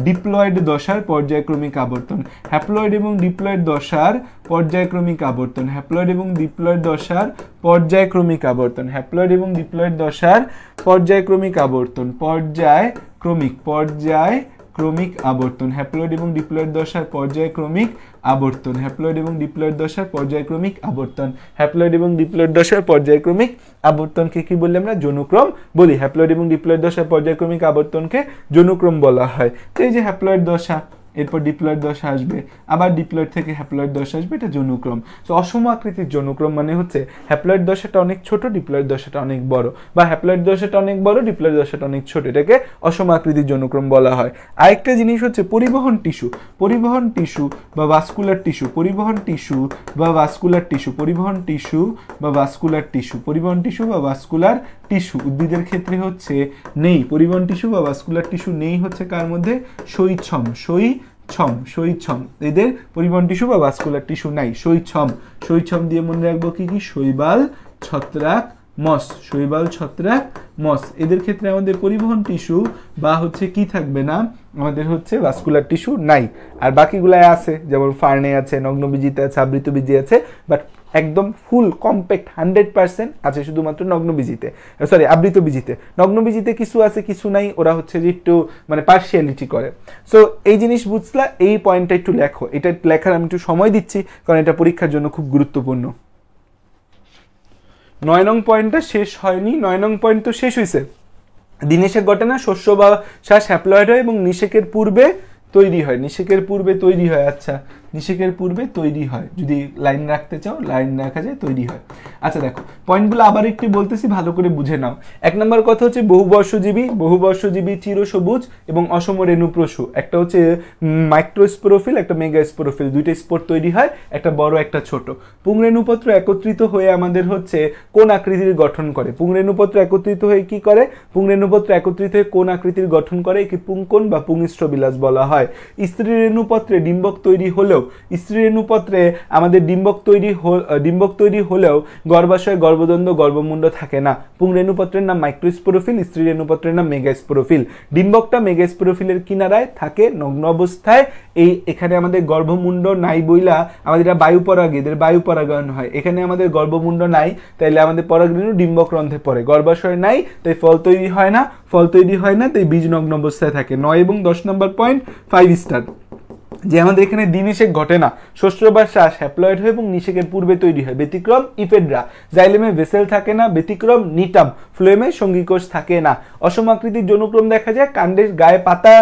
ডিপ্লয়েড দশার পর্যায়ক্রমিক আবর্তন হ্যাপ্লয়েড এবং ডিপ্লয়েড দশার পর্যায়ক্রমিক আবর্তন হ্যাপ্লয়েড এবং ডিপ্লয়েড দশার পর্যায়ক্রমিক আবর্তন হ্যাপ্লয়েড এবং ডিপ্লয়েড দশার পর্যায়ক্রমিক আবর্তন পর্যায়ক্রমিক পর্যায় ক্রমিক আবর্তন হ্যাপ্লয়েড এবং ডিপ্লয়েড দশার পর্যায়ক্রমিক আবর্তন হ্যাপ্লয়েড এবং ডিপ্লয়েড দশার পর্যায়ক্রমিক আবর্তন হ্যাপ্লয়েড এবং ডিপ্লয়েড দশার পর্যায়ক্রমিক আবর্তনকে কি বললে আমরা যনুক্রম বলি হ্যাপ্লয়েড এবং ডিপ্লয়েড দশার পর্যায়ক্রমিক আবর্তনকে যনুক্রম বলা হয় তো এই যে হ্যাপ্লয়েড দশা এরপর ডিপ্লয়েড দশা আসবে আবার ডিপ্লয়েড থেকে হ্যাপ্লয়েড দশা আসবে এটা জনুক্রম সো অসম আকৃতির জনুক্রম মানে হচ্ছে হ্যাপ্লয়েড দশাটা অনেক ছোট ডিপ্লয়েড দশাটা অনেক বড় বা হ্যাপ্লয়েড দশাটা অনেক বড় ডিপ্লয়েড দশাটা অনেক ছোট এটাকে অসম আকৃতির জনুক্রম বলা হয় আরেকটা জিনিস হচ্ছে পরিবহন টিস্যু পরিবহন টিস্যু বা ভাস্কুলার টিস্যু পরিবহন টিস্যু বা ভাস্কুলার টিস্যু পরিবহন টিস্যু বা ভাস্কুলার টিস্যু পরিবহন টিস্যু বা ভাস্কুলার টিস্যু উদ্ভিদের ক্ষেত্রে হচ্ছে নেই পরিবহন টিস্যু বা ভাস্কুলার টিস্যু নেই হচ্ছে কার মধ্যে ছম শৈ ছম ছম এদের পরিবহন টিস্যু বা ভাস্কুলার টিস্যু নাই ছম ছম দিয়ে মনে রাখবো কি কি শৈবাল ছত্রাক মস শৈবাল ছত্রাক মস এদের ক্ষেত্রে আমাদের পরিবহন টিস্যু বা হচ্ছে কি থাকবে না আমাদের হচ্ছে ভাস্কুলার টিস্যু নাই আর বাকিগুলায় আছে যেমন ফার্নে আছে নগ্নবীজিতে আছে আবৃতবীজি আছে বাট একদম ফুল কম্প্যাক্ট হান্ড্রেড পার্সেন্ট আছে শুধুমাত্র বিজিতে সরি আবৃত নগ্ন বিজিতে কিছু আছে কিছু নাই ওরা হচ্ছে যে একটু মানে পার্সিয়ালিটি করে সো এই জিনিস বুঝলা এই পয়েন্টটা একটু লেখো এটা লেখার আমি একটু সময় দিচ্ছি কারণ এটা পরীক্ষার জন্য খুব গুরুত্বপূর্ণ নয় নং পয়েন্টটা শেষ হয়নি নয় নং পয়েন্ট তো শেষ হয়েছে দিনেশের ঘটনা শস্য বা শ্বাস হ্যাপ্লয়েড হয় এবং নিষেকের পূর্বে তৈরি হয় নিষেকের পূর্বে তৈরি হয় আচ্ছা নিষেকের পূর্বে তৈরি হয় যদি লাইন রাখতে চাও লাইন রাখা যায় তৈরি হয় আচ্ছা দেখো পয়েন্টগুলো আবার একটু বলতেছি ভালো করে বুঝে নাও এক নম্বর কথা হচ্ছে বহুবর্ষজীবী বহুবর্ষজীবী চিরসবুজ এবং অসম রেণুপ্রসু একটা হচ্ছে মাইক্রোস্পোরোফিল একটা মেগা স্পোরোফিল দুইটা স্পোর তৈরি হয় একটা বড় একটা ছোট পুংরেণুপত্র একত্রিত হয়ে আমাদের হচ্ছে কোন আকৃতির গঠন করে পুংরেণুপত্র একত্রিত হয়ে কি করে পুংরেণুপত্র একত্রিত হয়ে কোন আকৃতির গঠন করে একে পুংকোণ বা বিলাস বলা হয় স্ত্রী রেণুপত্রে ডিম্বক তৈরি হলেও হলেও স্ত্রী রেণুপত্রে আমাদের ডিম্বক তৈরি ডিম্বক তৈরি হলেও গর্ভাশয় গর্ভদ্বন্দ্ব গর্ভমুণ্ড থাকে না পুং রেণুপত্রের নাম মাইক্রোস্পোরোফিল স্ত্রী রেণুপত্রের নাম মেগাস্পোরোফিল ডিম্বকটা মেগাস্পোরোফিলের কিনারায় থাকে নগ্ন অবস্থায় এই এখানে আমাদের গর্ভমুণ্ড নাই বইলা আমাদের এটা বায়ু পরাগীদের বায়ু পরাগায়ন হয় এখানে আমাদের গর্ভমুণ্ড নাই তাইলে আমাদের পরাগরেণু ডিম্বক রন্ধে পড়ে গর্ভাশয় নাই তাই ফল তৈরি হয় না ফল তৈরি হয় না তাই বীজ নগ্ন অবস্থায় থাকে নয় এবং দশ নম্বর পয়েন্ট ফাইভ স্টার যে আমাদের এখানে দ্বিনিষেক ঘটে না বা শ্বাস হ্যাপ্লয়েড হয় এবং নিষেকের পূর্বে তৈরি হয় ব্যতিক্রম ইফেড্রা জাইলেমে ভেসেল থাকে না ব্যতিক্রম নিটাম ফ্লোয়েমে সঙ্গীকোষ থাকে না অসমাকৃতির জনুক্রম দেখা যায় কাণ্ডের গায়ে পাতা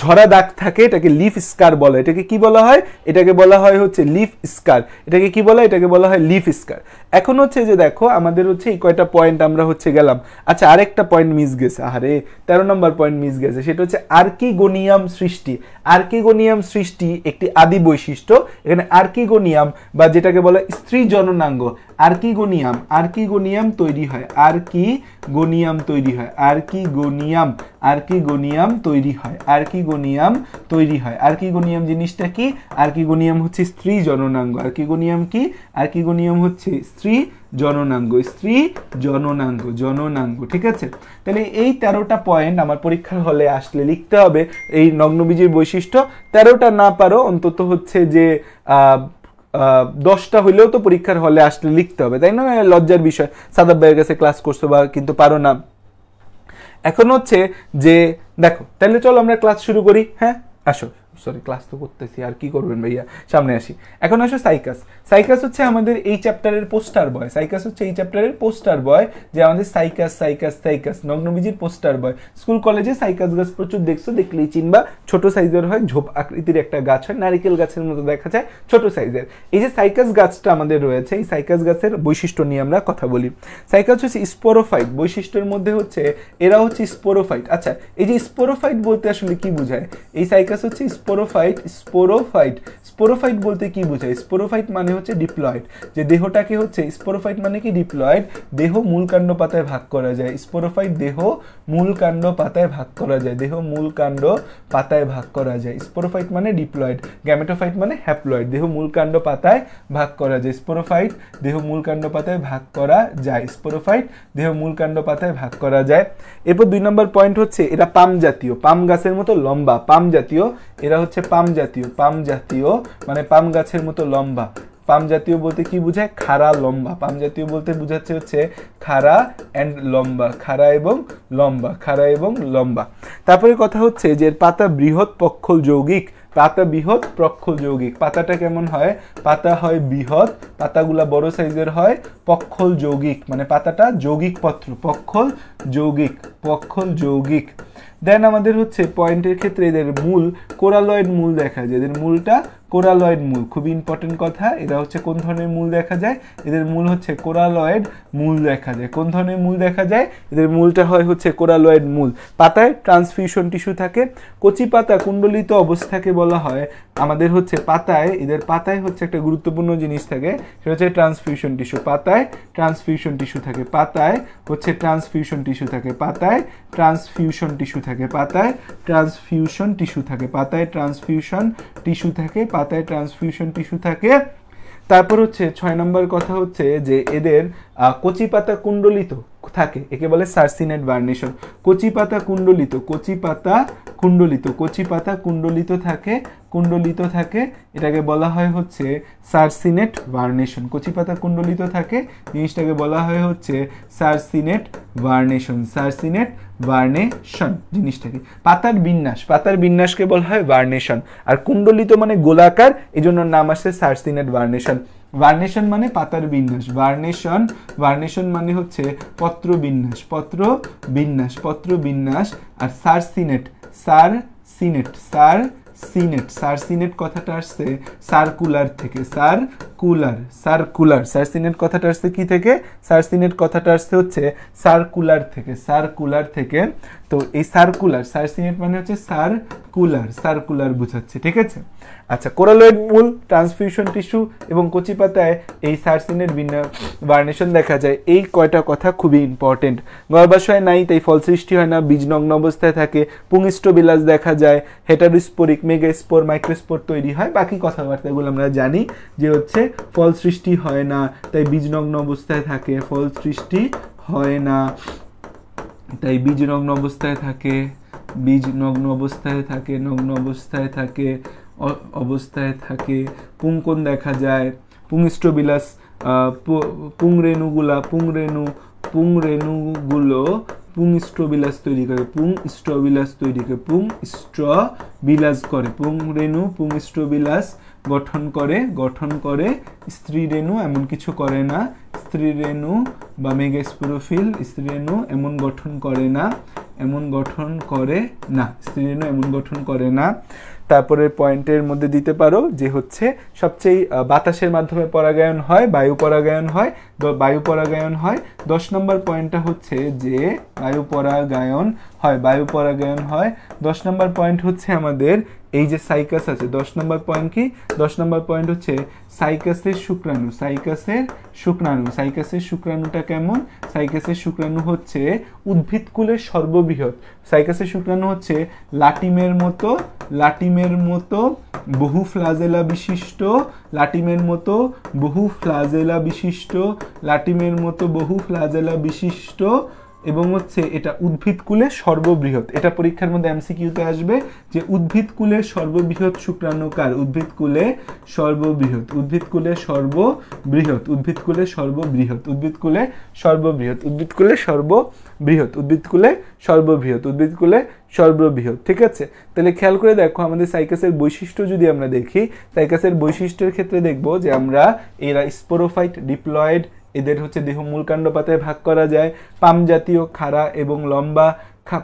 ঝরা দাগ থাকে এটাকে লিফ স্কার বলে এটাকে কি বলা হয় এটাকে বলা হয় হচ্ছে লিফ স্কার এটাকে কি বলা এটাকে বলা হয় লিফ স্কার এখন হচ্ছে যে দেখো আমাদের হচ্ছে এই কয়টা পয়েন্ট আমরা হচ্ছে গেলাম আচ্ছা আরেকটা পয়েন্ট মিস গেছে আরে তেরো নম্বর পয়েন্ট মিস গেছে সেটা হচ্ছে আর্কিগোনিয়াম সৃষ্টি আর্কিগোনিয়াম সৃষ্টি একটি আদি বৈশিষ্ট্য এখানে আর্কিগোনিয়াম বা যেটাকে বলে স্ত্রী জননাঙ্গ আর্কিগোনিয়াম আর্কিগোনিয়াম তৈরি হয় আর্কিগোনিয়াম তৈরি হয় আর্কিগোনিয়াম আর্কিগোনিয়াম তৈরি হয় আর্কিগোনিয়াম তৈরি হয় আর্কিগোনিয়াম জিনিসটা কি আর্কিগোনিয়াম হচ্ছে স্ত্রী জননাঙ্গ আর্কিগোনিয়াম কি আর্কিগোনিয়াম হচ্ছে স্ত্রী জননাঙ্গ স্ত্রী জননাঙ্গ জননাঙ্গ ঠিক আছে তাহলে এই তেরোটা পয়েন্ট আমার পরীক্ষার হলে আসলে লিখতে হবে এই নগ্নবীজের বৈশিষ্ট্য তেরোটা না পারো অন্তত হচ্ছে যে দশটা হলেও তো পরীক্ষার হলে আসলে লিখতে হবে তাই না লজ্জার বিষয় সাদাব ভাইয়ের কাছে ক্লাস করছো বা কিন্তু পারো না এখন হচ্ছে যে দেখো তাহলে চলো আমরা ক্লাস শুরু করি হ্যাঁ আসো সরি ক্লাস তো করতেছি আর কি করবেন ভাইয়া সামনে আসি এখন আসো সাইকাস সাইকাস হচ্ছে আমাদের এই চ্যাপ্টারের পোস্টার বয় সাইকাস হচ্ছে এই চ্যাপ্টারের পোস্টার বয় যে আমাদের সাইকাস সাইকাস সাইকাস নগ্নবীজির পোস্টার বয় স্কুল কলেজে সাইকাস গাছ প্রচুর দেখছো দেখলেই চিনবা ছোট সাইজের হয় ঝোপ আকৃতির একটা গাছ হয় নারিকেল গাছের মতো দেখা যায় ছোট সাইজের এই যে সাইকাস গাছটা আমাদের রয়েছে এই সাইকাস গাছের বৈশিষ্ট্য নিয়ে আমরা কথা বলি সাইকাস হচ্ছে স্পোরোফাইট বৈশিষ্ট্যের মধ্যে হচ্ছে এরা হচ্ছে স্পোরোফাইট আচ্ছা এই যে স্পোরোফাইট বলতে আসলে কি বোঝায় এই সাইকাস হচ্ছে স্পোরোফাইট স্পোরোফাইট স্পোরোফাইট বলতে কি বোঝায় স্পোরোফাইট মানে হচ্ছে ডিপ্লয়েড যে দেহটাকে হচ্ছে স্পোরোফাইট মানে কি ডিপ্লয়েড দেহ মূল কাণ্ড পাতায় ভাগ করা যায় স্পোরোফাইট দেহ মূল কাণ্ড পাতায় ভাগ করা যায় দেহ মূল কাণ্ড পাতায় ভাগ করা যায় স্পোরোফাইট মানে ডিপ্লয়েড গ্যামেটোফাইট মানে হ্যাপ্লয়েড দেহ মূল কাণ্ড পাতায় ভাগ করা যায় স্পোরোফাইট দেহ মূল কাণ্ড পাতায় ভাগ করা যায় স্পোরোফাইট দেহ মূল কাণ্ড পাতায় ভাগ করা যায় এরপর দুই নম্বর পয়েন্ট হচ্ছে এরা পাম জাতীয় পাম গাছের মতো লম্বা পাম জাতীয় এরা এরা হচ্ছে পাম জাতীয় পাম জাতীয় মানে পাম গাছের মতো লম্বা পাম জাতীয় বলতে কি বোঝায় খাড়া লম্বা পাম জাতীয় বলতে বোঝাচ্ছে হচ্ছে খাড়া অ্যান্ড লম্বা খাড়া এবং লম্বা খাড়া এবং লম্বা তারপরে কথা হচ্ছে যে পাতা বৃহৎ পক্ষল যৌগিক পাতা বৃহৎ প্রক্ষল যৌগিক পাতাটা কেমন হয় পাতা হয় বৃহৎ পাতাগুলা বড় সাইজের হয় পক্ষল যৌগিক মানে পাতাটা যৌগিক পত্র পক্ষল যৌগিক পক্ষল যৌগিক দেন আমাদের হচ্ছে পয়েন্টের ক্ষেত্রে এদের মূল কোরালয়েড মূল দেখা যায় এদের মূলটা কোরালয়েড মূল খুব ইম্পর্টেন্ট কথা এরা হচ্ছে কোন ধরনের মূল দেখা যায় এদের মূল হচ্ছে কোরালয়েড মূল দেখা যায় কোন ধরনের মূল দেখা যায় এদের মূলটা হয় হচ্ছে কোরালয়েড মূল পাতায় ট্রান্সফিউশন টিস্যু থাকে কচি পাতা কুণ্ডলিত অবস্থাকে বলা হয় আমাদের হচ্ছে পাতায় এদের পাতায় হচ্ছে একটা গুরুত্বপূর্ণ জিনিস থাকে সেটা হচ্ছে ট্রান্সফিউশন টিস্যু পাতায় ট্রান্সফিউশন টিস্যু থাকে পাতায় হচ্ছে ট্রান্সফিউশন টিস্যু থাকে পাতায় ট্রান্সফিউশন টিস্যু থাকে পাতায় ট্রান্সফিউশন টিস্যু থাকে পাতায় ট্রান্সফিউশন টিস্যু থাকে পাতায় ট্রান্সফিউশন টিস্যু থাকে তারপর হচ্ছে ছয় নম্বর কথা হচ্ছে যে এদের কচি পাতা কুণ্ডলিত থাকে একে বলে সার্সিনেট ভার্নেশন কচি পাতা কুণ্ডলিত কচি পাতা কুণ্ডলিত কচি পাতা কুণ্ডলিত থাকে কুণ্ডলিত থাকে এটাকে বলা হয় হচ্ছে সার্সিনেট ভার্নেশন কচি পাতা কুণ্ডলিত থাকে জিনিসটাকে বলা হয় হচ্ছে সার্সিনেট ভার্নেশন সার্সিনেট ভার্নেশন জিনিসটাকে পাতার বিন্যাস পাতার বিন্যাসকে বলা হয় ভার্নেশন আর কুণ্ডলিত মানে গোলাকার এজন্য নাম আসে সার্সিনেট ভার্নেশন ভার্নেশন মানে পাতার বিন্যাস ভার্নেশন ভার্নেশন মানে হচ্ছে পত্র বিন্যাস পত্র বিন্যাস পত্র বিন্যাস আর circinate circinate circinate circinate কথাটা আসছে সার্কুলার থেকে circular circular circinate কথাটা আসছে কী থেকে সার সিনেট কথাটা আসছে হচ্ছে সার্কুলার থেকে সার্কুলার থেকে তো এই সার্কুলার সার সিনেট মানে হচ্ছে সার্কুলার সার্কুলার বুঝাচ্ছে ঠিক আছে আচ্ছা কোরালয়েড মূল ট্রান্সফিউশন টিস্যু এবং কচি পাতায় এই সার্সিনের বার্নেশন দেখা যায় এই কয়টা কথা খুবই ইম্পর্টেন্ট গর্ভাশয় নাই তাই ফল সৃষ্টি হয় না বীজনগ্ন অবস্থায় থাকে পুংষ্ট বিলাস দেখা যায় হেটারোস্পোরিক মেগাস্পোর মাইক্রোস্পোর তৈরি হয় বাকি কথাবার্তাগুলো আমরা জানি যে হচ্ছে ফল সৃষ্টি হয় না তাই বীজনগ্ন অবস্থায় থাকে ফল সৃষ্টি হয় না তাই বীজ নগ্ন অবস্থায় থাকে বীজ নগ্ন অবস্থায় থাকে নগ্ন অবস্থায় থাকে অবস্থায় থাকে পুংকোণ দেখা যায় রেণু পুংরেণুগুলা পুংরেণু পুংরেণুগুলো পুংস্টবিলাস তৈরি করে পুংস্টবিলাস তৈরি করে বিলাস করে পুংরেণু পুংস্টবিলাস গঠন করে গঠন করে স্ত্রী রেণু এমন কিছু করে না স্ত্রী রেণু বা মেগাস্পোরোফিল স্ত্রী রেণু এমন গঠন করে না এমন গঠন করে না স্ত্রী রেণু এমন গঠন করে না তারপরের পয়েন্টের মধ্যে দিতে পারো যে হচ্ছে সবচেয়ে বাতাসের মাধ্যমে পরাগায়ন হয় বায়ু পরাগায়ন হয় বায়ু পরাগায়ন হয় দশ নম্বর পয়েন্টটা হচ্ছে যে বায়ু পরাগায়ন হয় বায়ু পরাগায়ন হয় দশ নম্বর পয়েন্ট হচ্ছে আমাদের এই যে সাইকাস আছে দশ নম্বর পয়েন্ট কি দশ নম্বর পয়েন্ট হচ্ছে সাইকাসের শুক্রাণু সাইকাসের শুক্রাণু সাইকাসের শুক্রাণুটা কেমন সাইকাসের শুক্রাণু হচ্ছে উদ্ভিদকুলের সর্ববৃহৎ সাইকাসের শুক্রাণু হচ্ছে লাটিমের মতো লাটিমের মতো বহু ফ্লাজেলা বিশিষ্ট লাটিমের মতো বহু ফ্লাজেলা বিশিষ্ট লাটিমের মতো বহু ফ্লাজেলা বিশিষ্ট এবং হচ্ছে এটা উদ্ভিদকুলে সর্ববৃহৎ এটা পরীক্ষার মধ্যে এমসিকিউতে আসবে যে উদ্ভিদকুলে সর্ববৃহৎ শুক্রাণুকার উদ্ভিদকুলে সর্ববৃহৎ উদ্ভিদকুলে সর্ববৃহৎ উদ্ভিদকুলে সর্ববৃহৎ উদ্ভিদকুলে সর্ববৃহৎ উদ্ভিদকুলে সর্ববৃহৎ উদ্ভিদকুলে সর্ববৃহৎ উদ্ভিদকুলে সর্ববৃহৎ ঠিক আছে তাহলে খেয়াল করে দেখো আমাদের সাইকাসের বৈশিষ্ট্য যদি আমরা দেখি সাইকাসের বৈশিষ্ট্যের ক্ষেত্রে দেখব যে আমরা এরা স্পোরোফাইট ডিপ্লয়েড এদের হচ্ছে দেহ মূলকাণ্ড পাতায় ভাগ করা যায় পাম জাতীয় খাড়া এবং লম্বা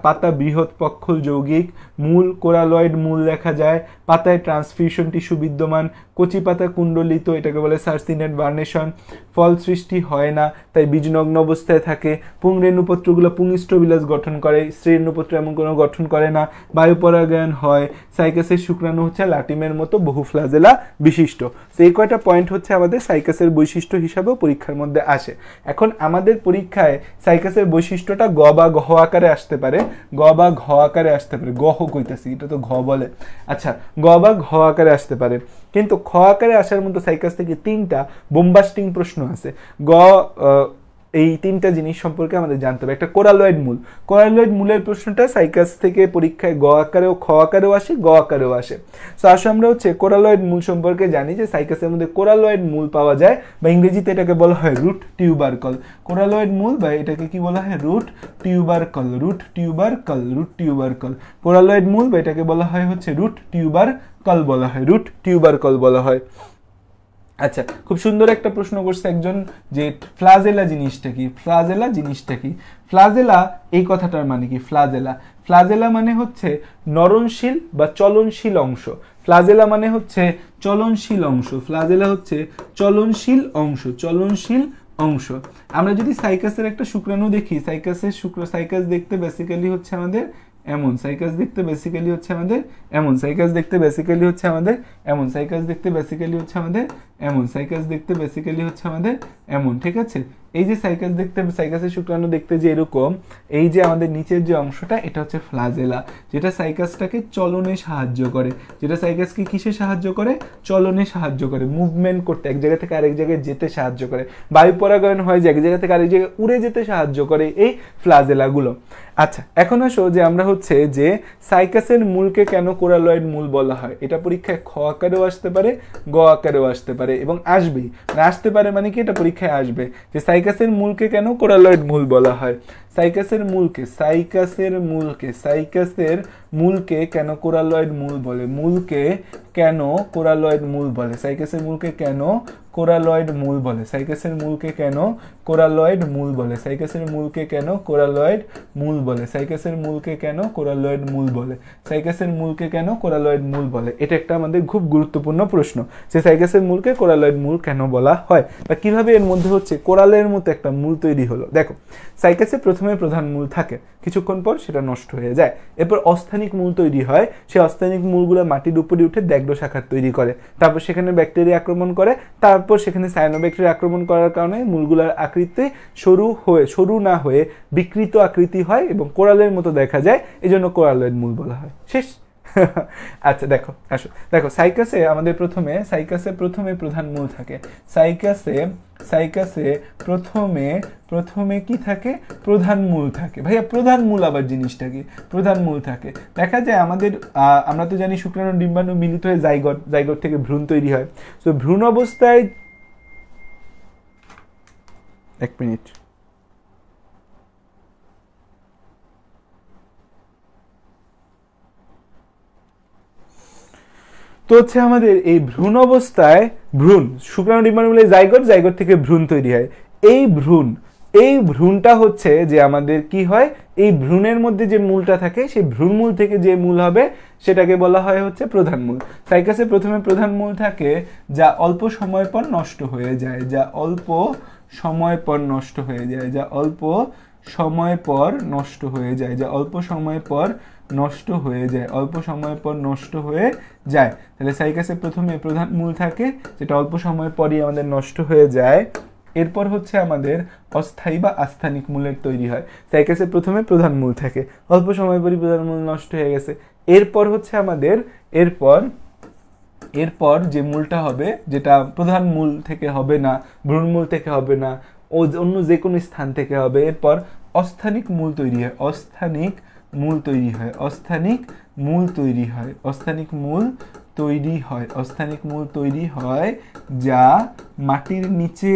পাতা বৃহৎ পক্ষল যৌগিক মূল কোরালয়েড মূল দেখা যায় পাতায় ট্রান্সফিউশন টিস্যু বিদ্যমান কচি পাতা কুণ্ডলিত এটাকে বলে সার্সিনেট বার্নেশন ফল সৃষ্টি হয় না তাই বীজনগ্ন অবস্থায় থাকে পুংরেণুপত্রগুলো পুংস্টবিলাস গঠন করে স্ত্রীরেণুপত্র এমন কোনো গঠন করে না বায়ুপরাগায়ন হয় সাইকাসের শুক্রাণু হচ্ছে লাটিমের মতো বহু ফ্লাজেলা বিশিষ্ট তো এই কয়টা পয়েন্ট হচ্ছে আমাদের সাইকাসের বৈশিষ্ট্য হিসাবেও পরীক্ষার মধ্যে আসে এখন আমাদের পরীক্ষায় সাইকাসের বৈশিষ্ট্যটা গ বা গহ আকারে আসতে পারে আকারে গ বা ঘ আকারে আসতে পারে গহ কইতাছি এটা তো ঘ বলে আচ্ছা গ বা ঘ আকারে আসতে পারে কিন্তু খ আকারে আসার মতো সাইকাস থেকে তিনটা বোম্বাস্টিং প্রশ্ন আছে গ এই তিনটা জিনিস সম্পর্কে আমাদের জানতে হবে একটা কোরালয়েড মূল কোরালয়েড মূলের প্রশ্নটা সাইকাস থেকে পরীক্ষায় গ আকারেও খ আকারেও আসে গ আকারেও আসে সো আসো আমরা হচ্ছে কোরালয়েড মূল সম্পর্কে জানি যে সাইকাসের মধ্যে কোরালয়েড মূল পাওয়া যায় বা ইংরেজিতে এটাকে বলা হয় রুট টিউবারকল কোরালয়েড মূল বা এটাকে কি বলা হয় root tubercle root tubercle root tubercle coralloid মূল বা এটাকে বলা হয় হচ্ছে রুট টিউবার কল বলা হয় রুট টিউবারকল বলা হয় আচ্ছা খুব সুন্দর একটা প্রশ্ন করছে একজন যে ফ্লাজেলা জিনিসটা কি ফ্লাজেলা জিনিসটা কি ফ্লাজেলা এই কথাটার মানে কি ফ্লাজেলা ফ্লাজেলা মানে হচ্ছে নরমশীল বা চলনশীল অংশ ফ্লাজেলা মানে হচ্ছে চলনশীল অংশ ফ্লাজেলা হচ্ছে চলনশীল অংশ চলনশীল অংশ আমরা যদি সাইকাসের একটা শুক্রাণু দেখি সাইকাসের শুক্র সাইকাস দেখতে বেসিক্যালি হচ্ছে আমাদের এমন সাইকাস দেখতে বেসিক্যালি হচ্ছে আমাদের এমন সাইকাস দেখতে বেসিক্যালি হচ্ছে আমাদের এমন সাইকাস দেখতে বেসিক্যালি হচ্ছে আমাদের এমন সাইকাস দেখতে বেসিক্যালি হচ্ছে আমাদের এমন ঠিক আছে এই যে সাইকাস দেখতে সাইকাসের শুক্রাণু দেখতে যে এরকম এই যে আমাদের নিচের যে অংশটা এটা হচ্ছে ফ্লাজেলা যেটা সাইকাসটাকে চলনে সাহায্য করে যেটা সাইকাসকে কিসে সাহায্য করে চলনে সাহায্য করে মুভমেন্ট করতে এক জায়গা থেকে আরেক জায়গায় যেতে সাহায্য করে বায়ু পরাগায়ন হয় যে এক জায়গা থেকে আরেক জায়গায় উড়ে যেতে সাহায্য করে এই ফ্লাজেলাগুলো আচ্ছা এখন আসো যে আমরা হচ্ছে যে সাইকাসের মূলকে কেন কোরালয়েড মূল বলা হয় এটা পরীক্ষায় খ আকারেও আসতে পারে গ আকারেও আসতে পারে এবং আসবেই মানে আসতে পারে মানে কি এটা পরীক্ষায় আসবে যে সাইকাসের মূলকে কেন কোরালয়েড মূল বলা হয় সাইকাসের মূলকে সাইকাসের মূলকে সাইকাসের মূলকে কেন কোরালয়েড মূল বলে মূলকে কেন কোরালয়েড মূল বলে সাইকাসের মূলকে কেন কোরালয়েড মূল বলে সাইকাসের মূলকে কেন কোরালয়েড মূল বলে সাইকাসের মূলকে কেন কোরালয়েড মূল বলে সাইকাসের মূলকে কেন কোরালয়েড মূল বলে সাইকাসের মূলকে কেন কোরালয়েড মূল বলে এটা একটা আমাদের খুব গুরুত্বপূর্ণ প্রশ্ন যে সাইকাসের মূলকে কোরালয়েড মূল কেন বলা হয় বা কীভাবে এর মধ্যে হচ্ছে কোরালয়ের মতো একটা মূল তৈরি হলো দেখো সাইকাসের প্রথম প্রথমে প্রধান মূল থাকে কিছুক্ষণ পর সেটা নষ্ট হয়ে যায় এরপর অস্থানিক মূল তৈরি হয় সেই অস্থানিক মূলগুলো মাটির উপরে উঠে দ্যাগ্র শাখার তৈরি করে তারপর সেখানে ব্যাকটেরিয়া আক্রমণ করে তারপর সেখানে সায়ানোব্যাকটেরিয়া আক্রমণ করার কারণে মূলগুলার আকৃতি সরু হয়ে সরু না হয়ে বিকৃত আকৃতি হয় এবং কোরালের মতো দেখা যায় এজন্য কোরালয়েড মূল বলা হয় শেষ আচ্ছা দেখো আসো দেখো সাইকাসে আমাদের প্রথমে সাইকাসে প্রথমে প্রধান মূল থাকে সাইকাসে সাইকাসে প্রথমে প্রথমে কি থাকে প্রধান মূল থাকে ভাইয়া প্রধান মূল আবার জিনিসটা কি প্রধান মূল থাকে দেখা যায় আমাদের আমরা তো জানি শুক্রাণু ডিম্বাণু মিলিত হয়ে জাইগট জাইগট থেকে ভ্রূণ তৈরি হয় তো ভ্রূণ অবস্থায় এক মিনিট তো হচ্ছে আমাদের এই ভ্রূণ অবস্থায় ভ্রূণ শুক্রাণু ডিম্বাণুগুলো জাইগট জাইগট থেকে ভ্রূণ তৈরি হয় এই ভ্রূণ এই ভ্রূণটা হচ্ছে যে আমাদের কি হয় এই ভ্রূণের মধ্যে যে মূলটা থাকে সেই ভ্রূণ মূল থেকে যে মূল হবে সেটাকে বলা হয় হচ্ছে প্রধান মূল সাইকাসে প্রথমে প্রধান মূল থাকে যা অল্প সময় পর নষ্ট হয়ে যায় যা অল্প সময় পর নষ্ট হয়ে যায় যা অল্প সময় পর নষ্ট হয়ে যায় যা অল্প সময় পর নষ্ট হয়ে যায় অল্প সময়ের পর নষ্ট হয়ে যায় তাহলে সাইকাসের প্রথমে প্রধান মূল থাকে যেটা অল্প সময় পরই আমাদের নষ্ট হয়ে যায় এরপর হচ্ছে আমাদের অস্থায়ী বা আস্থানিক মূলের তৈরি হয় সাইকাসের প্রথমে প্রধান মূল থাকে অল্প সময় পরই প্রধান মূল নষ্ট হয়ে গেছে এরপর হচ্ছে আমাদের এরপর এরপর যে মূলটা হবে যেটা প্রধান মূল থেকে হবে না ভ্রূণমূল থেকে হবে না ও অন্য যে কোনো স্থান থেকে হবে এরপর অস্থানিক মূল তৈরি হয় অস্থানিক মূল তৈরি হয় অস্থানিক মূল তৈরি হয় অস্থানিক মূল তৈরি হয় অস্থানিক মূল তৈরি হয় যা মাটির নিচে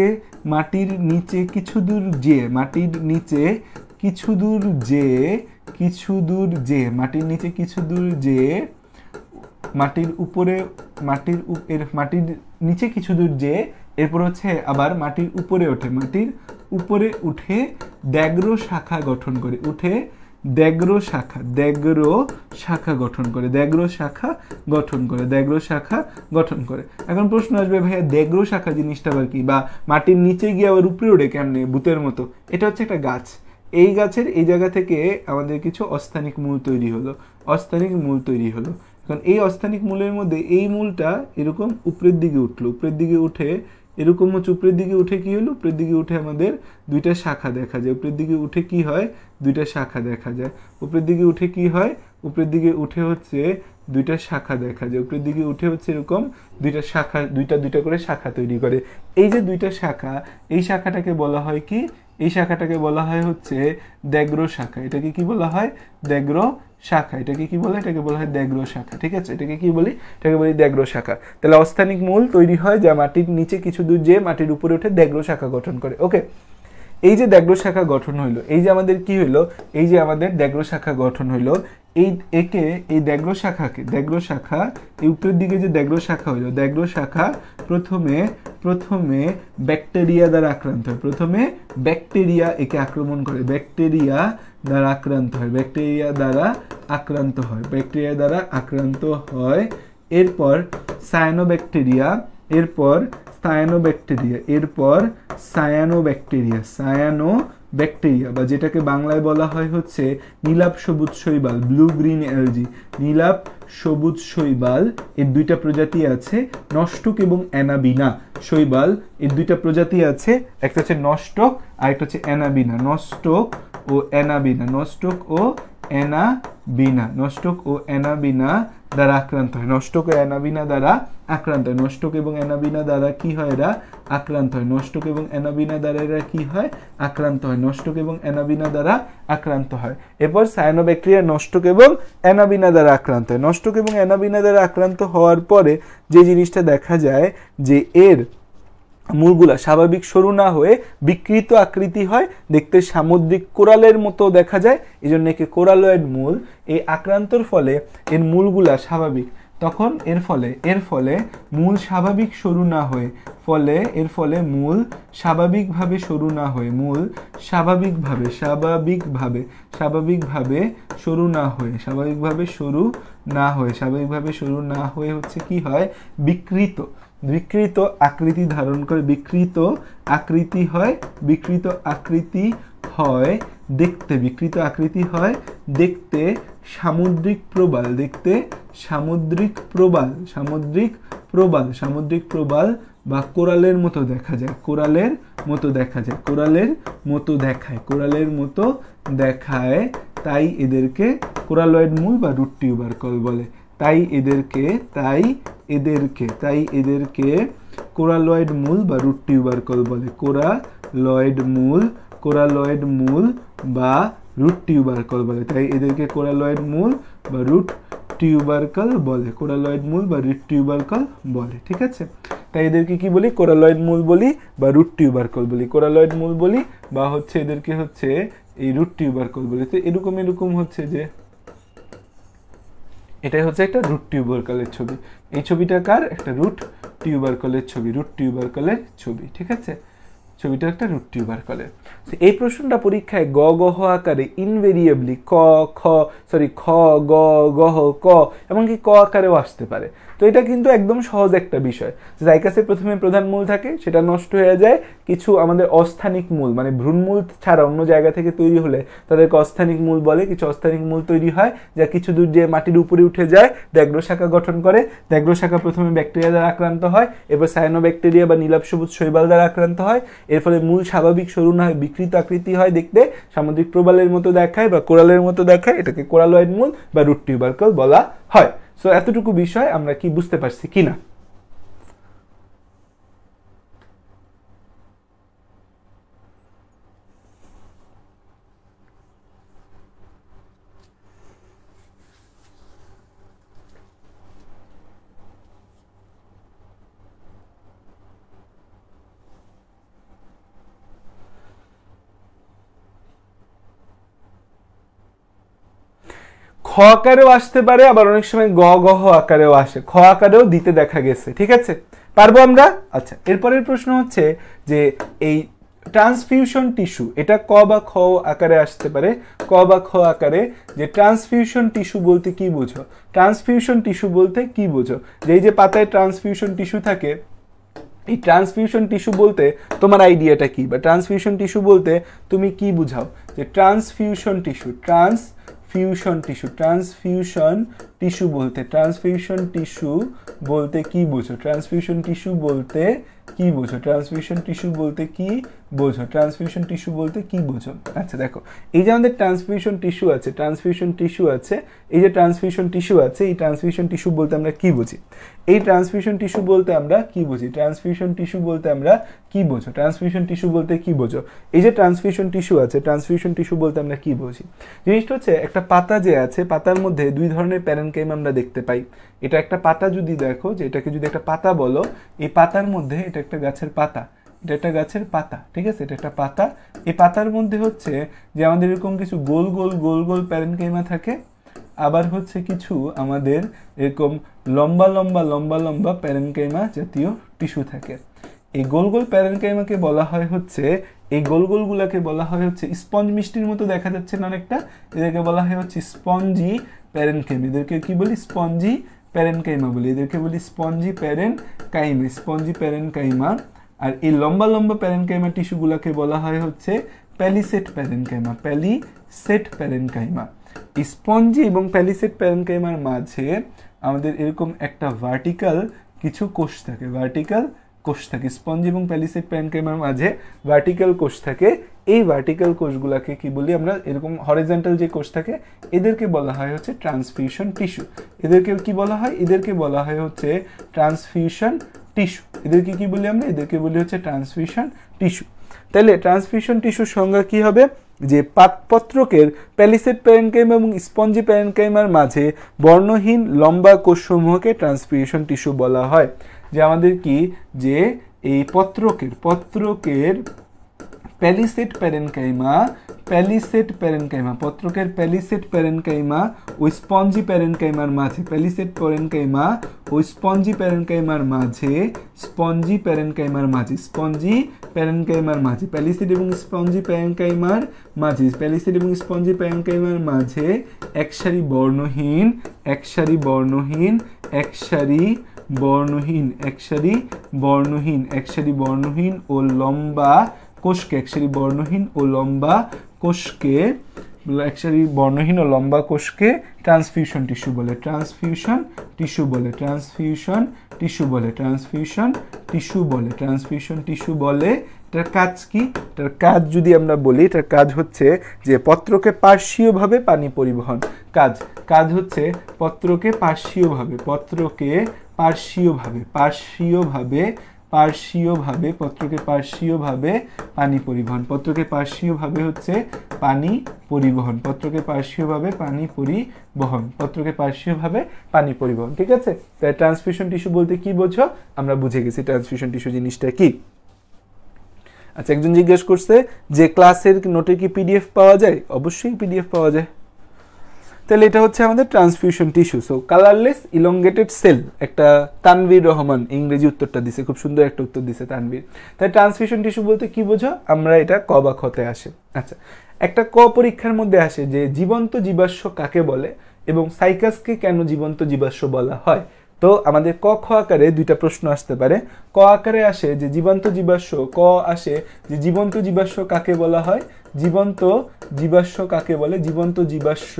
মাটির নিচে কিছু দূর যে মাটির নিচে কিছু দূর যে কিছু দূর যে মাটির নিচে কিছু দূর যে মাটির উপরে মাটির এর মাটির নিচে কিছু দূর যে এরপর হচ্ছে আবার মাটির উপরে ওঠে মাটির উপরে উঠে ব্যাগ্র শাখা গঠন করে উঠে দ্যাগ্র শাখা দ্যাগ্র শাখা গঠন করে দ্যাগ্র শাখা গঠন করে দ্যাগ্র শাখা গঠন করে এখন প্রশ্ন আসবে ভাইয়া দ্যাগ্র শাখা জিনিসটা আবার কি বা মাটির নিচে গিয়ে আবার উপরে ওঠে কেমনে বুতের মতো এটা হচ্ছে একটা গাছ এই গাছের এই জায়গা থেকে আমাদের কিছু অস্থানিক মূল তৈরি হলো অস্থানিক মূল তৈরি হলো এখন এই অস্থানিক মূলের মধ্যে এই মূলটা এরকম উপরের দিকে উঠলো উপরের দিকে উঠে এরকম হচ্ছে উপরের দিকে উঠে কি হলো উপরের দিকে উঠে আমাদের দুইটা শাখা দেখা যায় উপরের দিকে উঠে কি হয় দুইটা শাখা দেখা যায় উপরের দিকে উঠে কি হয় উপরের দিকে উঠে হচ্ছে দুইটা শাখা দেখা যায় উপরের দিকে উঠে হচ্ছে এরকম দুইটা শাখা দুইটা দুইটা করে শাখা তৈরি করে এই যে দুইটা শাখা এই শাখাটাকে বলা হয় কি এই শাখাটাকে বলা হয় হচ্ছে দ্যাগ্র শাখা এটাকে কি বলা হয় দ্যাগ্র শাখা এটাকে কি বলে এটাকে বলা হয় দ্যাগ্র শাখা ঠিক আছে এটাকে কি বলি এটাকে বলি দ্যাগ্র শাখা তাহলে অস্থানিক মূল তৈরি হয় যা মাটির নিচে কিছু দূর যেয়ে মাটির উপরে উঠে দ্যাগ্র শাখা গঠন করে ওকে এই যে দ্যাগ্র শাখা গঠন হইলো এই যে আমাদের কি হইলো এই যে আমাদের দ্যাগ্র শাখা গঠন হইলো এই একে এই দ্যাগ্র শাখাকে দ্যাগ্র শাখা এই উত্তর দিকে যে দ্যাগ্র শাখা হইলো দ্যাগ্র শাখা প্রথমে প্রথমে ব্যাকটেরিয়া দ্বারা আক্রান্ত হয় প্রথমে ব্যাকটেরিয়া একে আক্রমণ করে ব্যাকটেরিয়া দ্বারা আক্রান্ত হয় ব্যাকটেরিয়া দ্বারা আক্রান্ত হয় ব্যাকটেরিয়া দ্বারা আক্রান্ত হয় এরপর সায়ানোব্যাকটেরিয়া এরপর সায়ানোব্যাকটেরিয়া এরপর সায়ানোব্যাকটেরিয়া সায়ানো ব্যাকটেরিয়া বা যেটাকে বাংলায় বলা হয় হচ্ছে নীলাপ সবুজ শৈবাল ব্লু গ্রিন অ্যালজি নীলাপ সবুজ শৈবাল এর দুইটা প্রজাতি আছে নষ্টক এবং অ্যানাবিনা শৈবাল এর দুইটা প্রজাতি আছে একটা হচ্ছে নষ্টক আর একটা হচ্ছে অ্যানাবিনা নষ্টক ও অ্যানাবিনা নষ্টক ও অ্যানাবিনা নষ্টক ও অ্যানাবিনা দ্বারা আক্রান্ত হয় নষ্টক অ্যানাবিনা দ্বারা আক্রান্ত হয় নষ্টক এবং অ্যানাবিনা দ্বারা কি হয় এরা আক্রান্ত হয় নষ্টক এবং অ্যানাবিনা দ্বারা এরা কি হয় আক্রান্ত হয় নষ্টক এবং অ্যানাবিনা দ্বারা আক্রান্ত হয় এরপর সায়ানোব্যাকটেরিয়া নষ্টক এবং অ্যানাবিনা দ্বারা আক্রান্ত হয় নষ্টক এবং অ্যানাবিনা দ্বারা আক্রান্ত হওয়ার পরে যে জিনিসটা দেখা যায় যে এর মূলগুলা স্বাভাবিক সরু না হয়ে বিকৃত আকৃতি হয় দেখতে সামুদ্রিক কোরালের মতো দেখা যায় এই জন্য একে কোরালয়েড মূল এই আক্রান্তর ফলে এর মূলগুলা স্বাভাবিক তখন এর ফলে এর ফলে মূল স্বাভাবিক সরু না হয়ে ফলে এর ফলে মূল স্বাভাবিকভাবে সরু না হয়ে মূল স্বাভাবিকভাবে স্বাভাবিকভাবে স্বাভাবিকভাবে সরু না হয়ে স্বাভাবিকভাবে সরু না হয়ে স্বাভাবিকভাবে সরু না হয়ে হচ্ছে কি হয় বিকৃত বিকৃত আকৃতি ধারণ করে বিকৃত আকৃতি হয় বিকৃত আকৃতি হয় দেখতে বিকৃত আকৃতি হয় দেখতে সামুদ্রিক প্রবাল দেখতে সামুদ্রিক প্রবাল সামুদ্রিক প্রবাল সামুদ্রিক প্রবাল বা কোরালের মতো দেখা যায় কোরালের মতো দেখা যায় কোরালের মতো দেখায় কোরালের মতো দেখায় তাই এদেরকে কোরালয়েড মূল বা রুট টিউবারকল বলে তাই এদেরকে তাই এদেরকে তাই এদেরকে কোরালয়েড মূল বা রুট টিউবারকল বলে কোরালয়েড মূল কোরালয়েড মূল বা রুট টিউবারকল বলে তাই এদেরকে কোরালয়েড মূল বা রুট টিউবারকল বলে কোরালয়েড মূল বা রুট টিউবারকল বলে ঠিক আছে তাই এদেরকে কি বলি কোরালয়েড মূল বলি বা রুট টিউবারকল বলি কোরালয়েড মূল বলি বা হচ্ছে এদেরকে হচ্ছে এই রুট টিউবারকল বলে তো এরকম এরকম হচ্ছে যে এটাই হচ্ছে একটা রুট টিউবারকলের ছবি এই ছবিটা কার একটা রুট টিউবারকলের ছবি রুট টিউবারকলের ছবি ঠিক আছে ছবিটা একটা রুট টিউবারকলের তো এই প্রশ্নটা পরীক্ষায় গ হ আকারে ইনভেরিয়েবলি ক খ সরি খ গ হ ক এমনকি ক আকারেও আসতে পারে তো এটা কিন্তু একদম সহজ একটা বিষয় যে প্রথমে প্রধান মূল থাকে সেটা নষ্ট হয়ে যায় কিছু আমাদের অস্থানিক মূল মানে ভ্রূণমূল ছাড়া অন্য জায়গা থেকে তৈরি হলে তাদেরকে অস্থানিক মূল বলে কিছু অস্থানিক মূল তৈরি হয় যা কিছু দূর যে মাটির উপরে উঠে যায় শাখা গঠন করে শাখা প্রথমে ব্যাকটেরিয়া দ্বারা আক্রান্ত হয় এরপর ব্যাকটেরিয়া বা নীলাভ সবুজ শৈবাল দ্বারা আক্রান্ত হয় এর ফলে মূল স্বাভাবিক সরু না হয় বিকৃত আকৃতি হয় দেখতে সামুদ্রিক প্রবালের মতো দেখায় বা কোরালের মতো দেখায় এটাকে কোরালয়েড মূল বা রুট টিউবারকল বলা হয় সো এতটুকু বিষয় আমরা কি বুঝতে পারছি কিনা খ আকারেও আসতে পারে আবার অনেক সময় গ গহ আকারেও আসে খ আকারেও দিতে দেখা গেছে ঠিক আছে পারবো আমরা আচ্ছা এরপরের প্রশ্ন হচ্ছে যে এই ট্রান্সফিউশন টিস্যু এটা ক বা খ আকারে আসতে পারে ক বা খ আকারে যে ট্রান্সফিউশন টিস্যু বলতে কি বোঝো ট্রান্সফিউশন টিস্যু বলতে কি বোঝো যেই যে পাতায় ট্রান্সফিউশন টিস্যু থাকে এই ট্রান্সফিউশন টিস্যু বলতে তোমার আইডিয়াটা কি বা ট্রান্সফিউশন টিস্যু বলতে তুমি কি বুঝাও যে transfusion tissue transfusion tissue transfusion tissue বলতে ট্রান্সফিউশন টিস্যু বলতে কি বোঝো ট্রান্সফিউশন টিস্যু বলতে কি বোঝো ট্রান্সফিউশন টিস্যু বলতে কি বোঝো ট্রান্সফিউশন টিস্যু বলতে কি বোঝো আচ্ছা দেখো এই যে আমাদের ট্রান্সফিউশন টিস্যু আছে ট্রান্সফিউশন টিস্যু আছে এই যে ট্রান্সফিউশন টিস্যু আছে এই ট্রান্সফিউশন টিস্যু বলতে আমরা কি বুঝি এই ট্রান্সফিউশন টিস্যু বলতে আমরা কি বুঝি ট্রান্সফিউশন টিস্যু বলতে আমরা কি বোঝো ট্রান্সফিউশন টিস্যু বলতে কি বোঝো এই যে ট্রান্সফিউশন টিস্যু আছে ট্রান্সফিউশন টিস্যু বলতে আমরা কি বুঝি জিনিসটা হচ্ছে একটা পাতা যে আছে পাতার মধ্যে দুই ধরনের প্যারেনকাইম আমরা দেখতে পাই এটা একটা পাতা যদি দেখো যে এটাকে যদি একটা পাতা বলো এই পাতার মধ্যে এটা একটা গাছের পাতা এটা একটা গাছের পাতা ঠিক আছে এটা একটা পাতা এই পাতার মধ্যে হচ্ছে যে আমাদের এরকম কিছু গোল গোল গোল গোল প্যারেনকেমা থাকে আবার হচ্ছে কিছু আমাদের এরকম লম্বা লম্বা লম্বা লম্বা প্যারেনকেমা জাতীয় টিস্যু থাকে এই গোল গোল প্যারেনকাইমাকে বলা হয় হচ্ছে এই গোল গোলগুলোকে বলা হয় হচ্ছে স্পঞ্জ মিষ্টির মতো দেখা যাচ্ছে না অনেকটা এদেরকে বলা হয় হচ্ছে স্পঞ্জি প্যারেনকেম এদেরকে কি বলি স্পঞ্জি প্যারেনকাইমা বলি এদেরকে বলি spongy parenchyma spongy parenchyma আর এই লম্বা লম্বা প্যারেনকাইমা টিস্যুগুলোকে বলা হয় হচ্ছে palisade parenchyma palisade parenchyma spongy এবং প্যালিসেট প্যারেনকাইমার মাঝে আমাদের এরকম একটা ভার্টিক্যাল কিছু কোষ থাকে ভার্টিক্যাল কোষ থাকে স্পঞ্জি এবং প্যালিসেট প্যারেনকাইমার মাঝে ভার্টিক্যাল কোষ থাকে এই ভার্টিক্যাল কোষগুলোকে কি বলি আমরা এরকম হরিজেন্টাল যে কোষ থাকে এদেরকে বলা হয় হচ্ছে ট্রান্সফিউশন টিস্যু এদেরকে কি বলা হয় এদেরকে বলা হয় হচ্ছে ট্রান্সফিউশন টিস্যু এদেরকে কি বলি আমরা এদেরকে বলি হচ্ছে ট্রান্সমিশন টিস্যু তাহলে ট্রান্সমিশন টিস্যুর সংজ্ঞা কি হবে যে পাতপত্রকের প্যালিসেট প্যারেনকাইম এবং স্পঞ্জি প্যারেনকাইমার মাঝে বর্ণহীন লম্বা কোষসমূহকে ট্রান্সমিশন টিস্যু বলা হয় যে আমাদের কি যে এই পত্রকের পত্রকের প্যালিসেট প্যারেনকাইমা প্যালিসেট প্যারেনকাইমা পত্রকের প্যালিসেট প্যারেনকাইমা ও স্পঞ্জি প্যারেনকাইমার মাঝে প্যালিসেট প্যারেনকাইমা ও স্পঞ্জি প্যারেনকাইমার মাঝে স্পঞ্জি প্যারেনকাইমার মাঝে স্পঞ্জি প্যারেনকাইমার মাঝে প্যালিসেট এবং স্পঞ্জি প্যারেনকাইমার মাঝে প্যালিসেট এবং স্পঞ্জি প্যারেনকাইমার মাঝে একসারি বর্ণহীন একসারি বর্ণহীন একসারি বর্ণহীন একসারি বর্ণহীন একসারি বর্ণহীন ও লম্বা কোষকে অ্যাকচুয়ালি বর্ণহীন ও লম্বা কোষকে অ্যাকচুয়ালি বর্ণহীন ও লম্বা কোষকে ট্রান্সফিউশন টিস্যু বলে ট্রান্সফিউশন টিস্যু বলে ট্রান্সফিউশন টিস্যু বলে ট্রান্সফিউশন টিস্যু বলে ট্রান্সফিউশন টিস্যু বলে এটার কাজ কি এটার কাজ যদি আমরা বলি এটার কাজ হচ্ছে যে পত্রকে পার্শ্বীয়ভাবে পানি পরিবহন কাজ কাজ হচ্ছে পত্রকে পার্শ্বীয়ভাবে পত্রকে পার্শ্বীয়ভাবে পার্শ্বীয়ভাবে পার্শ্বীয়ভাবে পত্রকে পার্শ্বীয়ভাবে পানি পরিবহন পত্রকে পার্শ্বীয়ভাবে হচ্ছে পানি পরিবহন পত্রকে পার্শ্বীয়ভাবে পানি পরিবহন পত্রকে পার্শ্বীয়ভাবে পানি পরিবহন ঠিক আছে তাই ট্রান্সমিশন টিস্যু বলতে কি বোঝো আমরা বুঝে গেছি ট্রান্সফিউশন টিস্যু জিনিসটা কি আচ্ছা একজন জিজ্ঞেস করছে যে ক্লাসের নোটের কি পিডিএফ পাওয়া যায় অবশ্যই পিডিএফ পাওয়া যায় তাহলে এটা হচ্ছে আমাদের transfusion tissue so colourless elongated cell একটা তানভীর রহমান ইংরেজি উত্তরটা দিছে খুব সুন্দর একটা উত্তর দিছে তানভীর তাই ট্রান্সফিউশন টিস্যু বলতে কি বোঝো আমরা এটা ক বা ক্ষতে আসে আচ্ছা একটা ক পরীক্ষার মধ্যে আসে যে জীবন্ত জীবাশ্ম কাকে বলে এবং সাইকাসকে কেন জীবন্ত জীবাশ্ম বলা হয় তো আমাদের ক খ আকারে দুইটা প্রশ্ন আসতে পারে ক আকারে আসে যে জীবন্ত জীবাশ্ম ক আসে যে জীবন্ত জীবাশ্ম কাকে বলা হয় জীবন্ত জীবাশ্ম কাকে বলে জীবন্ত জীবাশ্ম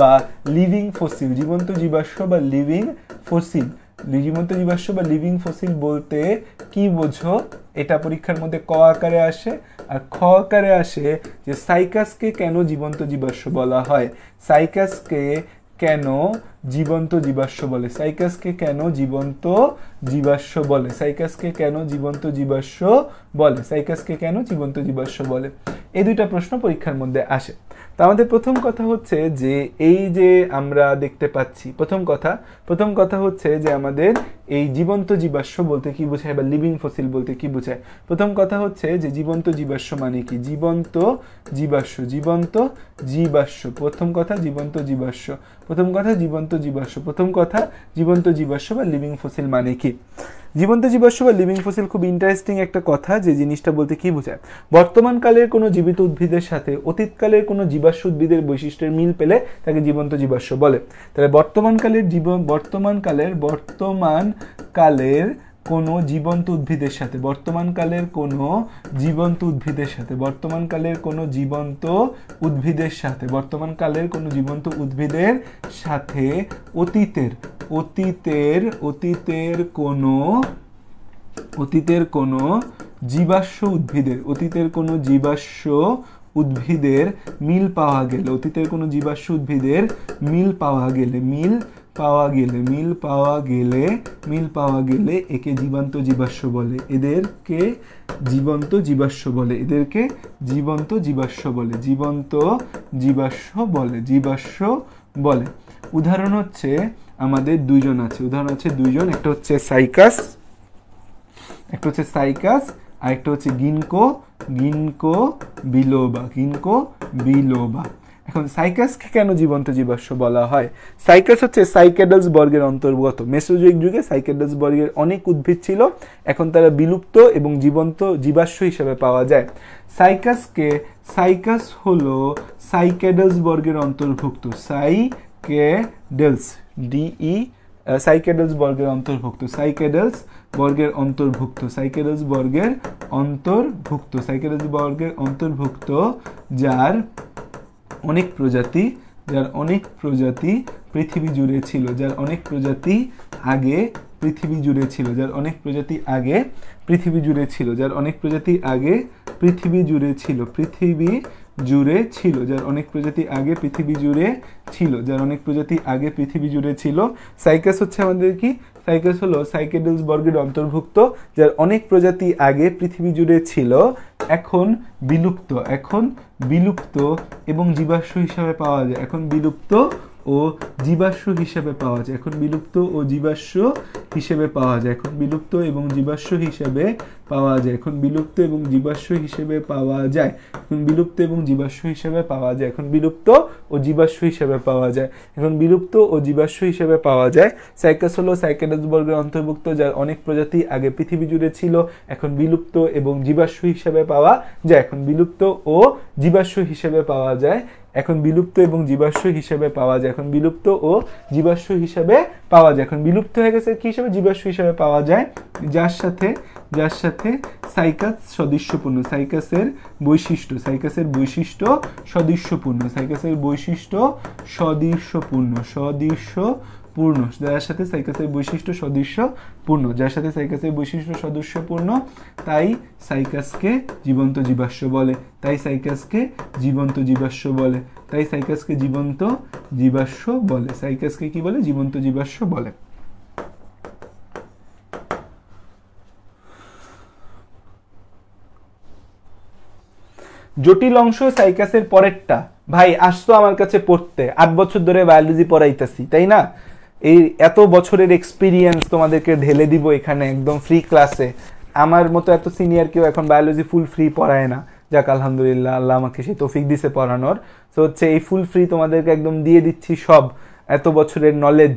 বা লিভিং ফসিল জীবন্ত জীবাশ্ম বা লিভিং ফসিল জীবন্ত জীবাশ্ম বা লিভিং ফসিল বলতে কি বোঝো এটা পরীক্ষার মধ্যে ক আকারে আসে আর খ আকারে আসে যে সাইকাসকে কেন জীবন্ত জীবাশ্ম বলা হয় সাইকাসকে কেন জীবন্ত জীবাশ্ম বলে সাইকাসকে কেন জীবন্ত জীবাশ্ম বলে সাইকাসকে কেন জীবন্ত জীবাশ্ম বলে সাইকাসকে কেন জীবন্ত জীবাশ্ম বলে এই দুইটা প্রশ্ন পরীক্ষার মধ্যে আসে আমাদের প্রথম কথা হচ্ছে যে এই যে আমরা দেখতে পাচ্ছি প্রথম কথা প্রথম কথা হচ্ছে যে আমাদের এই জীবন্ত জীবাশ্ম বলতে কি বোঝায় বা লিভিং ফসিল বলতে কি বোঝায় প্রথম কথা হচ্ছে যে জীবন্ত জীবাশ্ম মানে কি জীবন্ত জীবাশ্ম জীবন্ত জীবাশ্ম প্রথম কথা জীবন্ত জীবাশ্ম প্রথম কথা জীবন্ত জীবাশ্ম প্রথম কথা জীবন্ত জীবাশ্ম বা লিভিং ফসিল মানে কি জীবন্ত জীবাশ্ম বা লিভিং ফসিল খুব ইন্টারেস্টিং একটা কথা যে জিনিসটা বলতে কি বোঝায় বর্তমানকালের কোনো জীবিত উদ্ভিদের সাথে অতীতকালের কোনো জীবাশ্ম উদ্ভিদের বৈশিষ্ট্যের মিল পেলে তাকে জীবন্ত জীবাশ্ম বলে তাহলে বর্তমানকালের জীব বর্তমানকালের কালের কোনো জীবন্ত উদ্ভিদের সাথে বর্তমানকালের কোনো জীবন্ত উদ্ভিদের সাথে বর্তমানকালের কোনো জীবন্ত উদ্ভিদের সাথে বর্তমানকালের কোনো জীবন্ত উদ্ভিদের সাথে অতীতের অতীতের অতীতের কোনো অতীতের কোনো জীবাশ্ম উদ্ভিদের অতীতের কোনো জীবাশ্ম উদ্ভিদের মিল পাওয়া গেলে অতীতের কোনো জীবাশ্ম উদ্ভিদের মিল পাওয়া গেলে মিল পাওয়া গেলে মিল পাওয়া গেলে মিল পাওয়া গেলে একে জীবন্ত জীবাশ্ম বলে এদেরকে জীবন্ত জীবাশ্ম বলে এদেরকে জীবন্ত জীবাশ্ম বলে জীবন্ত জীবাশ্ম বলে জীবাশ্ম বলে উদাহরণ হচ্ছে আমাদের দুইজন আছে উদাহরণ হচ্ছে দুইজন একটা হচ্ছে সাইকাস একটা হচ্ছে সাইকাস আর একটা হচ্ছে গিনকো গিনকো বিলোবা গিনকো বিলোবা এখন সাইকাসকে কেন জীবন্ত জীবাশ্ম বলা হয় সাইকাস হচ্ছে সাইকেডালস বর্গের অন্তর্গত মেসোজিক যুগে সাইকেডালস বর্গের অনেক উদ্ভিদ ছিল এখন তারা বিলুপ্ত এবং জীবন্ত জীবাশ্ম হিসেবে পাওয়া যায় সাইকাসকে সাইকাস হলো সাইকেডালস বর্গের অন্তর্ভুক্ত সাইকেডেলস ডিই সাইকেডলস বর্গের অন্তর্ভুক্ত সাইকেডালস বর্গের অন্তর্ভুক্ত সাইকেডালস বর্গের অন্তর্ভুক্ত সাইকেডলস বর্গের অন্তর্ভুক্ত যার অনেক প্রজাতি যার অনেক প্রজাতি পৃথিবী জুড়ে ছিল যার অনেক প্রজাতি আগে পৃথিবী জুড়ে ছিল যার অনেক প্রজাতি আগে পৃথিবী জুড়ে ছিল যার অনেক প্রজাতি আগে পৃথিবী জুড়ে ছিল পৃথিবী জুড়ে ছিল যার অনেক প্রজাতি আগে পৃথিবী জুড়ে ছিল যার অনেক প্রজাতি আগে পৃথিবী জুড়ে ছিল সাইকাস হচ্ছে আমাদের কি সাইকাস হলো সাইকেডেলস বর্গের অন্তর্ভুক্ত যার অনেক প্রজাতি আগে পৃথিবী জুড়ে ছিল এখন বিলুপ্ত এখন বিলুপ্ত এবং জীবাশ্ম হিসাবে পাওয়া যায় এখন বিলুপ্ত ও জীবাশ্ম হিসেবে পাওয়া যায় এখন বিলুপ্ত ও জীবাশ্ম হিসেবে পাওয়া যায় এখন বিলুপ্ত এবং জীবাশ্ম হিসেবে পাওয়া যায় এখন বিলুপ্ত এবং জীবাশ্ম হিসেবে পাওয়া যায় এখন বিলুপ্ত এবং জীবাশ্ম হিসেবে পাওয়া যায় এখন বিলুপ্ত ও জীবাশ্ম হিসেবে পাওয়া যায় এখন বিলুপ্ত ও জীবাশ্ম হিসেবে পাওয়া যায় সাইকাস হলো সাইকেডাস বর্গের অন্তর্ভুক্ত যার অনেক প্রজাতি আগে পৃথিবী জুড়ে ছিল এখন বিলুপ্ত এবং জীবাশ্ম হিসেবে পাওয়া যায় এখন বিলুপ্ত ও জীবাশ্ম হিসেবে পাওয়া যায় এখন বিলুপ্ত এবং জীবাশ্ম হিসেবে পাওয়া যায় এখন বিলুপ্ত ও জীবাশ্ম হিসাবে পাওয়া যায় এখন বিলুপ্ত হয়ে গেছে কি হিসেবে জীবাশ্ম হিসাবে পাওয়া যায় যার সাথে যার সাথে সাইকাস সদৃশ্যপূর্ণ সাইকাসের বৈশিষ্ট্য সাইকাসের বৈশিষ্ট্য সদৃশ্যপূর্ণ সাইকাসের বৈশিষ্ট্য সদৃশ্যপূর্ণ সদৃশ্য পূর্ণ যার সাথে সাইকাসের বৈশিষ্ট্য সদৃশ্য পূর্ণ যার সাথে সাইকাসের বৈশিষ্ট্য সদৃশ্য পূর্ণ তাই সাইকাসকে জীবন্ত জীবাশ্ম বলে তাই সাইকাসকে জীবন্ত জীবাশ্ম বলে তাই সাইকাসকে জীবন্ত জীবাশ্ম বলে সাইকাসকে কি বলে জীবন্ত জীবাশ্ম বলে জটিল অংশ সাইকাসের পরেরটা ভাই আসতো আমার কাছে পড়তে আট বছর ধরে বায়োলজি পড়াইতেছি তাই না এই এত বছরের এক্সপিরিয়েন্স তোমাদেরকে ঢেলে দিব এখানে একদম ফ্রি ক্লাসে আমার মতো এত সিনিয়র কেউ এখন বায়োলজি ফুল ফ্রি পড়ায় না যাক আলহামদুলিল্লাহ আল্লাহ আমাকে সেই তৌফিক দিছে পড়ানোর তো হচ্ছে এই ফুল ফ্রি তোমাদেরকে একদম দিয়ে দিচ্ছি সব এত বছরের নলেজ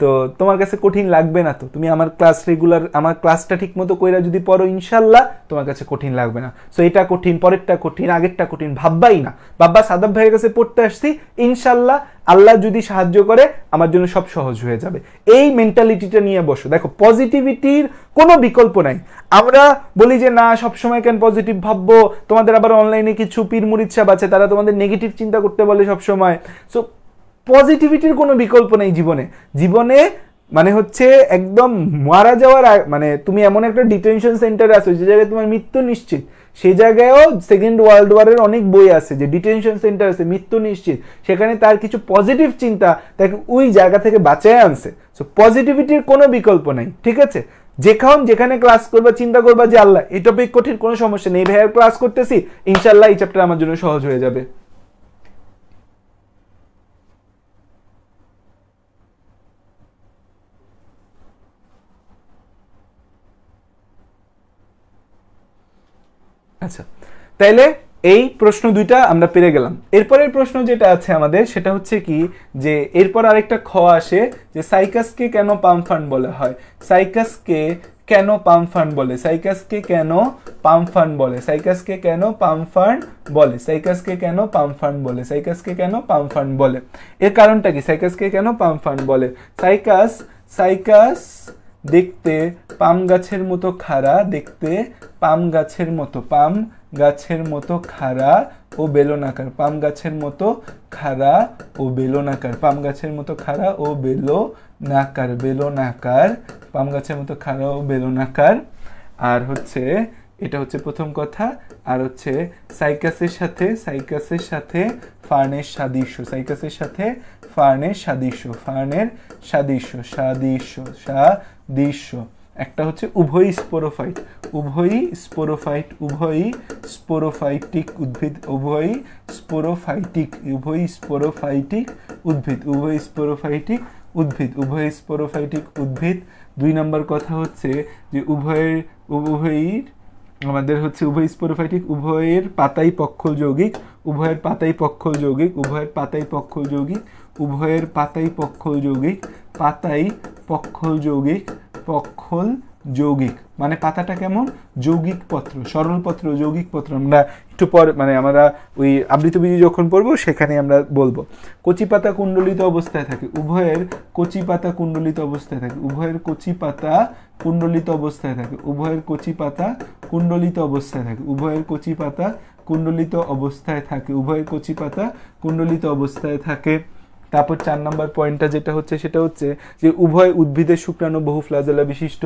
তো তোমার কাছে কঠিন লাগবে না তো তুমি আমার ক্লাস রেগুলার আমার ক্লাসটা ঠিক মতো কইরা যদি পড়ো ইনশাল্লাহ তোমার কাছে কঠিন লাগবে না সো এটা কঠিন পরেরটা কঠিন আগেরটা কঠিন ভাববাই না বাব্বা সাদাব ভাইয়ের কাছে পড়তে আসছি ইনশাল্লাহ আল্লাহ যদি সাহায্য করে আমার জন্য সব সহজ হয়ে যাবে এই মেন্টালিটিটা নিয়ে বসো দেখো পজিটিভিটির কোনো বিকল্প নাই আমরা বলি যে না সবসময় কেন পজিটিভ ভাববো তোমাদের আবার অনলাইনে কিছু পীর মুরিচ্ছা আছে তারা তোমাদের নেগেটিভ চিন্তা করতে বলে সবসময় সো পজিটিভিটির কোনো বিকল্প নেই জীবনে জীবনে মানে হচ্ছে একদম মারা যাওয়ার মানে তুমি এমন একটা ডিটেনশন সেন্টারে আছো যে জায়গায় তোমার মৃত্যু নিশ্চিত সে জায়গায়ও সেকেন্ড ওয়ার্ল্ড ওয়ারের অনেক বই আছে যে ডিটেনশন সেন্টার আছে মৃত্যু নিশ্চিত সেখানে তার কিছু পজিটিভ চিন্তা তাকে ওই জায়গা থেকে বাঁচায় আনছে সো পজিটিভিটির কোনো বিকল্প নাই ঠিক আছে যেখান যেখানে ক্লাস করবা চিন্তা করবা যে আল্লাহ এই টপিক কঠিন কোনো সমস্যা নেই ভাইয়ের ক্লাস করতেছি ইনশাল্লাহ এই চ্যাপ্টার আমার জন্য সহজ হয়ে যাবে আচ্ছা তাইলে এই প্রশ্ন দুইটা আমরা পেরে গেলাম এরপরের প্রশ্ন যেটা আছে আমাদের সেটা হচ্ছে কি যে এরপর আরেকটা খ আসে যে সাইকাসকে কেন পাম ফান্ড বলা হয় সাইকাসকে কেন পাম ফান্ড বলে সাইকাসকে কেন পাম ফান্ড বলে সাইকাসকে কেন পাম ফান্ড বলে সাইকাসকে কেন পাম ফান্ড বলে সাইকাসকে কেন পাম ফান্ড বলে এর কারণটা কি সাইকাসকে কেন পাম ফান্ড বলে সাইকাস সাইকাস দেখতে পাম গাছের মতো খাড়া দেখতে পাম গাছের মতো পাম গাছের মতো খাড়া ও বেলনাকার পাম গাছের মতো খাড়া ও বেলনাকার পাম গাছের মতো খাড়া ও বেলনাকার বেলনাকার পাম গাছের মতো খাড়া ও বেলনাকার আর হচ্ছে এটা হচ্ছে প্রথম কথা আর হচ্ছে সাইকাসের সাথে সাইকাসের সাথে ফার্নের সাদৃশ্য সাইকাসের সাথে ফার্নের সাদৃশ্য ফার্নের সাদৃশ্য সাদৃশ্য সা দৃশ্য একটা হচ্ছে উভয়ই স্পোরোফাইট উভয়ই স্পোরোফাইট উভয়ই স্পোরোফাইটিক উদ্ভিদ উভয়ই স্পোরোফাইটিক উভয়ই স্পোরোফাইটিক উদ্ভিদ উভয় স্পোরোফাইটিক উদ্ভিদ উভয় স্পোরোফাইটিক উদ্ভিদ দুই নম্বর কথা হচ্ছে যে উভয়ের উভয়ের আমাদের হচ্ছে উভয় স্পোরোফাইটিক উভয়ের পাতাই পক্ষ যৌগিক উভয়ের পাতাই পক্ষ যৌগিক উভয়ের পাতাই পক্ষ যৌগিক উভয়ের পাতাই পক্ষ যৌগিক পাতাই পক্ষল যৌগিক পক্ষল যৌগিক মানে পাতাটা কেমন যৌগিক পত্র সরল পত্র যৌগিক পত্র আমরা একটু পর মানে আমরা ওই আবৃতবীজি যখন পড়বো সেখানে আমরা বলবো কচি পাতা কুণ্ডলিত অবস্থায় থাকে উভয়ের কচি পাতা কুণ্ডলিত অবস্থায় থাকে উভয়ের কচি পাতা কুণ্ডলিত অবস্থায় থাকে উভয়ের কচি পাতা কুণ্ডলিত অবস্থায় থাকে উভয়ের কচি পাতা কুণ্ডলিত অবস্থায় থাকে উভয়ের কচি পাতা কুণ্ডলিত অবস্থায় থাকে তারপর চার নম্বর পয়েন্টটা যেটা হচ্ছে সেটা হচ্ছে যে উভয় উদ্ভিদের শুক্রাণু বহু ফ্লাজেলা বিশিষ্ট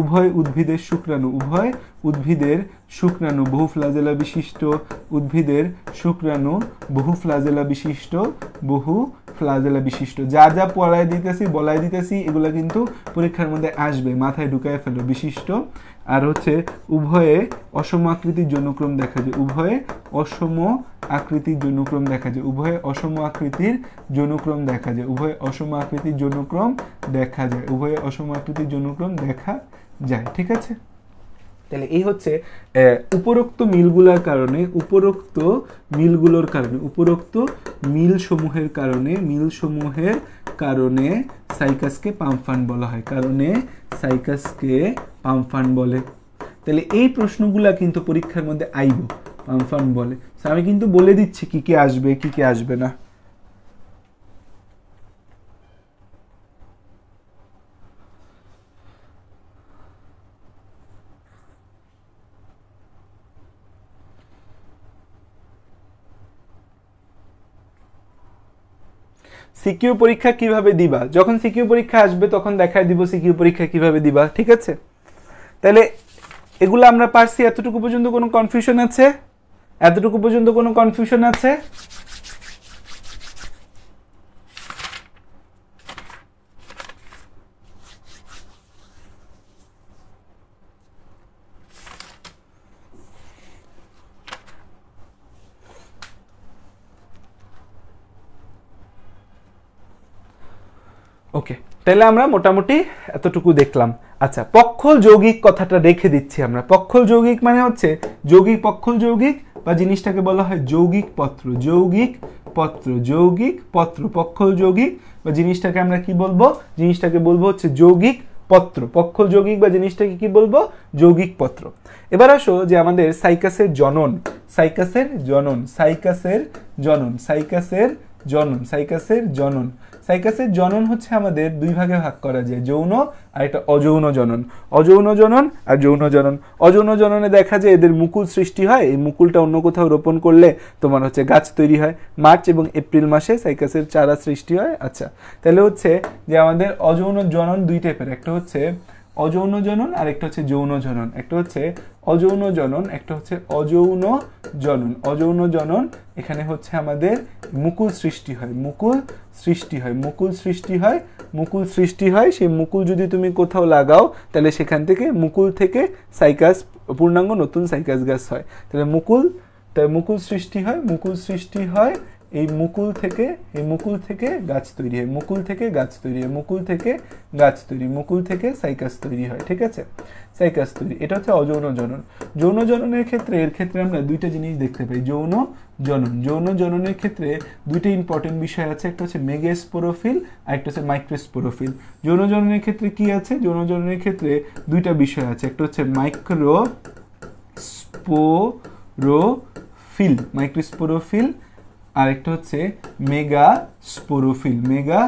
উভয় উদ্ভিদের শুক্রাণু উভয় উদ্ভিদের শুক্রাণু বহু ফ্লাজেলা বিশিষ্ট উদ্ভিদের শুক্রাণু বহু ফ্লাজেলা বিশিষ্ট বহু ফ্লাজেলা বিশিষ্ট যা যা পড়ায় দিতেছি বলায় দিতেছি এগুলো কিন্তু পরীক্ষার মধ্যে আসবে মাথায় ঢুকায় ফেলো বিশিষ্ট আর হচ্ছে উভয়ে অসম আকৃতির জনক্রম দেখা যায় উভয়ে অসম আকৃতির জনক্রম দেখা যায় উভয়ে অসম আকৃতির জনক্রম দেখা যায় উভয়ে অসম আকৃতির যৌনক্রম দেখা যায় উভয়ে অসম আকৃতির জনক্রম দেখা যায় ঠিক আছে তাহলে এই হচ্ছে উপরোক্ত মিলগুলোর কারণে উপরোক্ত মিলগুলোর কারণে উপরোক্ত মিলসমূহের কারণে মিলসমূহের কারণে সাইকাসকে পাম্পান বলা হয় কারণে সাইকাসকে পাম্পান বলে তাহলে এই প্রশ্নগুলা কিন্তু পরীক্ষার মধ্যে আইব পাম্পান বলে আমি কিন্তু বলে দিচ্ছি কি কি আসবে কি কি আসবে না সিকিউ পরীক্ষা কিভাবে দিবা যখন সিকিউ পরীক্ষা আসবে তখন দেখায় দিব সিকিউ পরীক্ষা কিভাবে দিবা ঠিক আছে তাহলে এগুলো আমরা পারছি এতটুকু পর্যন্ত কোনো কনফিউশন আছে এতটুকু পর্যন্ত কোনো কনফিউশন আছে ওকে তাহলে আমরা মোটামুটি এতটুকু দেখলাম আচ্ছা পক্ষল যৌগিক কথাটা রেখে দিচ্ছি আমরা পক্ষল যৌগিক মানে হচ্ছে যৌগিক পক্ষল যৌগিক বা জিনিসটাকে বলা হয় যৌগিক পত্র যৌগিক পত্র যৌগিক পত্র পক্ষল যৌগিক বা জিনিসটাকে আমরা কি বলবো জিনিসটাকে বলবো হচ্ছে যৌগিক পত্র পক্ষল যৌগিক বা জিনিসটাকে কি বলবো যৌগিক পত্র এবার আসো যে আমাদের সাইকাসের জনন সাইকাসের জনন সাইকাসের জনন সাইকাসের জনন সাইকাসের জনন সাইকাসের জনন হচ্ছে আমাদের দুই ভাগে ভাগ করা যায় যৌন আর একটা অযৌন জনন অযৌন জনন আর যৌন জনন অযৌন জননে দেখা যায় এদের মুকুল সৃষ্টি হয় এই মুকুলটা অন্য কোথাও রোপণ করলে তোমার হচ্ছে গাছ তৈরি হয় মার্চ এবং এপ্রিল মাসে সাইকাসের চারা সৃষ্টি হয় আচ্ছা তাহলে হচ্ছে যে আমাদের অযৌন জনন দুই টাইপের একটা হচ্ছে অযৌন জনন আর একটা হচ্ছে যৌন জনন একটা হচ্ছে অযৌন জনন একটা হচ্ছে অযৌন জনন অযৌন জনন এখানে হচ্ছে আমাদের মুকুল সৃষ্টি হয় মুকুল সৃষ্টি হয় মুকুল সৃষ্টি হয় মুকুল সৃষ্টি হয় সেই মুকুল যদি তুমি কোথাও লাগাও তাহলে সেখান থেকে মুকুল থেকে সাইকাস পূর্ণাঙ্গ নতুন সাইকাস গাছ হয় তাহলে মুকুল তাই মুকুল সৃষ্টি হয় মুকুল সৃষ্টি হয় এই মুকুল থেকে এই মুকুল থেকে গাছ তৈরি হয় মুকুল থেকে গাছ তৈরি হয় মুকুল থেকে গাছ তৈরি মুকুল থেকে সাইকাস তৈরি হয় ঠিক আছে সাইকাস তৈরি এটা হচ্ছে অযৌন জনন যৌন জননের ক্ষেত্রে এর ক্ষেত্রে আমরা দুইটা জিনিস দেখতে পাই যৌন জনন যৌন জননের ক্ষেত্রে দুইটা ইম্পর্টেন্ট বিষয় আছে একটা হচ্ছে মেগাস্পোরোফিল আর একটা হচ্ছে মাইক্রোস্পোরোফিল যৌন জননের ক্ষেত্রে কি আছে যৌন জননের ক্ষেত্রে দুইটা বিষয় আছে একটা হচ্ছে মাইক্রো স্পোরোফিল মাইক্রোস্পোরোফিল আরেকটা হচ্ছে megasporophyll 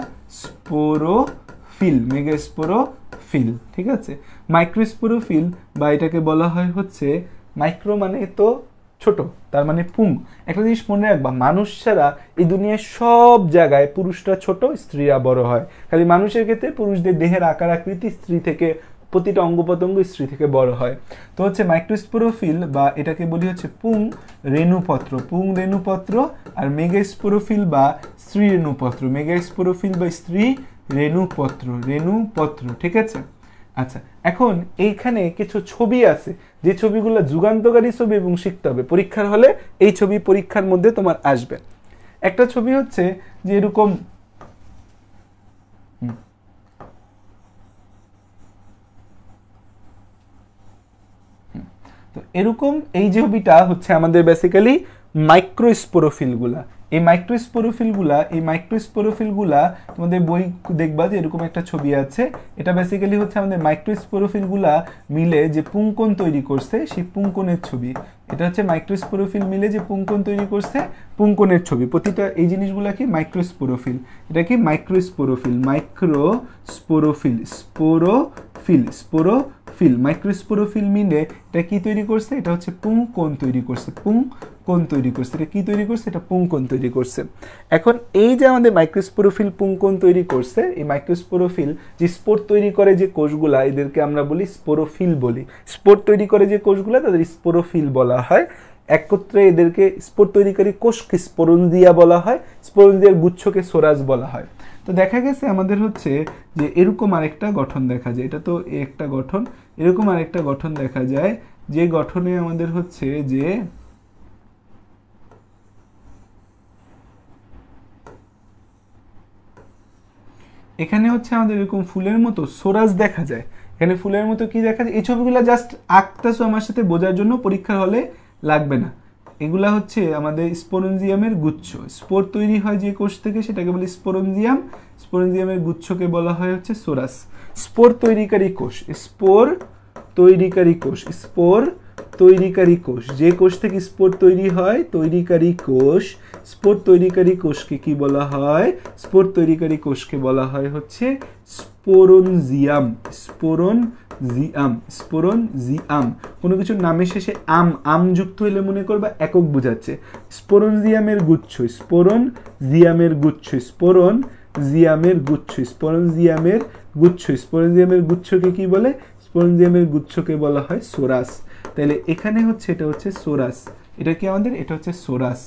megasporophyll megasporophyll ঠিক আছে মাইক্রোস্পোরোফিল বা এটাকে বলা হয় হচ্ছে মাইক্রো মানে তো ছোট তার মানে পুং একটা জিনিস মনে রাখবা মানুষ ছাড়া এই দুনিয়ার সব জায়গায় পুরুষরা ছোট স্ত্রীরা বড় হয় খালি মানুষের ক্ষেত্রে পুরুষদের দেহের আকার আকৃতি স্ত্রী থেকে প্রতিটা অঙ্গ প্রত্যঙ্গ স্ত্রী থেকে বড় হয় তো হচ্ছে মাইক্রোস্পোরোফিল বা এটাকে বলি হচ্ছে পুং রেণুপত্র পুং রেণুপত্র আর স্পোরোফিল বা স্ত্রী রেণুপত্র স্পোরোফিল বা স্ত্রী রেণুপত্র রেণুপত্র ঠিক আছে আচ্ছা এখন এইখানে কিছু ছবি আছে যে ছবিগুলো যুগান্তকারী ছবি এবং শিখতে হবে পরীক্ষার হলে এই ছবি পরীক্ষার মধ্যে তোমার আসবে একটা ছবি হচ্ছে যে এরকম তো এরকম এই ছবিটা হচ্ছে আমাদের বেসিক্যালি মাইক্রোস্পোরোফিলগুলা এই মাইক্রোস্পোরোফিলগুলা এই মাইক্রোস্পোরোফিলগুলা তোমাদের বই দেখবা যে এরকম একটা ছবি আছে এটা বেসিক্যালি হচ্ছে আমাদের মাইক্রোস্পোরোফিলগুলা মিলে যে পুঙ্কন তৈরি করছে সেই পুঙ্কনের ছবি এটা হচ্ছে মাইক্রোস্পোরোফিল মিলে যে পুঙ্কন তৈরি করছে পুঙ্কনের ছবি প্রতিটা এই জিনিসগুলা কি মাইক্রোস্পোরোফিল এটা কি microsporophyll microsporophyll sporophyll sporophyll microsporophyll মিলে এটা কী তৈরি করছে এটা হচ্ছে পুং কোন তৈরি করছে পুং কোন তৈরি করছে এটা কী তৈরি করছে এটা কোন তৈরি করছে এখন এই যে আমাদের মাইক্রোস্পোরোফিল কোন তৈরি করছে এই মাইক্রোস্পোরোফিল যে স্পোর তৈরি করে যে কোষগুলা এদেরকে আমরা বলি স্পোরোফিল বলি স্পোর তৈরি করে যে কোষগুলা তাদের স্পোরোফিল বলা হয় একত্রে এদেরকে স্পোর তৈরিকারী কোষকে স্পোরঞ্জিয়া বলা হয় স্পোরঞ্জিয়ার গুচ্ছকে সোরাজ বলা হয় তো দেখা গেছে আমাদের হচ্ছে যে এরকম আরেকটা গঠন দেখা যায় এটা তো একটা গঠন এরকম আরেকটা গঠন দেখা যায় যে গঠনে আমাদের হচ্ছে যে এখানে হচ্ছে আমাদের এরকম ফুলের মতো সোরাজ দেখা যায় এখানে ফুলের মতো কি দেখা যায় এই ছবিগুলো জাস্ট আঁকতেছো আমার সাথে বোঝার জন্য পরীক্ষার হলে লাগবে না এগুলা হচ্ছে আমাদের স্পোরঞ্জিয়ামের গুচ্ছ স্পোর তৈরি হয় যে কোষ থেকে সেটাকে বলে স্পোরঞ্জিয়াম স্পোরঞ্জিয়ামের গুচ্ছকে বলা হয় হচ্ছে সোরাস স্পোর তৈরিকারী কোষ স্পোর তৈরিকারী কোষ স্পোর তৈরিকারী কোষ যে কোষ থেকে স্পোর তৈরি হয় তৈরিকারী কোষ স্পোর তৈরিকারী কোষকে কি বলা হয় স্পোর তৈরিকারী কোষকে বলা হয় হচ্ছে স্পোরঞ্জিয়াম স্পোরন জি আম স্ফুরণ জি আম কোনো কিছুর নামের শেষে আম আম যুক্ত হলে মনে করবা একক বোঝাচ্ছে স্ফোরণ জিয়ামের গুচ্ছ স্ফোরণ জিয়ামের গুচ্ছ স্ফোরণ জিয়ামের গুচ্ছ জিয়ামের গুচ্ছ জিয়ামের গুচ্ছকে কি বলে জিয়ামের গুচ্ছকে বলা হয় সোরাস তাহলে এখানে হচ্ছে এটা হচ্ছে সোরাস এটা কি আমাদের এটা হচ্ছে সোরাস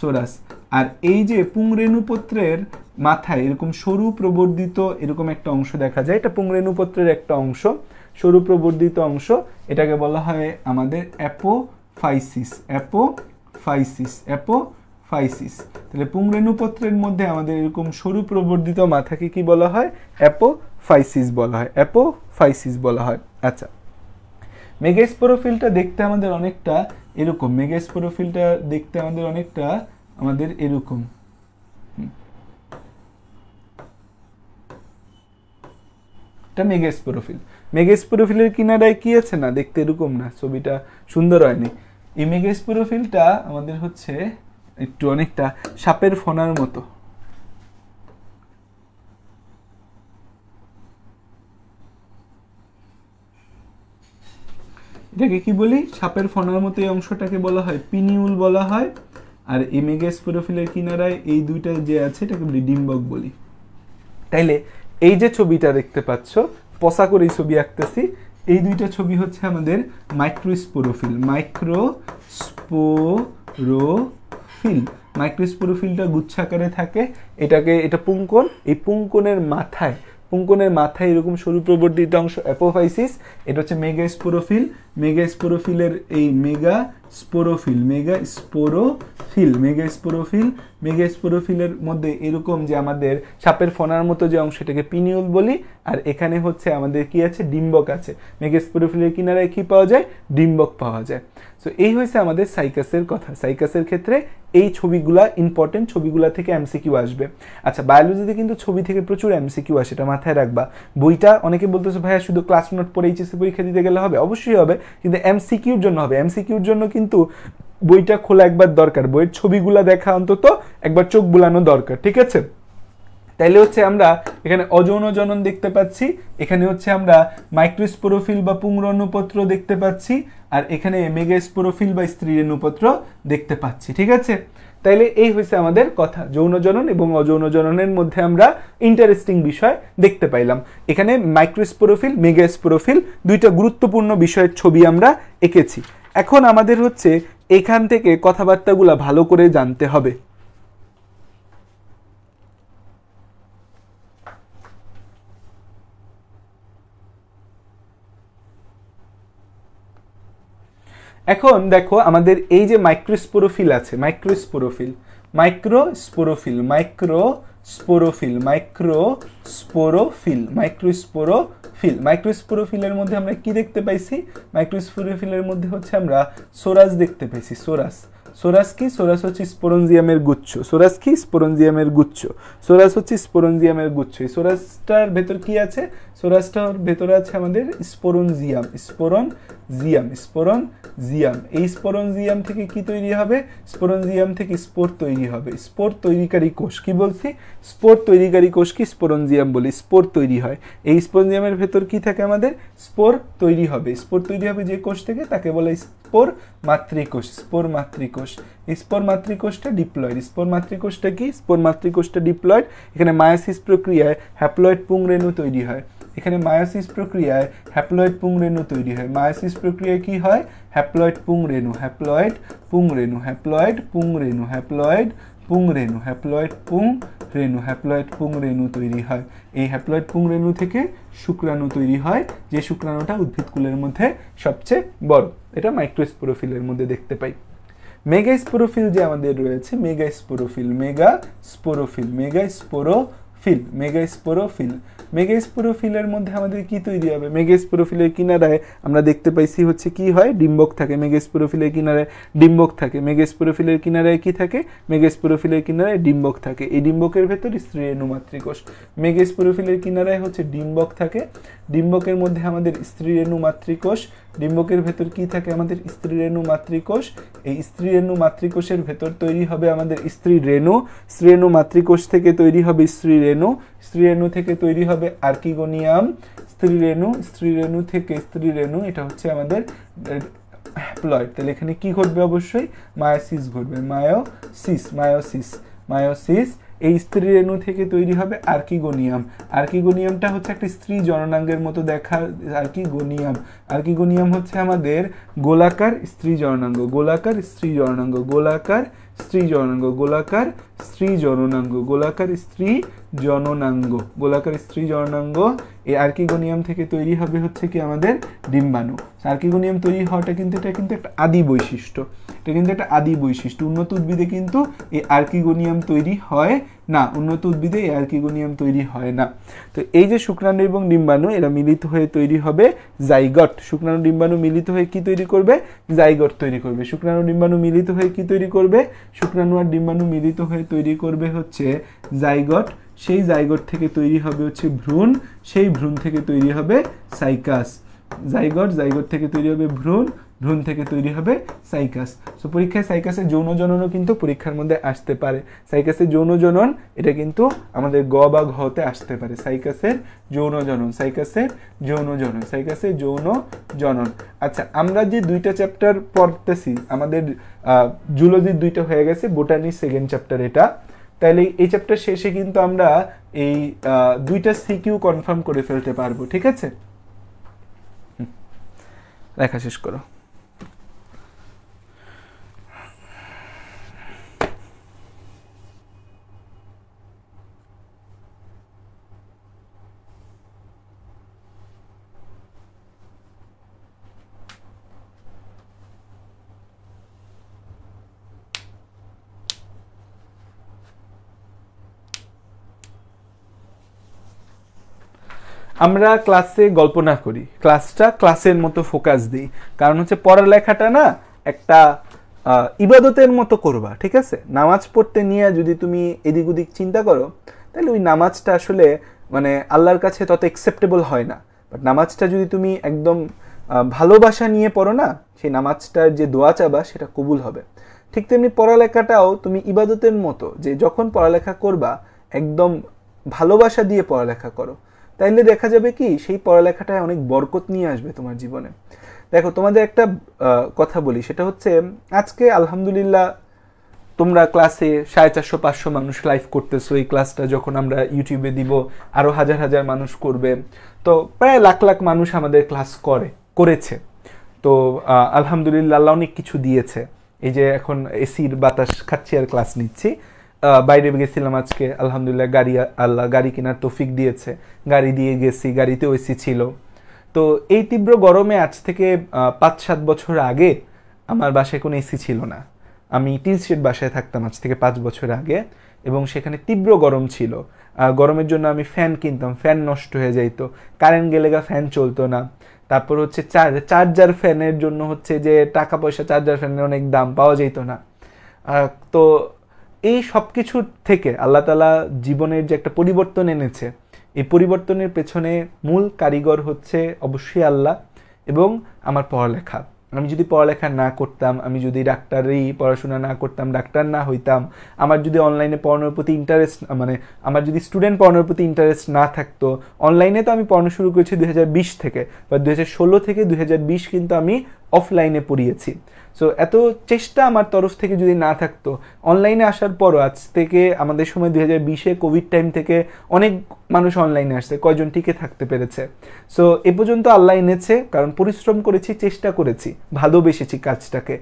সোরাস আর এই যে পুংরেণুপত্রের মাথায় এরকম সরু প্রবর্ধিত এরকম একটা অংশ দেখা যায় এটা পুংরেণুপত্রের একটা অংশ সরু প্রবর্ধিত অংশ এটাকে বলা হয় আমাদের অ্যাপোফাইসিস অ্যাপোফাইসিস অ্যাপোফাইসিস তাহলে পুংরেণুপত্রের মধ্যে আমাদের এরকম সরু প্রবর্ধিত মাথাকে কি বলা হয় অ্যাপোফাইসিস বলা হয় অ্যাপোফাইসিস বলা হয় আচ্ছা মেগাস্পোরোফিলটা দেখতে আমাদের অনেকটা এরকম মেগাস্পোরোফিলটা দেখতে আমাদের অনেকটা আমাদের এরকম এটা মেগাস্পোরোফিল্ড মেগেস প্রোফিলের কিনারায় কি আছে না দেখতে এরকম না ছবিটা সুন্দর হয়নি এই মেগেস প্রোফিলটা আমাদের হচ্ছে একটু অনেকটা সাপের ফোনার মতো এটাকে কি বলি সাপের ফোনার মতো এই অংশটাকে বলা হয় পিনিউল বলা হয় আর ইমেগেস প্রোফিলের কিনারায় এই দুইটা যে আছে এটাকে বলি ডিম্বক বলি তাইলে এই যে ছবিটা দেখতে পাচ্ছ পসা করে এই ছবি আঁকতেছি এই দুইটা ছবি হচ্ছে আমাদের মাইক্রোস্পোরোফিল মাইক্রোস্পোরোফিল মাইক্রোস্পোরোফিলটা গুচ্ছাকারে থাকে এটাকে এটা পুঙ্কন এই পুঙ্কনের মাথায় পুঙ্কনের মাথায় এরকম সরু প্রবর্তিত অংশ অ্যাপোফাইসিস এটা হচ্ছে মেগা স্পোরোফিল মেগা স্পোরোফিলের এই megasporophyll megasporophyll megasporophyll মেগা স্পোরোফিলের মধ্যে এরকম যে আমাদের সাপের ফোনার মতো যে অংশটাকে পিনিউল বলি আর এখানে হচ্ছে আমাদের কি আছে ডিম্বক আছে মেগা স্পোরোফিলের কিনারায় কী পাওয়া যায় ডিম্বক পাওয়া যায় সো এই হয়েছে আমাদের সাইকাসের কথা সাইকাসের ক্ষেত্রে এই ছবিগুলা ইম্পর্টেন্ট ছবিগুলা থেকে এমসিকিউ আসবে আচ্ছা বায়োলজিতে কিন্তু ছবি থেকে প্রচুর এমসিকিউ আসে এটা মাথায় রাখবা বইটা অনেকে বলতেছে ভাইয়া শুধু ক্লাস নোট পড়ে এইচএসসি পরীক্ষা দিতে গেলে হবে অবশ্যই হবে কিন্তু এমসিকিউর জন্য হবে এমসিকিউর জন্য কিন্তু কিন্তু বইটা খোলা একবার দরকার বইয়ের ছবিগুলো দেখা অন্তত একবার চোখ বুলানো দরকার ঠিক আছে তাইলে হচ্ছে আমরা এখানে অযৌন জনন দেখতে পাচ্ছি এখানে হচ্ছে আমরা মাইক্রোস্পোরোফিল বা পুংরণপত্র দেখতে পাচ্ছি আর এখানে মেগাস্পোরোফিল বা স্ত্রী রেণুপত্র দেখতে পাচ্ছি ঠিক আছে তাইলে এই হয়েছে আমাদের কথা যৌন জনন এবং অযৌন জননের মধ্যে আমরা ইন্টারেস্টিং বিষয় দেখতে পাইলাম এখানে মাইক্রোস্পোরোফিল মেগাস্পোরোফিল দুইটা গুরুত্বপূর্ণ বিষয়ের ছবি আমরা এঁকেছি এখন আমাদের হচ্ছে এখান থেকে কথাবার্তাগুলো ভালো করে জানতে হবে এখন দেখো আমাদের এই যে মাইক্রোস্পোরোফিল আছে microsporophyll microsporophyll microsporophyll microsporophyll microsporophyll মাইক্রোস্পোরোফিলের মধ্যে আমরা কি দেখতে পাইছি মাইক্রোস্পোরোফিলের মধ্যে হচ্ছে আমরা সোরাস দেখতে পাইছি সোরাস সোরাস কি সোরাস হচ্ছে স্পোরঞ্জিয়ামের গুচ্ছ সোরাস কি স্পোরঞ্জিয়ামের গুচ্ছ সোরাস হচ্ছে স্পোরঞ্জিয়ামের গুচ্ছ এই সোরাসটার ভেতর কি আছে সোরাসটার ভেতরে আছে আমাদের স্পোরঞ্জিয়াম স্পোরন জিয়াম স্পোরন জিয়াম এই স্পোরন জিয়াম থেকে কি তৈরি হবে স্পোরন জিয়াম থেকে স্পোর তৈরি হবে স্পোর তৈরিকারী কোষ কি বলছি স্পোর তৈরিকারী কোষ কি স্পোরন জিয়াম বলি স্পোর তৈরি হয় এই স্পোরন জিয়ামের ভেতর কি থাকে আমাদের স্পোর তৈরি হবে স্পোর তৈরি হবে যে কোষ থেকে তাকে বলে স্পোর মাতৃকোষ স্পোর মাতৃকোষ স্পোর মাতৃকোষটা ডিপ্লয়েড স্পোর মাতৃকোষটা কি স্পোর মাতৃকোষটা ডিপ্লয়েড এখানে মায়াসিস প্রক্রিয়ায় হ্যাপ্লয়েড পুংরেণু তৈরি হয় এখানে মায়োসিস প্রক্রিয়ায় হ্যাপ্লয়েড পুংরেণু তৈরি হয় মায়োসিস প্রক্রিয়ায় কি হয় হ্যাপ্লয়েড পুংরেণু হ্যাপ্লয়েড পুংরেণু হ্যাপ্লয়েড পুংরেণু হ্যাপ্লয়েড পুংরেণু হ্যাপ্লয়েড পুং রেণু হ্যাপ্লয়েড পুংরেণু তৈরি হয় এই হ্যাপ্লয়েড পুংরেণু থেকে শুক্রাণু তৈরি হয় যে শুক্রাণুটা উদ্ভিদকুলের মধ্যে সবচেয়ে বড় এটা মাইক্রোস্পোরোফিলের মধ্যে দেখতে পাই মেগা স্পোরোফিল যে আমাদের রয়েছে megasporophyll megasporophyll megasporophyll megasporophyll মেগেস প্রোফিলের মধ্যে আমাদের কি তৈরি হবে মেগেস প্রোফিলের কিনারায় আমরা দেখতে পাইছি হচ্ছে কি হয় ডিম্বক থাকে মেগেস প্রোফিলের কিনারায় ডিম্বক থাকে মেগেস প্রোফিলের কিনারায় কি থাকে মেগেস প্রোফিলের কিনারায় ডিম্বক থাকে এই ডিম্বকের ভেতর স্ত্রী রেণুমাতৃকোষ মেগেস প্রোফিলের কিনারায় হচ্ছে ডিম্বক থাকে ডিম্বকের মধ্যে আমাদের স্ত্রী রেণু মাতৃকোষ ডিম্বকের ভেতর কি থাকে আমাদের স্ত্রী রেণু মাতৃকোষ এই স্ত্রী রেণু মাতৃকোষের ভেতর তৈরি হবে আমাদের স্ত্রী রেণু স্ত্রী রেণু মাতৃকোষ থেকে তৈরি হবে স্ত্রী রেণু স্ত্রী রেণু থেকে তৈরি হবে আর্কিগোনিয়াম স্ত্রী রেণু স্ত্রী রেণু থেকে স্ত্রী রেণু এটা হচ্ছে আমাদের হ্যাপ্লয়েড তাহলে এখানে কি ঘটবে অবশ্যই মায়োসিস ঘটবে মায়োসিস মায়োসিস মায়োসিস এই স্ত্রী রেণু থেকে তৈরি হবে আর্কিগোনিয়াম আর্কিগোনিয়ামটা হচ্ছে একটা স্ত্রী জননাঙ্গের মতো দেখা আর্কিগোনিয়াম আর্কিগোনিয়াম হচ্ছে আমাদের গোলাকার স্ত্রী জননাঙ্গ গোলাকার স্ত্রী জননাঙ্গ গোলাকার স্ত্রী জননাঙ্গ গোলাকার স্ত্রী জননাঙ্গ গোলাকার স্ত্রী জননাঙ্গ গোলাকার স্ত্রী জননাঙ্গ এই আর্কিগোনিয়াম থেকে তৈরি হবে হচ্ছে কি আমাদের ডিম্বাণু আর্কিগোনিয়াম তৈরি হওয়াটা কিন্তু এটা কিন্তু একটা আদি বৈশিষ্ট্য এটা কিন্তু একটা আদি বৈশিষ্ট্য উন্নত উদ্ভিদে কিন্তু এই আর্কিগোনিয়াম তৈরি হয় না উন্নত উদ্ভিদে অ্যার্কিগোনিয়াম তৈরি হয় না তো এই যে শুক্রাণু এবং ডিম্বাণু এরা মিলিত হয়ে তৈরি হবে জাইগট শুক্রাণু ডিম্বাণু মিলিত হয়ে কি তৈরি করবে জাইগট তৈরি করবে শুক্রাণু ডিম্বাণু মিলিত হয়ে কি তৈরি করবে শুক্রাণু আর ডিম্বাণু মিলিত হয়ে তৈরি করবে হচ্ছে জাইগট সেই জাইগট থেকে তৈরি হবে হচ্ছে ভ্রূণ সেই ভ্রূণ থেকে তৈরি হবে সাইকাস জাইগট জাইগট থেকে তৈরি হবে ভ্রূণ ভ্রূণ থেকে তৈরি হবে সাইকাস সো পরীক্ষায় সাইকাসের যৌন জননও কিন্তু পরীক্ষার মধ্যে আসতে পারে সাইকাসের যৌন জনন এটা কিন্তু আমাদের গ বা ঘতে আসতে পারে সাইকাসের যৌন জনন সাইকাসের যৌন জনন সাইকাসের যৌন জনন আচ্ছা আমরা যে দুইটা চ্যাপ্টার পড়তেছি আমাদের জুলজির দুইটা হয়ে গেছে বোটানির সেকেন্ড চ্যাপ্টার এটা তাহলে এই চ্যাপ্টার শেষে কিন্তু আমরা এই দুইটা সিকিউ কনফার্ম করে ফেলতে পারবো ঠিক আছে লেখা শেষ করো আমরা ক্লাসে গল্প না করি ক্লাসটা ক্লাসের মতো ফোকাস দিই কারণ হচ্ছে পড়ালেখাটা না একটা ইবাদতের মতো করবা ঠিক আছে নামাজ পড়তে নিয়ে যদি তুমি এদিক ওদিক চিন্তা করো তাহলে ওই নামাজটা আসলে মানে আল্লাহর কাছে তত অ্যাকসেপ্টেবল হয় না বাট নামাজটা যদি তুমি একদম ভালোবাসা নিয়ে পড়ো না সেই নামাজটার যে দোয়া চাবা সেটা কবুল হবে ঠিক তেমনি পড়ালেখাটাও তুমি ইবাদতের মতো যে যখন পড়ালেখা করবা একদম ভালোবাসা দিয়ে পড়ালেখা করো তাইলে দেখা যাবে কি সেই পড়ালেখাটায় অনেক বরকত নিয়ে আসবে তোমার জীবনে দেখো তোমাদের একটা কথা বলি সেটা হচ্ছে আজকে আলহামদুলিল্লাহ তোমরা ক্লাসে সাড়ে চারশো পাঁচশো মানুষ লাইভ করতেছো এই ক্লাসটা যখন আমরা ইউটিউবে দিব আরও হাজার হাজার মানুষ করবে তো প্রায় লাখ লাখ মানুষ আমাদের ক্লাস করে করেছে তো আলহামদুলিল্লাহ অনেক কিছু দিয়েছে এই যে এখন এসির বাতাস খাচ্ছি আর ক্লাস নিচ্ছি বাইরে গেছিলাম আজকে আলহামদুলিল্লাহ গাড়ি আল্লাহ গাড়ি কেনার তৌফিক দিয়েছে গাড়ি দিয়ে গেছি গাড়িতে ওইসি ছিল তো এই তীব্র গরমে আজ থেকে পাঁচ সাত বছর আগে আমার বাসায় কোনো এসি ছিল না আমি টিন শেড বাসায় থাকতাম আজ থেকে পাঁচ বছর আগে এবং সেখানে তীব্র গরম ছিল গরমের জন্য আমি ফ্যান কিনতাম ফ্যান নষ্ট হয়ে যাইত কারেন্ট গেলে গা ফ্যান চলতো না তারপর হচ্ছে চার্জার ফ্যানের জন্য হচ্ছে যে টাকা পয়সা চার্জার ফ্যানের অনেক দাম পাওয়া যেত না তো এই সব কিছুর থেকে আল্লাহ তালা জীবনের যে একটা পরিবর্তন এনেছে এই পরিবর্তনের পেছনে মূল কারিগর হচ্ছে অবশ্যই আল্লাহ এবং আমার পড়ালেখা আমি যদি পড়ালেখা না করতাম আমি যদি ডাক্তারই পড়াশোনা না করতাম ডাক্তার না হইতাম আমার যদি অনলাইনে পড়ানোর প্রতি ইন্টারেস্ট মানে আমার যদি স্টুডেন্ট পড়ানোর প্রতি ইন্টারেস্ট না থাকতো অনলাইনে তো আমি পড়ানো শুরু করেছি দু থেকে বা দু থেকে দু কিন্তু আমি অফলাইনে পড়িয়েছি সো এত চেষ্টা আমার তরফ থেকে যদি না থাকতো অনলাইনে আসার পরও আজ থেকে আমাদের সময় দুই হাজার বিশে কোভিড টাইম থেকে অনেক মানুষ অনলাইনে আসছে কয়জন টিকে থাকতে পেরেছে সো এ পর্যন্ত আল্লাহ এনেছে কারণ পরিশ্রম করেছি চেষ্টা করেছি ভালোবেসেছি কাজটাকে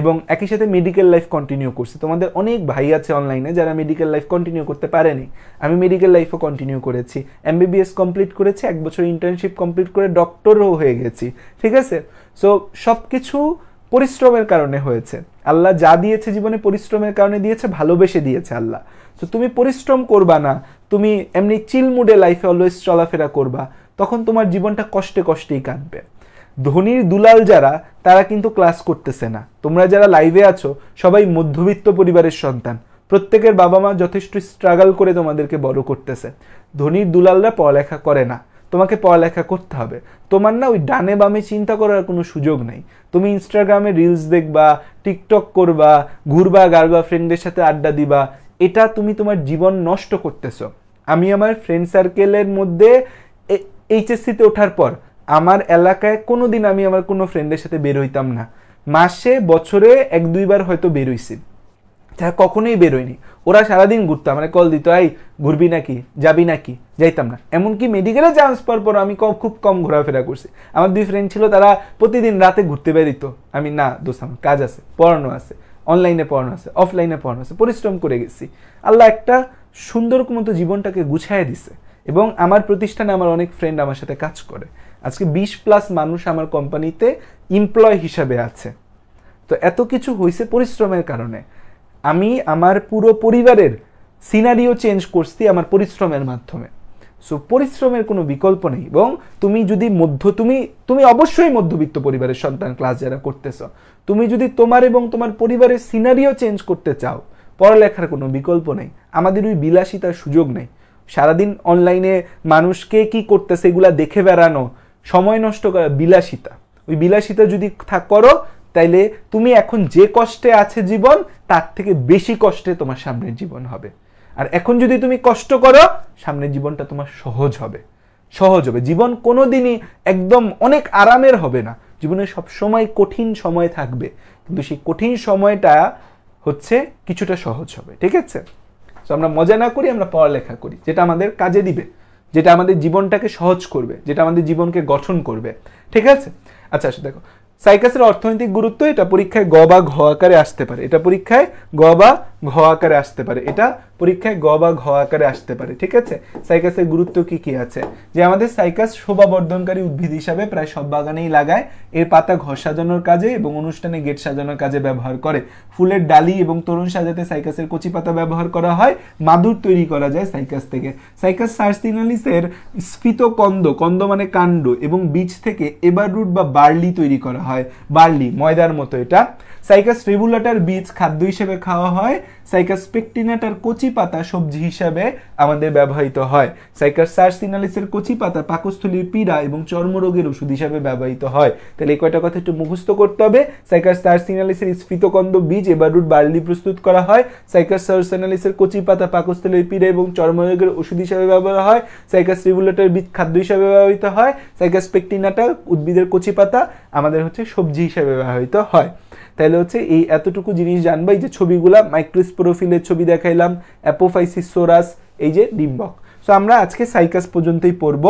এবং একই সাথে মেডিকেল লাইফ কন্টিনিউ করছে তোমাদের অনেক ভাই আছে অনলাইনে যারা মেডিকেল লাইফ কন্টিনিউ করতে পারেনি আমি মেডিকেল লাইফও কন্টিনিউ করেছি এমবিবিএস কমপ্লিট করেছি এক বছর ইন্টার্নশিপ কমপ্লিট করে ডক্টরও হয়ে গেছি ঠিক আছে সো সব কিছু পরিশ্রমের কারণে হয়েছে আল্লাহ যা দিয়েছে জীবনে পরিশ্রমের কারণে দিয়েছে ভালোবেসে দিয়েছে আল্লাহ তো তুমি পরিশ্রম করবা না তুমি এমনি চিল মুডে লাইফে অলওয়েজ চলাফেরা করবা তখন তোমার জীবনটা কষ্টে কষ্টেই কাটবে ধনীর দুলাল যারা তারা কিন্তু ক্লাস করতেছে না তোমরা যারা লাইভে আছো সবাই মধ্যবিত্ত পরিবারের সন্তান প্রত্যেকের বাবা মা যথেষ্ট স্ট্রাগল করে তোমাদেরকে বড় করতেছে ধনীর দুলালরা পড়ালেখা করে না তোমাকে পড়ালেখা করতে হবে তোমার না ওই ডানে বামে চিন্তা করার কোনো সুযোগ নেই তুমি ইনস্টাগ্রামে রিলস দেখবা টিকটক করবা ঘুরবা গারবা ফ্রেন্ডদের সাথে আড্ডা দিবা এটা তুমি তোমার জীবন নষ্ট করতেছ আমি আমার ফ্রেন্ড সার্কেলের মধ্যে এইচএসসিতে ওঠার পর আমার এলাকায় কোনো দিন আমি আমার কোনো ফ্রেন্ডের সাথে বের হইতাম না মাসে বছরে এক দুইবার হয়তো বেরোইছি তারা কখনোই বেরোয়নি ওরা সারাদিন ঘুরতাম মানে কল দিত এই ঘুরবি নাকি যাবি নাকি যাইতাম না এমনকি মেডিকেলে চান্স পর পর আমি খুব কম ঘোরাফেরা করছি আমার দুই ফ্রেন্ড ছিল তারা প্রতিদিন রাতে ঘুরতে বেরিত আমি না দোষ আমার কাজ আছে পড়ানো আছে অনলাইনে পড়ানো আছে অফলাইনে পড়ানো আছে পরিশ্রম করে গেছি আল্লাহ একটা সুন্দর মতো জীবনটাকে গুছায় দিছে এবং আমার প্রতিষ্ঠানে আমার অনেক ফ্রেন্ড আমার সাথে কাজ করে আজকে বিশ প্লাস মানুষ আমার কোম্পানিতে এমপ্লয় হিসাবে আছে তো এত কিছু হয়েছে পরিশ্রমের কারণে আমি আমার পুরো পরিবারের সিনারিও চেঞ্জ করছি আমার পরিশ্রমের মাধ্যমে সো পরিশ্রমের কোনো বিকল্প নেই এবং তুমি যদি মধ্য তুমি তুমি অবশ্যই মধ্যবিত্ত পরিবারের সন্তান ক্লাস যারা করতেছ তুমি যদি তোমার এবং তোমার পরিবারের সিনারিও চেঞ্জ করতে চাও পড়ালেখার কোনো বিকল্প নেই আমাদের ওই বিলাসিতার সুযোগ নেই সারাদিন অনলাইনে মানুষকে কি করতেছে এগুলা দেখে বেড়ানো সময় নষ্ট করা বিলাসিতা ওই বিলাসিতা যদি করো তাইলে তুমি এখন যে কষ্টে আছে জীবন তার থেকে বেশি কষ্টে তোমার সামনের জীবন হবে আর এখন যদি তুমি কষ্ট করো সামনের জীবনটা তোমার সহজ হবে সহজ হবে জীবন কোনো দিনই একদম অনেক আরামের হবে না জীবনে সব সময় কঠিন সময় থাকবে কিন্তু সেই কঠিন সময়টা হচ্ছে কিছুটা সহজ হবে ঠিক আছে তো আমরা মজা না করি আমরা পড়ালেখা করি যেটা আমাদের কাজে দিবে যেটা আমাদের জীবনটাকে সহজ করবে যেটা আমাদের জীবনকে গঠন করবে ঠিক আছে আচ্ছা দেখো সাইকাসের অর্থনৈতিক গুরুত্ব এটা পরীক্ষায় গ বা ঘ আকারে আসতে পারে এটা পরীক্ষায় গ বা ঘ আকারে আসতে পারে এটা পরীক্ষায় গ বা ঘ আকারে আসতে পারে ঠিক আছে সাইকাসের গুরুত্ব কি কি আছে যে আমাদের সাইকাস শোভাবর্ধনকারী উদ্ভিদ হিসাবে প্রায় সব বাগানেই লাগায় এর পাতা ঘর সাজানোর কাজে এবং অনুষ্ঠানে গেট সাজানোর কাজে ব্যবহার করে ফুলের ডালি এবং তরুণ সাজাতে সাইকাসের কচি পাতা ব্যবহার করা হয় মাদুর তৈরি করা যায় সাইকাস থেকে সাইকাস সার্সিনালিসের স্ফীত কন্দ কন্দ মানে কাণ্ড এবং বীজ থেকে এবার রুট বা বার্লি তৈরি করা হয় বার্লি ময়দার মতো এটা সাইকাস রেগুলাটার বীজ খাদ্য হিসেবে খাওয়া হয় সাইকাস পেকটিনাটার কচি পাতা সবজি হিসাবে আমাদের ব্যবহৃত হয় সাইকাস সার্সিনালিসের কচি পাতা পাকস্থলীর পীড়া এবং চর্মরোগের ওষুধ হিসাবে ব্যবহৃত হয় তাহলে এই কয়টা কথা একটু মুখস্থ করতে হবে সাইকাস সার্সিনালিসের স্ফীতকন্দ বীজ এবার রুট বার্লি প্রস্তুত করা হয় সাইকাস সার্সিনালিসের কচি পাতা পাকস্থলীর পীড়া এবং চর্মরোগের ওষুধ হিসাবে ব্যবহার হয় সাইকাস রেগুলেটর বীজ খাদ্য হিসাবে ব্যবহৃত হয় সাইকাস পেকটিনাটা উদ্ভিদের কচি পাতা আমাদের হচ্ছে সবজি হিসাবে ব্যবহৃত হয় তাহলে হচ্ছে এই এতটুকু জিনিস জানবাই এই যে ছবিগুলা মাইক্রোস্পোরোফিলের ছবি দেখাইলাম অ্যাপোফাইসিস সোরাস এই যে ডিম্বক সো আমরা আজকে সাইকাস পর্যন্তই পড়ব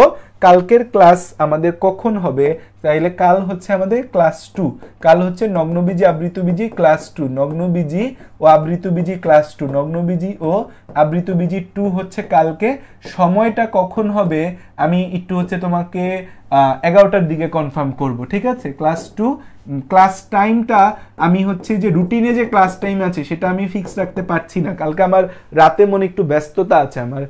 কালকের ক্লাস আমাদের কখন হবে তাইলে কাল হচ্ছে আমাদের ক্লাস টু কাল হচ্ছে নগ্নবীজি আবৃতবীজি ক্লাস টু নগ্নবীজি ও আবৃতবীজি ক্লাস টু নগ্নবীজি ও আবৃতবীজি টু হচ্ছে কালকে সময়টা কখন হবে আমি একটু হচ্ছে তোমাকে এগারোটার দিকে কনফার্ম করব ঠিক আছে ক্লাস টু ক্লাস টাইমটা আমি হচ্ছে যে রুটিনে যে ক্লাস টাইম আছে সেটা আমি ফিক্স রাখতে পারছি না কালকে আমার রাতে মনে একটু ব্যস্ততা আছে আমার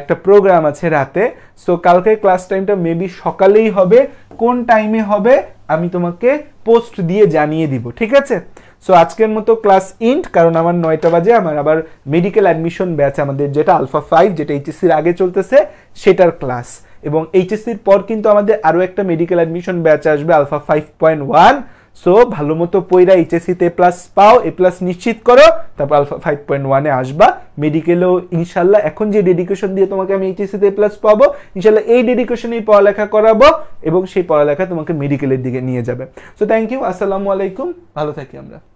একটা প্রোগ্রাম আছে রাতে সো কালকে ক্লাস টাইমটা মেবি সকালেই হবে কোন টাইমে হবে আমি তোমাকে পোস্ট দিয়ে জানিয়ে দিব ঠিক আছে সো আজকের মতো ক্লাস ইন্ট কারণ আমার নয়টা বাজে আমার আবার মেডিকেল অ্যাডমিশন ব্যাচ আমাদের যেটা আলফা ফাইভ যেটা এইচএসির আগে চলতেছে সেটার ক্লাস এবং এইচএসসির পর কিন্তু আমাদের আরও একটা মেডিকেল অ্যাডমিশন ব্যাচ আসবে alpha five point one so ভালো মতো পইরা এইচএসসিতে প্লাস পাও এ প্লাস নিশ্চিত করো তারপর আলফা ফাইভ পয়েন্ট ওয়ানে আসবা মেডিকেলও ইনশাল্লাহ এখন যে ডেডিকেশন দিয়ে তোমাকে আমি এইচএসসিতে তে প্লাস পাবো ইনশাল্লাহ এই ডেডিকেশনেই পড়ালেখা করাবো এবং সেই পড়ালেখা তোমাকে মেডিকেলের দিকে নিয়ে যাবে সো থ্যাংক ইউ আসসালামু আলাইকুম ভালো থাকি আমরা